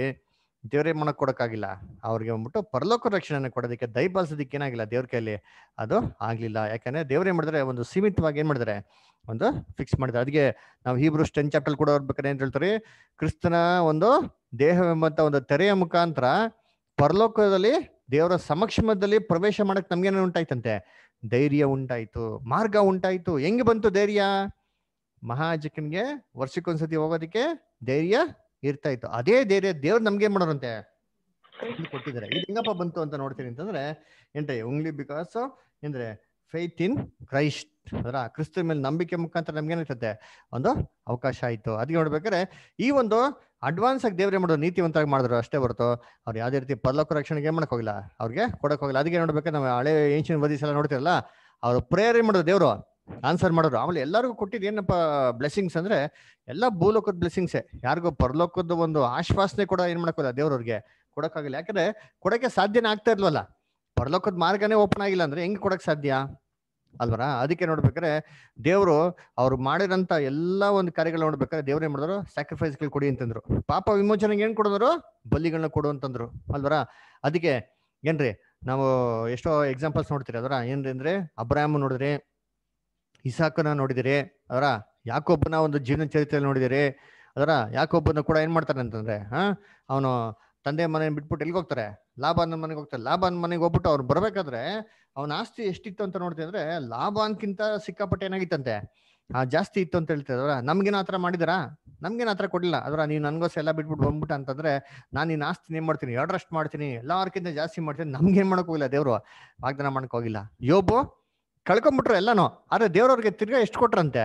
ದೇವರೇ ಮನ ಕೊಡೋಕ್ಕಾಗಿಲ್ಲ ಅವ್ರಿಗೆ ಬಂದ್ಬಿಟ್ಟು ಪರಲೋಕ ರಕ್ಷಣೆಯನ್ನು ಕೊಡೋದಕ್ಕೆ ಬಳಸೋದಕ್ಕೆ ಏನಾಗಿಲ್ಲ ದೇವ್ರ ಕೈಯಲ್ಲಿ ಅದು ಆಗಲಿಲ್ಲ ಯಾಕಂದ್ರೆ ಏನ್ ಮಾಡಿದ್ರೆ ಒಂದು ಸೀಮಿತವಾಗಿ ಏನ್ ಮಾಡಿದ್ರೆ ಒಂದು ಫಿಕ್ಸ್ ಮಾಡಿದ್ರೆ ಅದಕ್ಕೆ ನಾವು ಹೀಬ್ರೂ ಸ್ಟೆನ್ ಚಾಪ್ಟರ್ ಕೂಡ ಬೇಕಾದ್ರೆ ಏನ್ ಹೇಳ್ತಾರೆ ಕ್ರಿಸ್ತನ ಒಂದು ದೇಹವೆಂಬಂತ ಒಂದು ತೆರೆಯ ಮುಖಾಂತರ ಪರಲೋಕದಲ್ಲಿ ದೇವರ ಸಮಕ್ಷಮದಲ್ಲಿ ಪ್ರವೇಶ ಮಾಡಕ್ ನಮ್ಗೇನು ಉಂಟಾಯ್ತಂತೆ ಧೈರ್ಯ ಉಂಟಾಯ್ತು ಮಾರ್ಗ ಉಂಟಾಯ್ತು ಹೆಂಗ್ ಬಂತು ಧೈರ್ಯ ಮಹಾಜಕನ್ಗೆ ವರ್ಷಕ್ಕೊಂದ್ಸತಿ ಹೋಗೋದಕ್ಕೆ ಧೈರ್ಯ ಇರ್ತಾ ಇತ್ತು ಅದೇ ಧೈರ್ಯ ದೇವ್ರು ನಮ್ಗೆ ಮಾಡೋರಂತೆ ಕೊಟ್ಟಿದ್ದಾರೆ ಇದು ಹೆಂಗಪ್ಪ ಬಂತು ಅಂತ ನೋಡ್ತೀನಿ ಅಂತಂದ್ರೆ ಏನ್ರಿ ಉಂಗ್ಲಿ ಬಿಕಾಸ್ ಅಂದ್ರೆ ಫೈತ್ ಇನ್ ಕ್ರೈಸ್ಟ್ ಅದರ ಕ್ರಿಸ್ತ ಮೇಲೆ ನಂಬಿಕೆ ಮುಖಾಂತರ ನಮ್ಗೆ ಏನಿರ್ತದೆ ಒಂದು ಅವಕಾಶ ಆಯ್ತು ಅದಕ್ಕೆ ನೋಡ್ಬೇಕಾದ್ರೆ ಈ ಒಂದು ಅಡ್ವಾನ್ಸ್ ಆಗಿ ದೇವ್ರೆ ಮಾಡೋದು ನೀತಿವಂತಾಗಿ ಮಾಡಿದ್ರು ಅಷ್ಟೇ ಹೊರತು ಅವ್ರು ಯಾವ್ದೇ ರೀತಿ ಪದಲೋಕ ರಕ್ಷಣೆಗೆ ಏನು ಹೋಗಿಲ್ಲ ಅವ್ರಿಗೆ ಹೋಗಿಲ್ಲ ಅದಕ್ಕೆ ನೋಡ್ಬೇಕಾದ್ರೆ ನಾವು ಹಳೆ ಏನ್ಚಿನ ವದೀಸ್ ನೋಡ್ತಿರಲ್ಲ ಅವರು ಪ್ರೇಯರ್ ಏನು ಮಾಡೋದು ದೇವ್ರು ಆನ್ಸರ್ ಮಾಡೋರು ಆಮೇಲೆ ಎಲ್ಲರಿಗೂ ಕೊಟ್ಟಿದ್ದು ಏನಪ್ಪ ಬ್ಲೆಸ್ಸಿಂಗ್ಸ್ ಅಂದ್ರೆ ಎಲ್ಲ ಭೂಲೋಕದ ಬ್ಲೆಸ್ಸಿಂಗ್ಸೇ ಯಾರಿಗೂ ಪರಲೋಕದ ಒಂದು ಆಶ್ವಾಸನೆ ಕೂಡ ಏನ್ ಮಾಡೋಕ್ಕಲ್ಲ ದೇವ್ರವ್ರಿಗೆ ಕೊಡೋಕ್ಕಾಗಲ್ಲ ಯಾಕಂದ್ರೆ ಕೊಡಕ್ಕೆ ಸಾಧ್ಯನೇ ಆಗ್ತಾ ಇಲ್ವಲ್ಲ ಪರಲೋಕದ ಮಾರ್ಗನೇ ಓಪನ್ ಆಗಿಲ್ಲ ಅಂದ್ರೆ ಹೆಂಗೆ ಕೊಡಕ್ ಸಾಧ್ಯ ಅಲ್ವರ ಅದಕ್ಕೆ ನೋಡ್ಬೇಕಾರೆ ದೇವರು ಅವ್ರು ಮಾಡಿರೋಂಥ ಎಲ್ಲ ಒಂದು ಕಾರ್ಯಗಳು ನೋಡ್ಬೇಕಾದ್ರೆ ದೇವ್ರು ಏನ್ ಮಾಡಿದ್ರು ಸ್ಯಾಕ್ರಿಫೈಸ್ಗಳು ಕೊಡಿ ಅಂತಂದ್ರು ಪಾಪ ವಿಮೋಚನೆಗೆ ಏನ್ ಕೊಡೋದ್ರು ಬಲಿಗಳನ್ನ ಕೊಡು ಅಂತಂದ್ರು ಅಲ್ವರ ಅದಕ್ಕೆ ಏನ್ರಿ ನಾವು ಎಷ್ಟೋ ಎಕ್ಸಾಂಪಲ್ಸ್ ನೋಡ್ತೀರಿ ಅದರ ಏನ್ರಿ ಅಂದ್ರೆ ಅಬ್ರಾಹಮ್ ನೋಡಿದ್ರಿ ಇಸಾಕನ ನೋಡಿದಿರಿ ಅದರ ಯಾಕೊಬ್ಬನ ಒಂದು ಜೀವನ ಚರಿತ್ರೆಯಲ್ಲಿ ನೋಡಿದಿರಿ ಅದರ ಯಾಕೊಬ್ಬನ ಕೂಡ ಏನು ಮಾಡ್ತಾನೆ ಅಂತಂದರೆ ಹಾಂ ಅವನು ತಂದೆ ಮನೆ ಬಿಟ್ಬಿಟ್ಟು ಎಲ್ಲಿಗೆ ಹೋಗ್ತಾರೆ ಅನ್ನೋ ಮನೆಗೆ ಹೋಗ್ತಾರೆ ಲಾಭ ಲಾಭಾನ ಮನೆಗೆ ಹೋಗ್ಬಿಟ್ಟು ಅವ್ರು ಬರಬೇಕಾದ್ರೆ ಅವನ ಆಸ್ತಿ ಎಷ್ಟಿತ್ತು ಅಂತ ಅಂದ್ರೆ ಅಂದರೆ ಅನ್ಕಿಂತ ಸಿಕ್ಕಾಪಟ್ಟೆ ಏನಾಗಿತ್ತಂತೆ ಆ ಜಾಸ್ತಿ ಇತ್ತು ಅಂತ ಹೇಳ್ತಾರೆ ಅವರ ನಮ್ಗೇನು ಆ ಥರ ಮಾಡಿದಾರಾ ನಮ್ಗೇನು ಆ ಥರ ಕೊಡಲಿಲ್ಲ ಅದರ ನೀವು ನನಗೋಸ್ ಎಲ್ಲ ಬಿಟ್ಬಿಟ್ಟು ಬಂದ್ಬಿಟ್ಟು ಅಂತಂದರೆ ನಾನು ನಿನ್ನ ಆಸ್ತಿ ಏನು ಮಾಡ್ತೀನಿ ಎರಡರಷ್ಟು ಮಾಡ್ತೀನಿ ಎಲ್ಲಾರ್ಕಿಂತ ಜಾಸ್ತಿ ಮಾಡ್ತೀನಿ ನಮ್ಗೇನು ಮಾಡೋಕ್ಕೋಗಿಲ್ಲ ದೇವರು ವಾಗ್ದಾನ ಮಾಡೋಕ್ಕೋಗಿಲ್ಲ ಯೋಬೋ ಕಳ್ಕೊಂಡ್ಬಿಟ್ರು ಎಲ್ಲಾನು ಆದ್ರೆ ದೇವ್ರವ್ರಿಗೆ ತಿರ್ಗಾ ಎಷ್ಟು ಕೊಟ್ರಂತೆ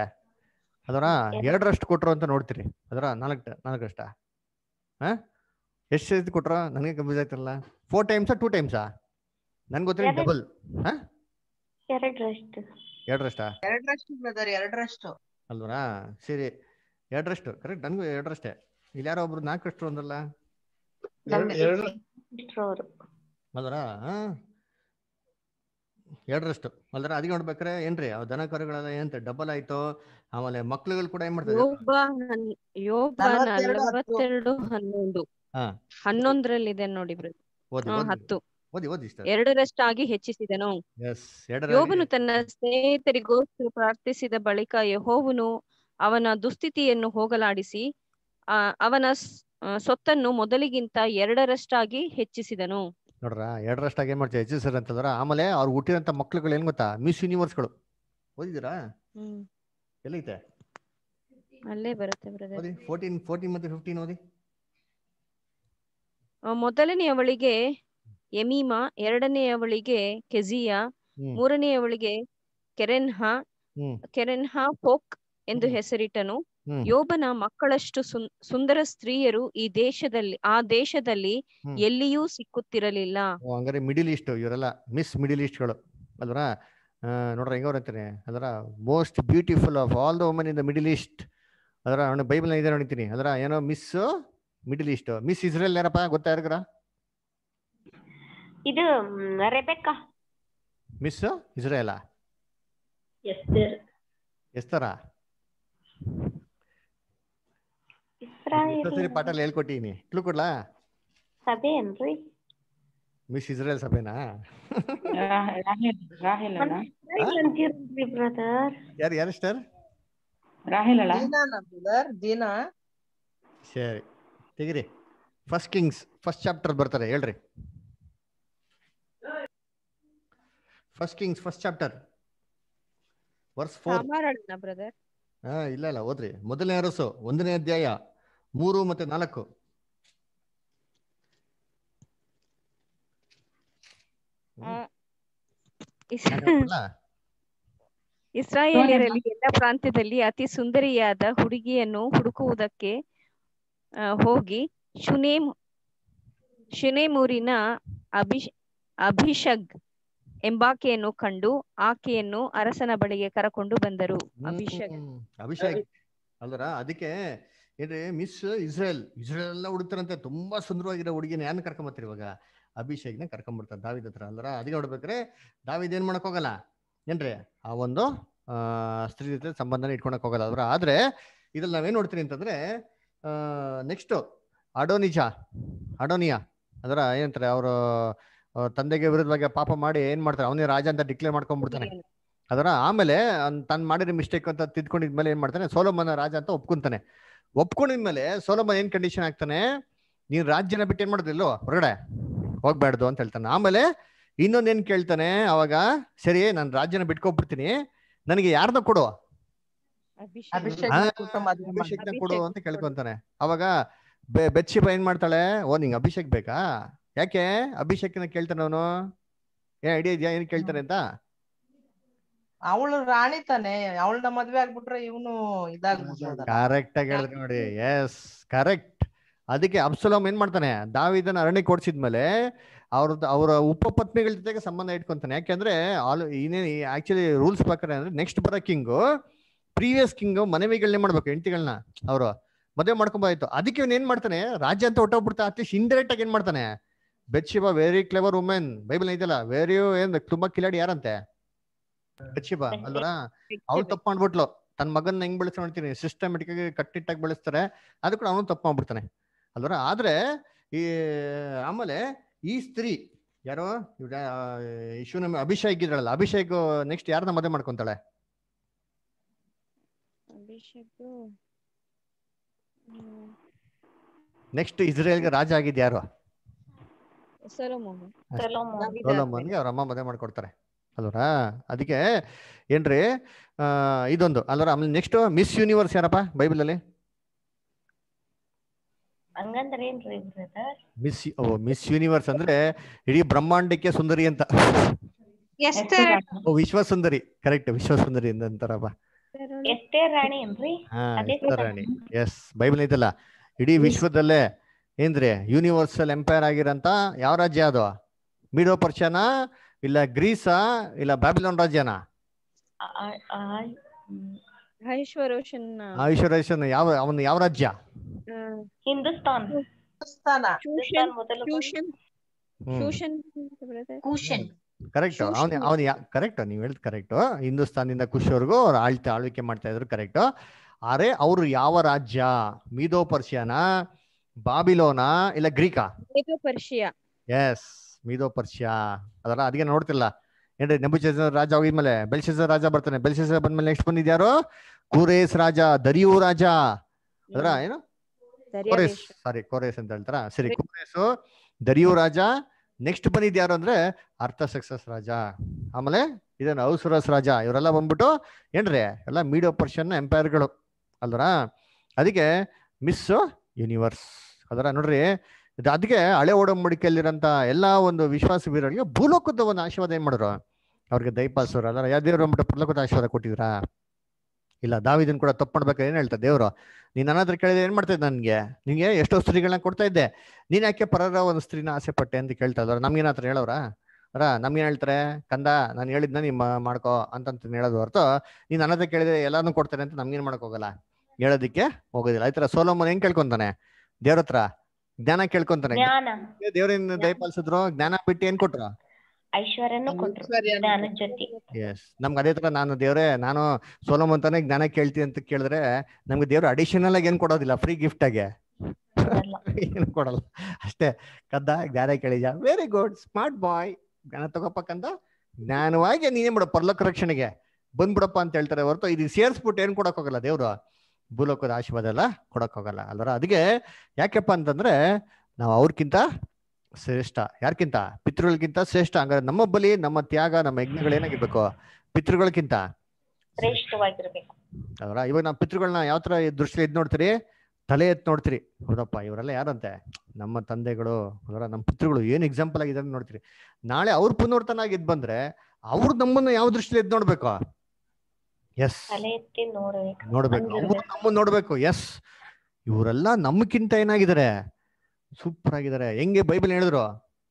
ಅದರ ಎರಡರಷ್ಟು ಕೊಟ್ರು ಅಂತ ನೋಡ್ತೀರಿ ಅದರ ನಾಲ್ಕು ನಾಲ್ಕರಷ್ಟ ಹಾ ಎಷ್ಟು ಸೈಜ್ ಕೊಟ್ರ ನನಗೆ ಕಂಫ್ಯೂಸ್ ಆಯ್ತಲ್ಲ ಫೋರ್ ಟೈಮ್ಸಾ ಟೂ ಟೈಮ್ಸಾ ನನ್ಗೆ ಗೊತ್ತಿಲ್ಲ ಡಬಲ್ ಹಾ ಎರಡರಷ್ಟಾ ಎರಡರಷ್ಟು ಬ್ರದರ್ ಎರಡರಷ್ಟು ಅಲ್ವರಾ ಸರಿ ಎರಡರಷ್ಟು ಕರೆಕ್ಟ್ ನನಗೂ ಎರಡರಷ್ಟೇ ಇಲ್ಲಿ ಯಾರೋ ಒಬ್ರು ನಾಲ್ಕರಷ್ಟು ಅಂದ್ರಲ್ಲ ಅಲ್ವರಾ ಎರಡರಷ್ಟು ಅಲ್ದ್ರ ಅದಿಗೆ ನೋಡ್ಬೇಕ್ರೆ ಏನ್ರಿ ಅವ್ ದನ ಕರುಗಳೆಲ್ಲ ಏನಂತ ಡಬಲ್ ಆಯ್ತು ಆಮೇಲೆ ಮಕ್ಳುಗಳು ಕೂಡ ಏನ್ ಮಾಡ್ತಾರೆ ನಲವತ್ತೆರಡು ಹನ್ನೊಂದು ಇದೆ ನೋಡಿ ಹತ್ತು ಓದಿ ಓದಿ ಎರಡರಷ್ಟಾಗಿ ಹೆಚ್ಚಿಸಿದನು ಯೋಬನು ತನ್ನ ಸ್ನೇಹಿತರಿಗೋಸ್ಕರ ಪ್ರಾರ್ಥಿಸಿದ ಬಳಿಕ ಯಹೋವನು ಅವನ ದುಸ್ಥಿತಿಯನ್ನು ಹೋಗಲಾಡಿಸಿ ಅವನ ಸೊತ್ತನ್ನು ಮೊದಲಿಗಿಂತ ಎರಡರಷ್ಟಾಗಿ ಹೆಚ್ಚಿಸಿದನು ನೋಡ್ರ ಎರಡರಷ್ಟಾಗಿ ಏನ್ ಮಾಡ್ತೀವಿ ಎಚ್ ಸರ್ ಅಂತಂದ್ರೆ ಆಮೇಲೆ ಅವ್ರು ಹುಟ್ಟಿರೋಂಥ ಮಕ್ಳುಗಳು ಏನ್ ಗೊತ್ತಾ ಮಿಸ್ ಯೂನಿವರ್ಸ್ಗಳು ಓದಿದಿರಾ ಎಲ್ಲೈತೆ ಅಲ್ಲೇ ಬರುತ್ತೆ ಓದಿ ಫೋರ್ಟೀನ್ ಫೋರ್ಟೀನ್ ಮತ್ತೆ ಫಿಫ್ಟೀನ್ ಓದಿ ಮೊದಲನೆಯವಳಿಗೆ ಎರಡನೇ ಅವಳಿಗೆ ಕೆಜಿಯಾ ಅವಳಿಗೆ ಕೆರೆನ್ಹಾ ಕೆರೆನ್ಹಾ ಫೋಕ್ ಎಂದು ಹೆಸರಿಟ್ಟನು ಯೋಬನ ಮಕ್ಕಳಷ್ಟು ಸುಂದರ ಸ್ತ್ರೀಯರು ಈ ದೇಶದಲ್ಲಿ ಆ ದೇಶದಲ್ಲಿ ಎಲ್ಲಿಯೂ ಸಿಕ್ಕುತ್ತಿರಲಿಲ್ಲ ಅಂದ್ರೆ ಮಿಡಿಲ್ ಈಸ್ಟ್ ಇವರೆಲ್ಲ ಮಿಸ್ ಮಿಡಿಲ್ ಈಸ್ಟ್ಗಳು ಅಲ್ವರ ನೋಡ್ರಿ ಹೆಂಗವ್ರ ಅಂತೀನಿ ಅದರ most beautiful of all the woman in the middle east ಅದರ ಬೈಬಲ್ ಇದೆ ನೋಡಿತೀನಿ ಅದರ ಏನೋ miss middle east miss Israel ಯಾರಪ್ಪ ಗೊತ್ತಾ ಯಾರಿಗಾರ ಇದು ರೆಬೆಕ್ಕಾ ಮಿಸ್ ಇಸ್ರೇಲಾ ಎಸ್ತರ ಸರಿ ಪಾಠ ಹೇಳ್ಕೊಟ್ಟಿನಿ ಕ್ಲೂ ಕೊಡ್ಲಾ ಸಭೆ ಏನ್ರಿ ಮಿಸ್ ಇಸ್ರೇಲ್ ಸಭೆನಾ ಯಾರು ಯಾರು ಸ್ಟರ್ ದೀನಾ ಸರಿ ತೆಗಿರಿ ಫಸ್ಟ್ ಕಿಂಗ್ಸ್ ಫಸ್ಟ್ ಚಾಪ್ಟರ್ ಬರ್ತಾರೆ ಹೇಳ್ರಿ first Kings first chapter verse four ಇಲ್ಲ ಇಲ್ಲ ಓದ್ರಿ ಮೊದಲನೇ ಅರಸು ಒಂದನೇ ಅಧ್ಯಾಯ ಮೂರು ಮತ್ತೆ ನಾಲ್ಕು ಇಸ್ರಾಯೇಲಿಯರಲ್ಲಿ ಎಲ್ಲ ಪ್ರಾಂತ್ಯದಲ್ಲಿ ಅತಿ ಸುಂದರಿಯಾದ ಹುಡುಗಿಯನ್ನು ಹುಡುಕುವುದಕ್ಕೆ ಹೋಗಿ ಶುನೇಮ್ ಶುನೇಮೂರಿನ ಅಭಿಷ್ ಅಭಿಷಗ್ ಎಂಬಾಕೆಯನ್ನು ಕಂಡು ಆಕೆಯನ್ನು ಅರಸನ ಬಳಿಗೆ ಕರಕೊಂಡು ಬಂದರು ಅಭಿಷೇಕ್ ಅಭಿಷೇಕ್ ಅದಕ್ಕೆ ಏನ್ರಿ ಮಿಸ್ ಇಸ್ರೇಲ್ ಇಸ್ರೇಲ್ ಎಲ್ಲ ಹುಡುಕ್ತಾರಂತೆ ತುಂಬಾ ಸುಂದರವಾಗಿರೋ ಹುಡುಗಿನ ಏನ್ ಕರ್ಕೊಂಬತ್ತಾರೆ ಇವಾಗ ಅಭಿಷೇಕ್ನ ಕರ್ಕೊಂಡ್ಬಿಡ್ತಾರೆ ದಾವಿದ ಹತ್ರ ಅಂದ್ರೆ ಅದಕ್ಕೆ ನೋಡ್ಬೇಕ್ರೆ ದಾವಿದ್ ಏನ್ ಮಾಡಕ್ ಹೋಗಲ್ಲ ಏನ್ರಿ ಆ ಒಂದು ಸ್ತ್ರೀ ಜೊತೆ ಸಂಬಂಧನ ಇಟ್ಕೊಳಕ್ ಹೋಗಲ್ಲ ಅದ್ರ ಆದ್ರೆ ಇದ್ರಲ್ಲಿ ನಾವೇನ್ ನೋಡ್ತೀರಿ ಅಂತಂದ್ರೆ ನೆಕ್ಸ್ಟ್ ಅಡೋನಿಜಾ ಅಡೋನಿಯಾ ಅದರ ಏನಂತಾರೆ ಅವರು ತಂದೆಗೆ ವಿರುದ್ಧವಾಗಿ ಪಾಪ ಮಾಡಿ ಏನ್ ಮಾಡ್ತಾರೆ ಅವನೇ ರಾಜ ಅಂತ ಡಿಕ್ಲೇರ್ ಮಾಡ್ಕೊಂಡ್ಬಿಡ್ತಾನೆ ಅದರ ಆಮೇಲೆ ತನ್ ಮಾಡಿರೋ ಮಿಸ್ಟೇಕ್ ಅಂತ ತಿದ್ಕೊಂಡಿದ್ಮೇಲೆ ಏನ್ ಮಾಡ್ತಾನೆ ಸೋಲೋಮನ ರಾಜ ಅಂತ ಒಪ್ಕೊಂತಾನೆ ಒಪ್ಕೊಂಡಿದ್ಮೇಲೆ ಸೋಲಭನ್ ಏನ್ ಕಂಡೀಷನ್ ಆಗ್ತಾನೆ ನೀನ್ ರಾಜ್ಯನ ಬಿಟ್ಟು ಏನ್ ಮಾಡುದಿಲ್ಲೋ ಹೊರಗಡೆ ಹೋಗ್ಬಾರ್ದು ಅಂತ ಹೇಳ್ತಾನೆ ಆಮೇಲೆ ಇನ್ನೊಂದೇನ್ ಕೇಳ್ತಾನೆ ಅವಾಗ ಸರಿ ನಾನು ರಾಜ್ಯನ ಬಿಟ್ಕೊಬಿಡ್ತೀನಿ ನನಗೆ ಯಾರ್ದ ಕೊಡು ಅಭಿಷೇಕ ಕೊಡು ಅಂತ ಕೇಳ್ಕೊಂತಾನೆ ಅವಾಗ ಬೆಚ್ಚಿಬ ಏನ್ ಮಾಡ್ತಾಳೆ ಓ ನಿಂಗೆ ಅಭಿಷೇಕ್ ಬೇಕಾ ಯಾಕೆ ಅಭಿಷೇಕ್ನ ಕೇಳ್ತಾನೆ ಅವನು ಏ ಐಡಿಯಾ ಇದೆಯಾ ಏನ್ ಕೇಳ್ತಾನೆ ಅಂತ ಅವಳು ರಾಣಿ ತಾನೆ ಅವಳನ್ನ ಮದ್ವೆ ಆಗ್ಬಿಟ್ರೆ ಇವನು ಕರೆಕ್ಟ್ ಆಗಿ ನೋಡಿ ಎಸ್ ಕರೆಕ್ಟ್ ಅದಕ್ಕೆ ಅಬ್ಸಲೋಮ್ ಏನ್ ಮಾಡ್ತಾನೆ ದಾವಿದನ ಅರಣ್ಯ ಕೊಡ್ಸಿದ್ಮೇಲೆ ಅವ್ರದ್ದು ಅವರ ಉಪ ಪತ್ನಿಗಳ ಜೊತೆಗೆ ಸಂಬಂಧ ಇಟ್ಕೊಂತಾನೆ ಯಾಕೆಂದ್ರೆ ಆಲ್ ಇನ್ನೇನು ಆಕ್ಚುಲಿ ರೂಲ್ಸ್ ಪ್ರಕಾರ ಅಂದ್ರೆ ನೆಕ್ಸ್ಟ್ ಬರೋ ಕಿಂಗು ಪ್ರೀವಿಯಸ್ ಕಿಂಗು ಏನ್ ಮಾಡ್ಬೇಕು ಹೆಂಡತಿಗಳನ್ನ ಅವರು ಮದುವೆ ಮಾಡ್ಕೊಂಬಾಯ್ತು ಅದಕ್ಕೆ ಇವನ್ ಏನ್ ಮಾಡ್ತಾನೆ ರಾಜ್ಯ ಅಂತ ಹೊಟ್ಟೋಗ್ಬಿಡ್ತಾ ಅಟ್ಲೀಸ್ಟ್ ಇಂಡೈರೆಕ್ಟ್ ಆಗಿ ಏನ್ ಮಾಡ್ತಾನೆ ಬೆಚ್ಚಿಬ ವೆರಿ ಕ್ಲೆವರ್ ವುಮೆನ್ ಬೈಬಲ್ ಇದೆಯಲ್ಲ ವೆರಿ ಏನ್ ತುಂಬಾ ಕಿಲಾಡಿ ಯಾರಂತೆ ಕಚ್ಚಿಬಾ ಅಲ್ವಾ ಅವ್ಳು ತಪ್ಪು ಮಾಡ್ಬಿಟ್ಲು ತನ್ನ ಮಗನ್ ಹೆಂಗ್ ಬೆಳೆಸ್ತಾ ನೋಡ್ತೀನಿ ಸಿಸ್ಟಮೆಟಿಕ್ ಆಗಿ ಕಟ್ಟಿಟ್ಟಾಗಿ ಬೆಳೆಸ್ತಾರೆ ಅದು ಕೂಡ ಅವನು ತಪ್ಪು ಮಾಡ್ಬಿಡ್ತಾನೆ ಅಲ್ವರ ಆದ್ರೆ ಈ ಆಮೇಲೆ ಈ ಸ್ತ್ರೀ ಯಾರೋ ಇಶುನ ಅಭಿಷೇಕ್ ಇದ್ರಲ್ಲ ಅಭಿಷೇಕ್ ನೆಕ್ಸ್ಟ್ ಯಾರನ್ನ ಮದುವೆ ಮಾಡ್ಕೊಂತಾಳೆ ನೆಕ್ಸ್ಟ್ ಇಸ್ರೇಲ್ಗೆ ರಾಜ ಆಗಿದ್ಯಾರು ಗೆ ಅವ್ರ ಅಮ್ಮ ಮದುವೆ ಮಾಡ್ಕೊಡ್ತಾರೆ ಅಲ್ವರ ಅದಕ್ಕೆ ಏನ್ರಿ ಇದೊಂದು ಅಲ್ವರ ಆಮೇಲೆ ನೆಕ್ಸ್ಟ್ ಮಿಸ್ ಯೂನಿವರ್ಸ್ ಯಾರಪ್ಪ ಬೈಬಲ್ ಅಲ್ಲಿ ಮಿಸ್ ಮಿಸ್ ಯೂನಿವರ್ಸ್ ಅಂದ್ರೆ ಇಡೀ ಬ್ರಹ್ಮಾಂಡಕ್ಕೆ ಸುಂದರಿ ಅಂತ ವಿಶ್ವ ಸುಂದರಿ ಕರೆಕ್ಟ್ ವಿಶ್ವ ಸುಂದರಿ ಅಂತಾರಪ್ಪ ರಾಣಿ ಎಸ್ ಬೈಬಲ್ ಐತಲ್ಲ ಇಡೀ ವಿಶ್ವದಲ್ಲೇ ಏನ್ರಿ ಯೂನಿವರ್ಸಲ್ ಎಂಪೈರ್ ಆಗಿರಂತ ಯಾವ ರಾಜ್ಯ ಅದು ಮಿಡೋ ಪರ್ಷನಾ ಇಲ್ಲ ಗ್ರೀಸಾ ಇಲ್ಲ ಬ್ಯಾಬಿಲೋನ್ ರಾಜ್ಯನ ಐಶ್ವರೇಷನ್ ಯಾವ ಅವನು ಯಾವ ರಾಜ್ಯ ಹಿಂದೂಸ್ತಾನ್ ಕರೆಕ್ಟ್ ಅವನು ಅವನು ಕರೆಕ್ಟ್ ನೀವು ಹೇಳಿದ್ ಕರೆಕ್ಟ್ ಹಿಂದೂಸ್ತಾನಿಂದ ಖುಷಿಯವರೆಗೂ ಅವ್ರು ಆಳ್ತೆ ಆಳ್ವಿಕೆ ಮಾಡ್ತಾ ಇದ್ರು ಕರೆಕ್ಟ್ ಅರೆ ಅವರು ಯಾವ ರಾಜ್ಯ ಮೀದೋ ಪರ್ಷಿಯಾನ ಬಾಬಿಲೋನಾ ಇಲ್ಲ ಗ್ರೀಕಾ ಎಸ್ ಮೀದೋ ಪರ್ಷ್ಯಾ ಅದರ ಅದಕ್ಕೆ ನೋಡ್ತಿಲ್ಲ ಏನ್ರಿ ನಂಬು ರಾಜ ಹೋಗಿದ್ಮೇಲೆ ಬೆಲ್ಶೇಸ ರಾಜ ಬರ್ತಾನೆ ಬೆಲ್ಶೇಸ ಬಂದ್ಮೇಲೆ ನೆಕ್ಸ್ಟ್ ಬಂದಿದ್ಯಾರು ಕೂರೇಸ್ ರಾಜ ದರಿಯು ರಾಜ ಅದರ ಏನು ಕೋರೇಸ್ ಸಾರಿ ಕೋರೇಸ್ ಅಂತ ಹೇಳ್ತಾರ ಸರಿ ಕೋರೇಸು ದರಿಯು ರಾಜ ನೆಕ್ಸ್ಟ್ ಬಂದಿದ್ಯಾರು ಅಂದ್ರೆ ಅರ್ಥ ಸಕ್ಸಸ್ ರಾಜ ಆಮೇಲೆ ಇದನ್ನ ಔಸುರಸ್ ರಾಜ ಇವರೆಲ್ಲ ಬಂದ್ಬಿಟ್ಟು ಏನ್ರಿ ಎಲ್ಲ ಮೀಡಿಯೋ ಪರ್ಷನ್ ಎಂಪೈರ್ಗಳು ಅಲ್ದರಾ ಅದಕ್ಕೆ ಮಿಸ್ ಯೂನಿವರ್ಸ್ ಅದರ ನೋಡ್ರಿ ಅದಕ್ಕೆ ಹಳೆ ಓಡಂಬಡಿಕೆಯಲ್ಲಿರೋಂಥ ಎಲ್ಲ ಒಂದು ವಿಶ್ವಾಸ ವೀರರಿಗೆ ಭೂಲೋಕದ ಒಂದು ಆಶೀರ್ವಾದ ಏನು ಮಾಡಿದ್ರು ಅವ್ರಿಗೆ ದೈಪಾಸು ಅದರ ಯಾವ ದೇವ್ರು ಅಂದ್ಬಿಟ್ಟು ಪರಲೋಕದ ಆಶೀರ್ವಾದ ಕೊಟ್ಟಿದ್ರಾ ಇಲ್ಲ ದಾವಿದನ್ ಕೂಡ ತಪ್ಪಣ್ಬೇಕಾದ್ರೆ ಏನು ಹೇಳ್ತಾ ದೇವರು ನೀನು ಅನಾದ್ರ ಕೇಳಿದ್ರೆ ಏನು ಮಾಡ್ತಾ ಇದ್ದೆ ನನಗೆ ನಿಮಗೆ ಎಷ್ಟೋ ಸ್ತ್ರೀಗಳನ್ನ ಕೊಡ್ತಾ ಇದ್ದೆ ನೀನು ಯಾಕೆ ಪರರ ಒಂದು ಸ್ತ್ರೀನ ಆಸೆ ಪಟ್ಟೆ ಅಂತ ಕೇಳ್ತಾ ಇದ್ರು ನಮ್ಗೇನಾತ್ರ ಹೇಳೋರಾ ಅರ ನಮ್ಗೇನು ಹೇಳ್ತಾರೆ ಕಂದ ನಾನು ಹೇಳಿದ್ನ ನಿಮ್ಮ ಮಾಡ್ಕೋ ಅಂತ ಹೇಳೋದು ಹೊರತು ನೀನು ಅನಾಥ ಕೇಳಿದ್ರೆ ಎಲ್ಲಾನು ಕೊಡ್ತಾರೆ ಅಂತ ನಮ್ಗೇನು ಮಾಡೋಕ್ಕೋಗಲ್ಲ ಹೇಳೋದಕ್ಕೆ ಹೋಗೋದಿಲ್ಲ ಈ ಸೋಲೋಮನ್ ಹೆಂಗೆ ಕೇಳ್ಕೊತಾನೆ ದೇವ್ರ ಹತ್ರ ಜ್ಞಾನ ಕೇಳ್ಕೊಂತಾನೆ ಜ್ಞಾನ ದೇವರಿಂದ ದಯಪಾಲಿಸಿದ್ರು ಜ್ಞಾನ ಬಿಟ್ಟು ಏನ್ ಕೊಟ್ರ ಕೊಟ್ರು ನಮ್ಗೆ ಅದೇ ತರ ನಾನು ದೇವ್ರೆ ನಾನು ಸೋಲಮಂತನೇ ಜ್ಞಾನ ಕೇಳ್ತೀನಿ ಅಂತ ಕೇಳಿದ್ರೆ ನಮ್ಗೆ ದೇವ್ರ ಅಡಿಷನಲ್ ಆಗಿ ಏನ್ ಕೊಡೋದಿಲ್ಲ ಫ್ರೀ ಗಿಫ್ಟ್ ಆಗಿ ಏನು ಕೊಡಲ್ಲ ಅಷ್ಟೇ ಕದ್ದ ಜ್ಞಾನ ಕೇಳಿದ ವೆರಿ ಗುಡ್ ಸ್ಮಾರ್ಟ್ ಬಾಯ್ ಜ್ಞಾನ ಕಂದ ಜ್ಞಾನವಾಗಿ ನೀನೇ ಬಿಡ ಪರ್ಲಕ್ ರಕ್ಷಣೆಗೆ ಬಂದ್ಬಿಡಪ್ಪ ಅಂತ ಹೇಳ್ತಾರೆ ಹೊರತು ಇದು ಸೇರ್ಸ್ಬಿಟ್ಟು ಏನ್ ಕೊಡಕ್ ಹೋಗಲ್ಲ ದೇವ್ರು ಭೂಲೋಕದ ಆಶೀರ್ವಾದ ಎಲ್ಲ ಕೊಡೋಕ್ಕಾಗಲ್ಲ ಅಲ್ವರ ಅದಕ್ಕೆ ಯಾಕೆಪ್ಪ ಅಂತಂದ್ರೆ ನಾವು ಅವ್ರಕ್ಕಿಂತ ಶ್ರೇಷ್ಠ ಯಾರ್ಕಿಂತ ಪಿತೃಗಳಿಗಿಂತ ಶ್ರೇಷ್ಠ ಹಂಗಾರೆ ನಮ್ಮ ಬಲಿ ನಮ್ಮ ತ್ಯಾಗ ನಮ್ಮ ಯಜ್ಞಗಳು ಏನಾಗಿರ್ಬೇಕು ಪಿತೃಗಳಿಗಿಂತ ಅಲ್ವರ ಇವಾಗ ನಾವು ಪಿತೃಗಳನ್ನ ಯಾವ ತರ ದೃಷ್ಟಿಯಲ್ಲಿ ಇದ್ ನೋಡ್ತೀರಿ ತಲೆ ಎತ್ ನೋಡ್ತೀರಿ ಹೌದಪ್ಪ ಇವರೆಲ್ಲ ಯಾರಂತೆ ನಮ್ಮ ತಂದೆಗಳು ಅದರ ನಮ್ಮ ಪಿತೃಗಳು ಏನ್ ಎಕ್ಸಾಂಪಲ್ ಆಗಿದ್ದಾರೆ ನೋಡ್ತೀರಿ ನಾಳೆ ಅವ್ರ ಆಗಿದ್ ಬಂದ್ರೆ ಅವ್ರು ನಮ್ಮನ್ನ ಯಾವ ದೃಷ್ಟಿಯಲ್ಲಿ ಎದ್ ನೋಡ್ಬೇಕು ಎಸ್ ನೋಡ್ಬೇಕು ನೋಡ್ಬೇಕು ಎಸ್ ಇವರೆಲ್ಲ ನಮ್ಗಿಂತ ಏನಾಗಿದ್ದಾರೆ ಸೂಪರ್ ಆಗಿದ್ದಾರೆ ಹೆಂಗೆ ಬೈಬಲ್ ಹೇಳಿದ್ರು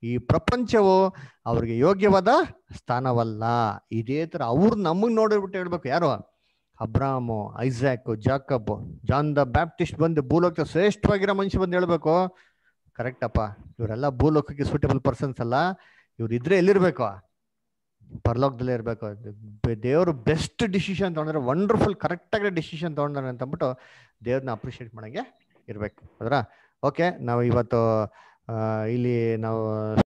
ಈ ಪ್ರಪಂಚವು ಅವ್ರಿಗೆ ಯೋಗ್ಯವಾದ ಸ್ಥಾನವಲ್ಲ ಇದೇ ತರ ಅವ್ರು ನಮಗ್ ನೋಡಿಬಿಟ್ಟು ಹೇಳ್ಬೇಕು ಯಾರು Abram Isaac Jacob John the Baptist ಬಂದು ಭೂಲೋಕ ಶ್ರೇಷ್ಠವಾಗಿರೋ ಮನುಷ್ಯ ಬಂದು ಹೇಳ್ಬೇಕು ಅಪ್ಪ ಇವರೆಲ್ಲ ಭೂಲೋಕಕ್ಕೆ ಸೂಟೇಬಲ್ ಪರ್ಸನ್ಸ್ ಅಲ್ಲ ಇವ್ರು ಇದ್ರೆ ಎಲ್ಲಿರ್ಬೇಕು ಪರಲೋಕದಲ್ಲೇ ಇರಬೇಕು ದೇವರು ಬೆಸ್ಟ್ ಡಿಸಿಷನ್ ತೊಗೊಂಡ್ರೆ ವಂಡರ್ಫುಲ್ ಕರೆಕ್ಟಾಗಿ ಡಿಸಿಷನ್ ತೊಗೊಂಡ್ರೆ ಅಂತ ಅಂದ್ಬಿಟ್ಟು ದೇವ್ರನ್ನ ಅಪ್ರಿಷಿಯೇಟ್ ಮಾಡೋಂಗೆ ಇರಬೇಕು ಅದರ ಓಕೆ ನಾವು ಇವತ್ತು ಇಲ್ಲಿ ನಾವು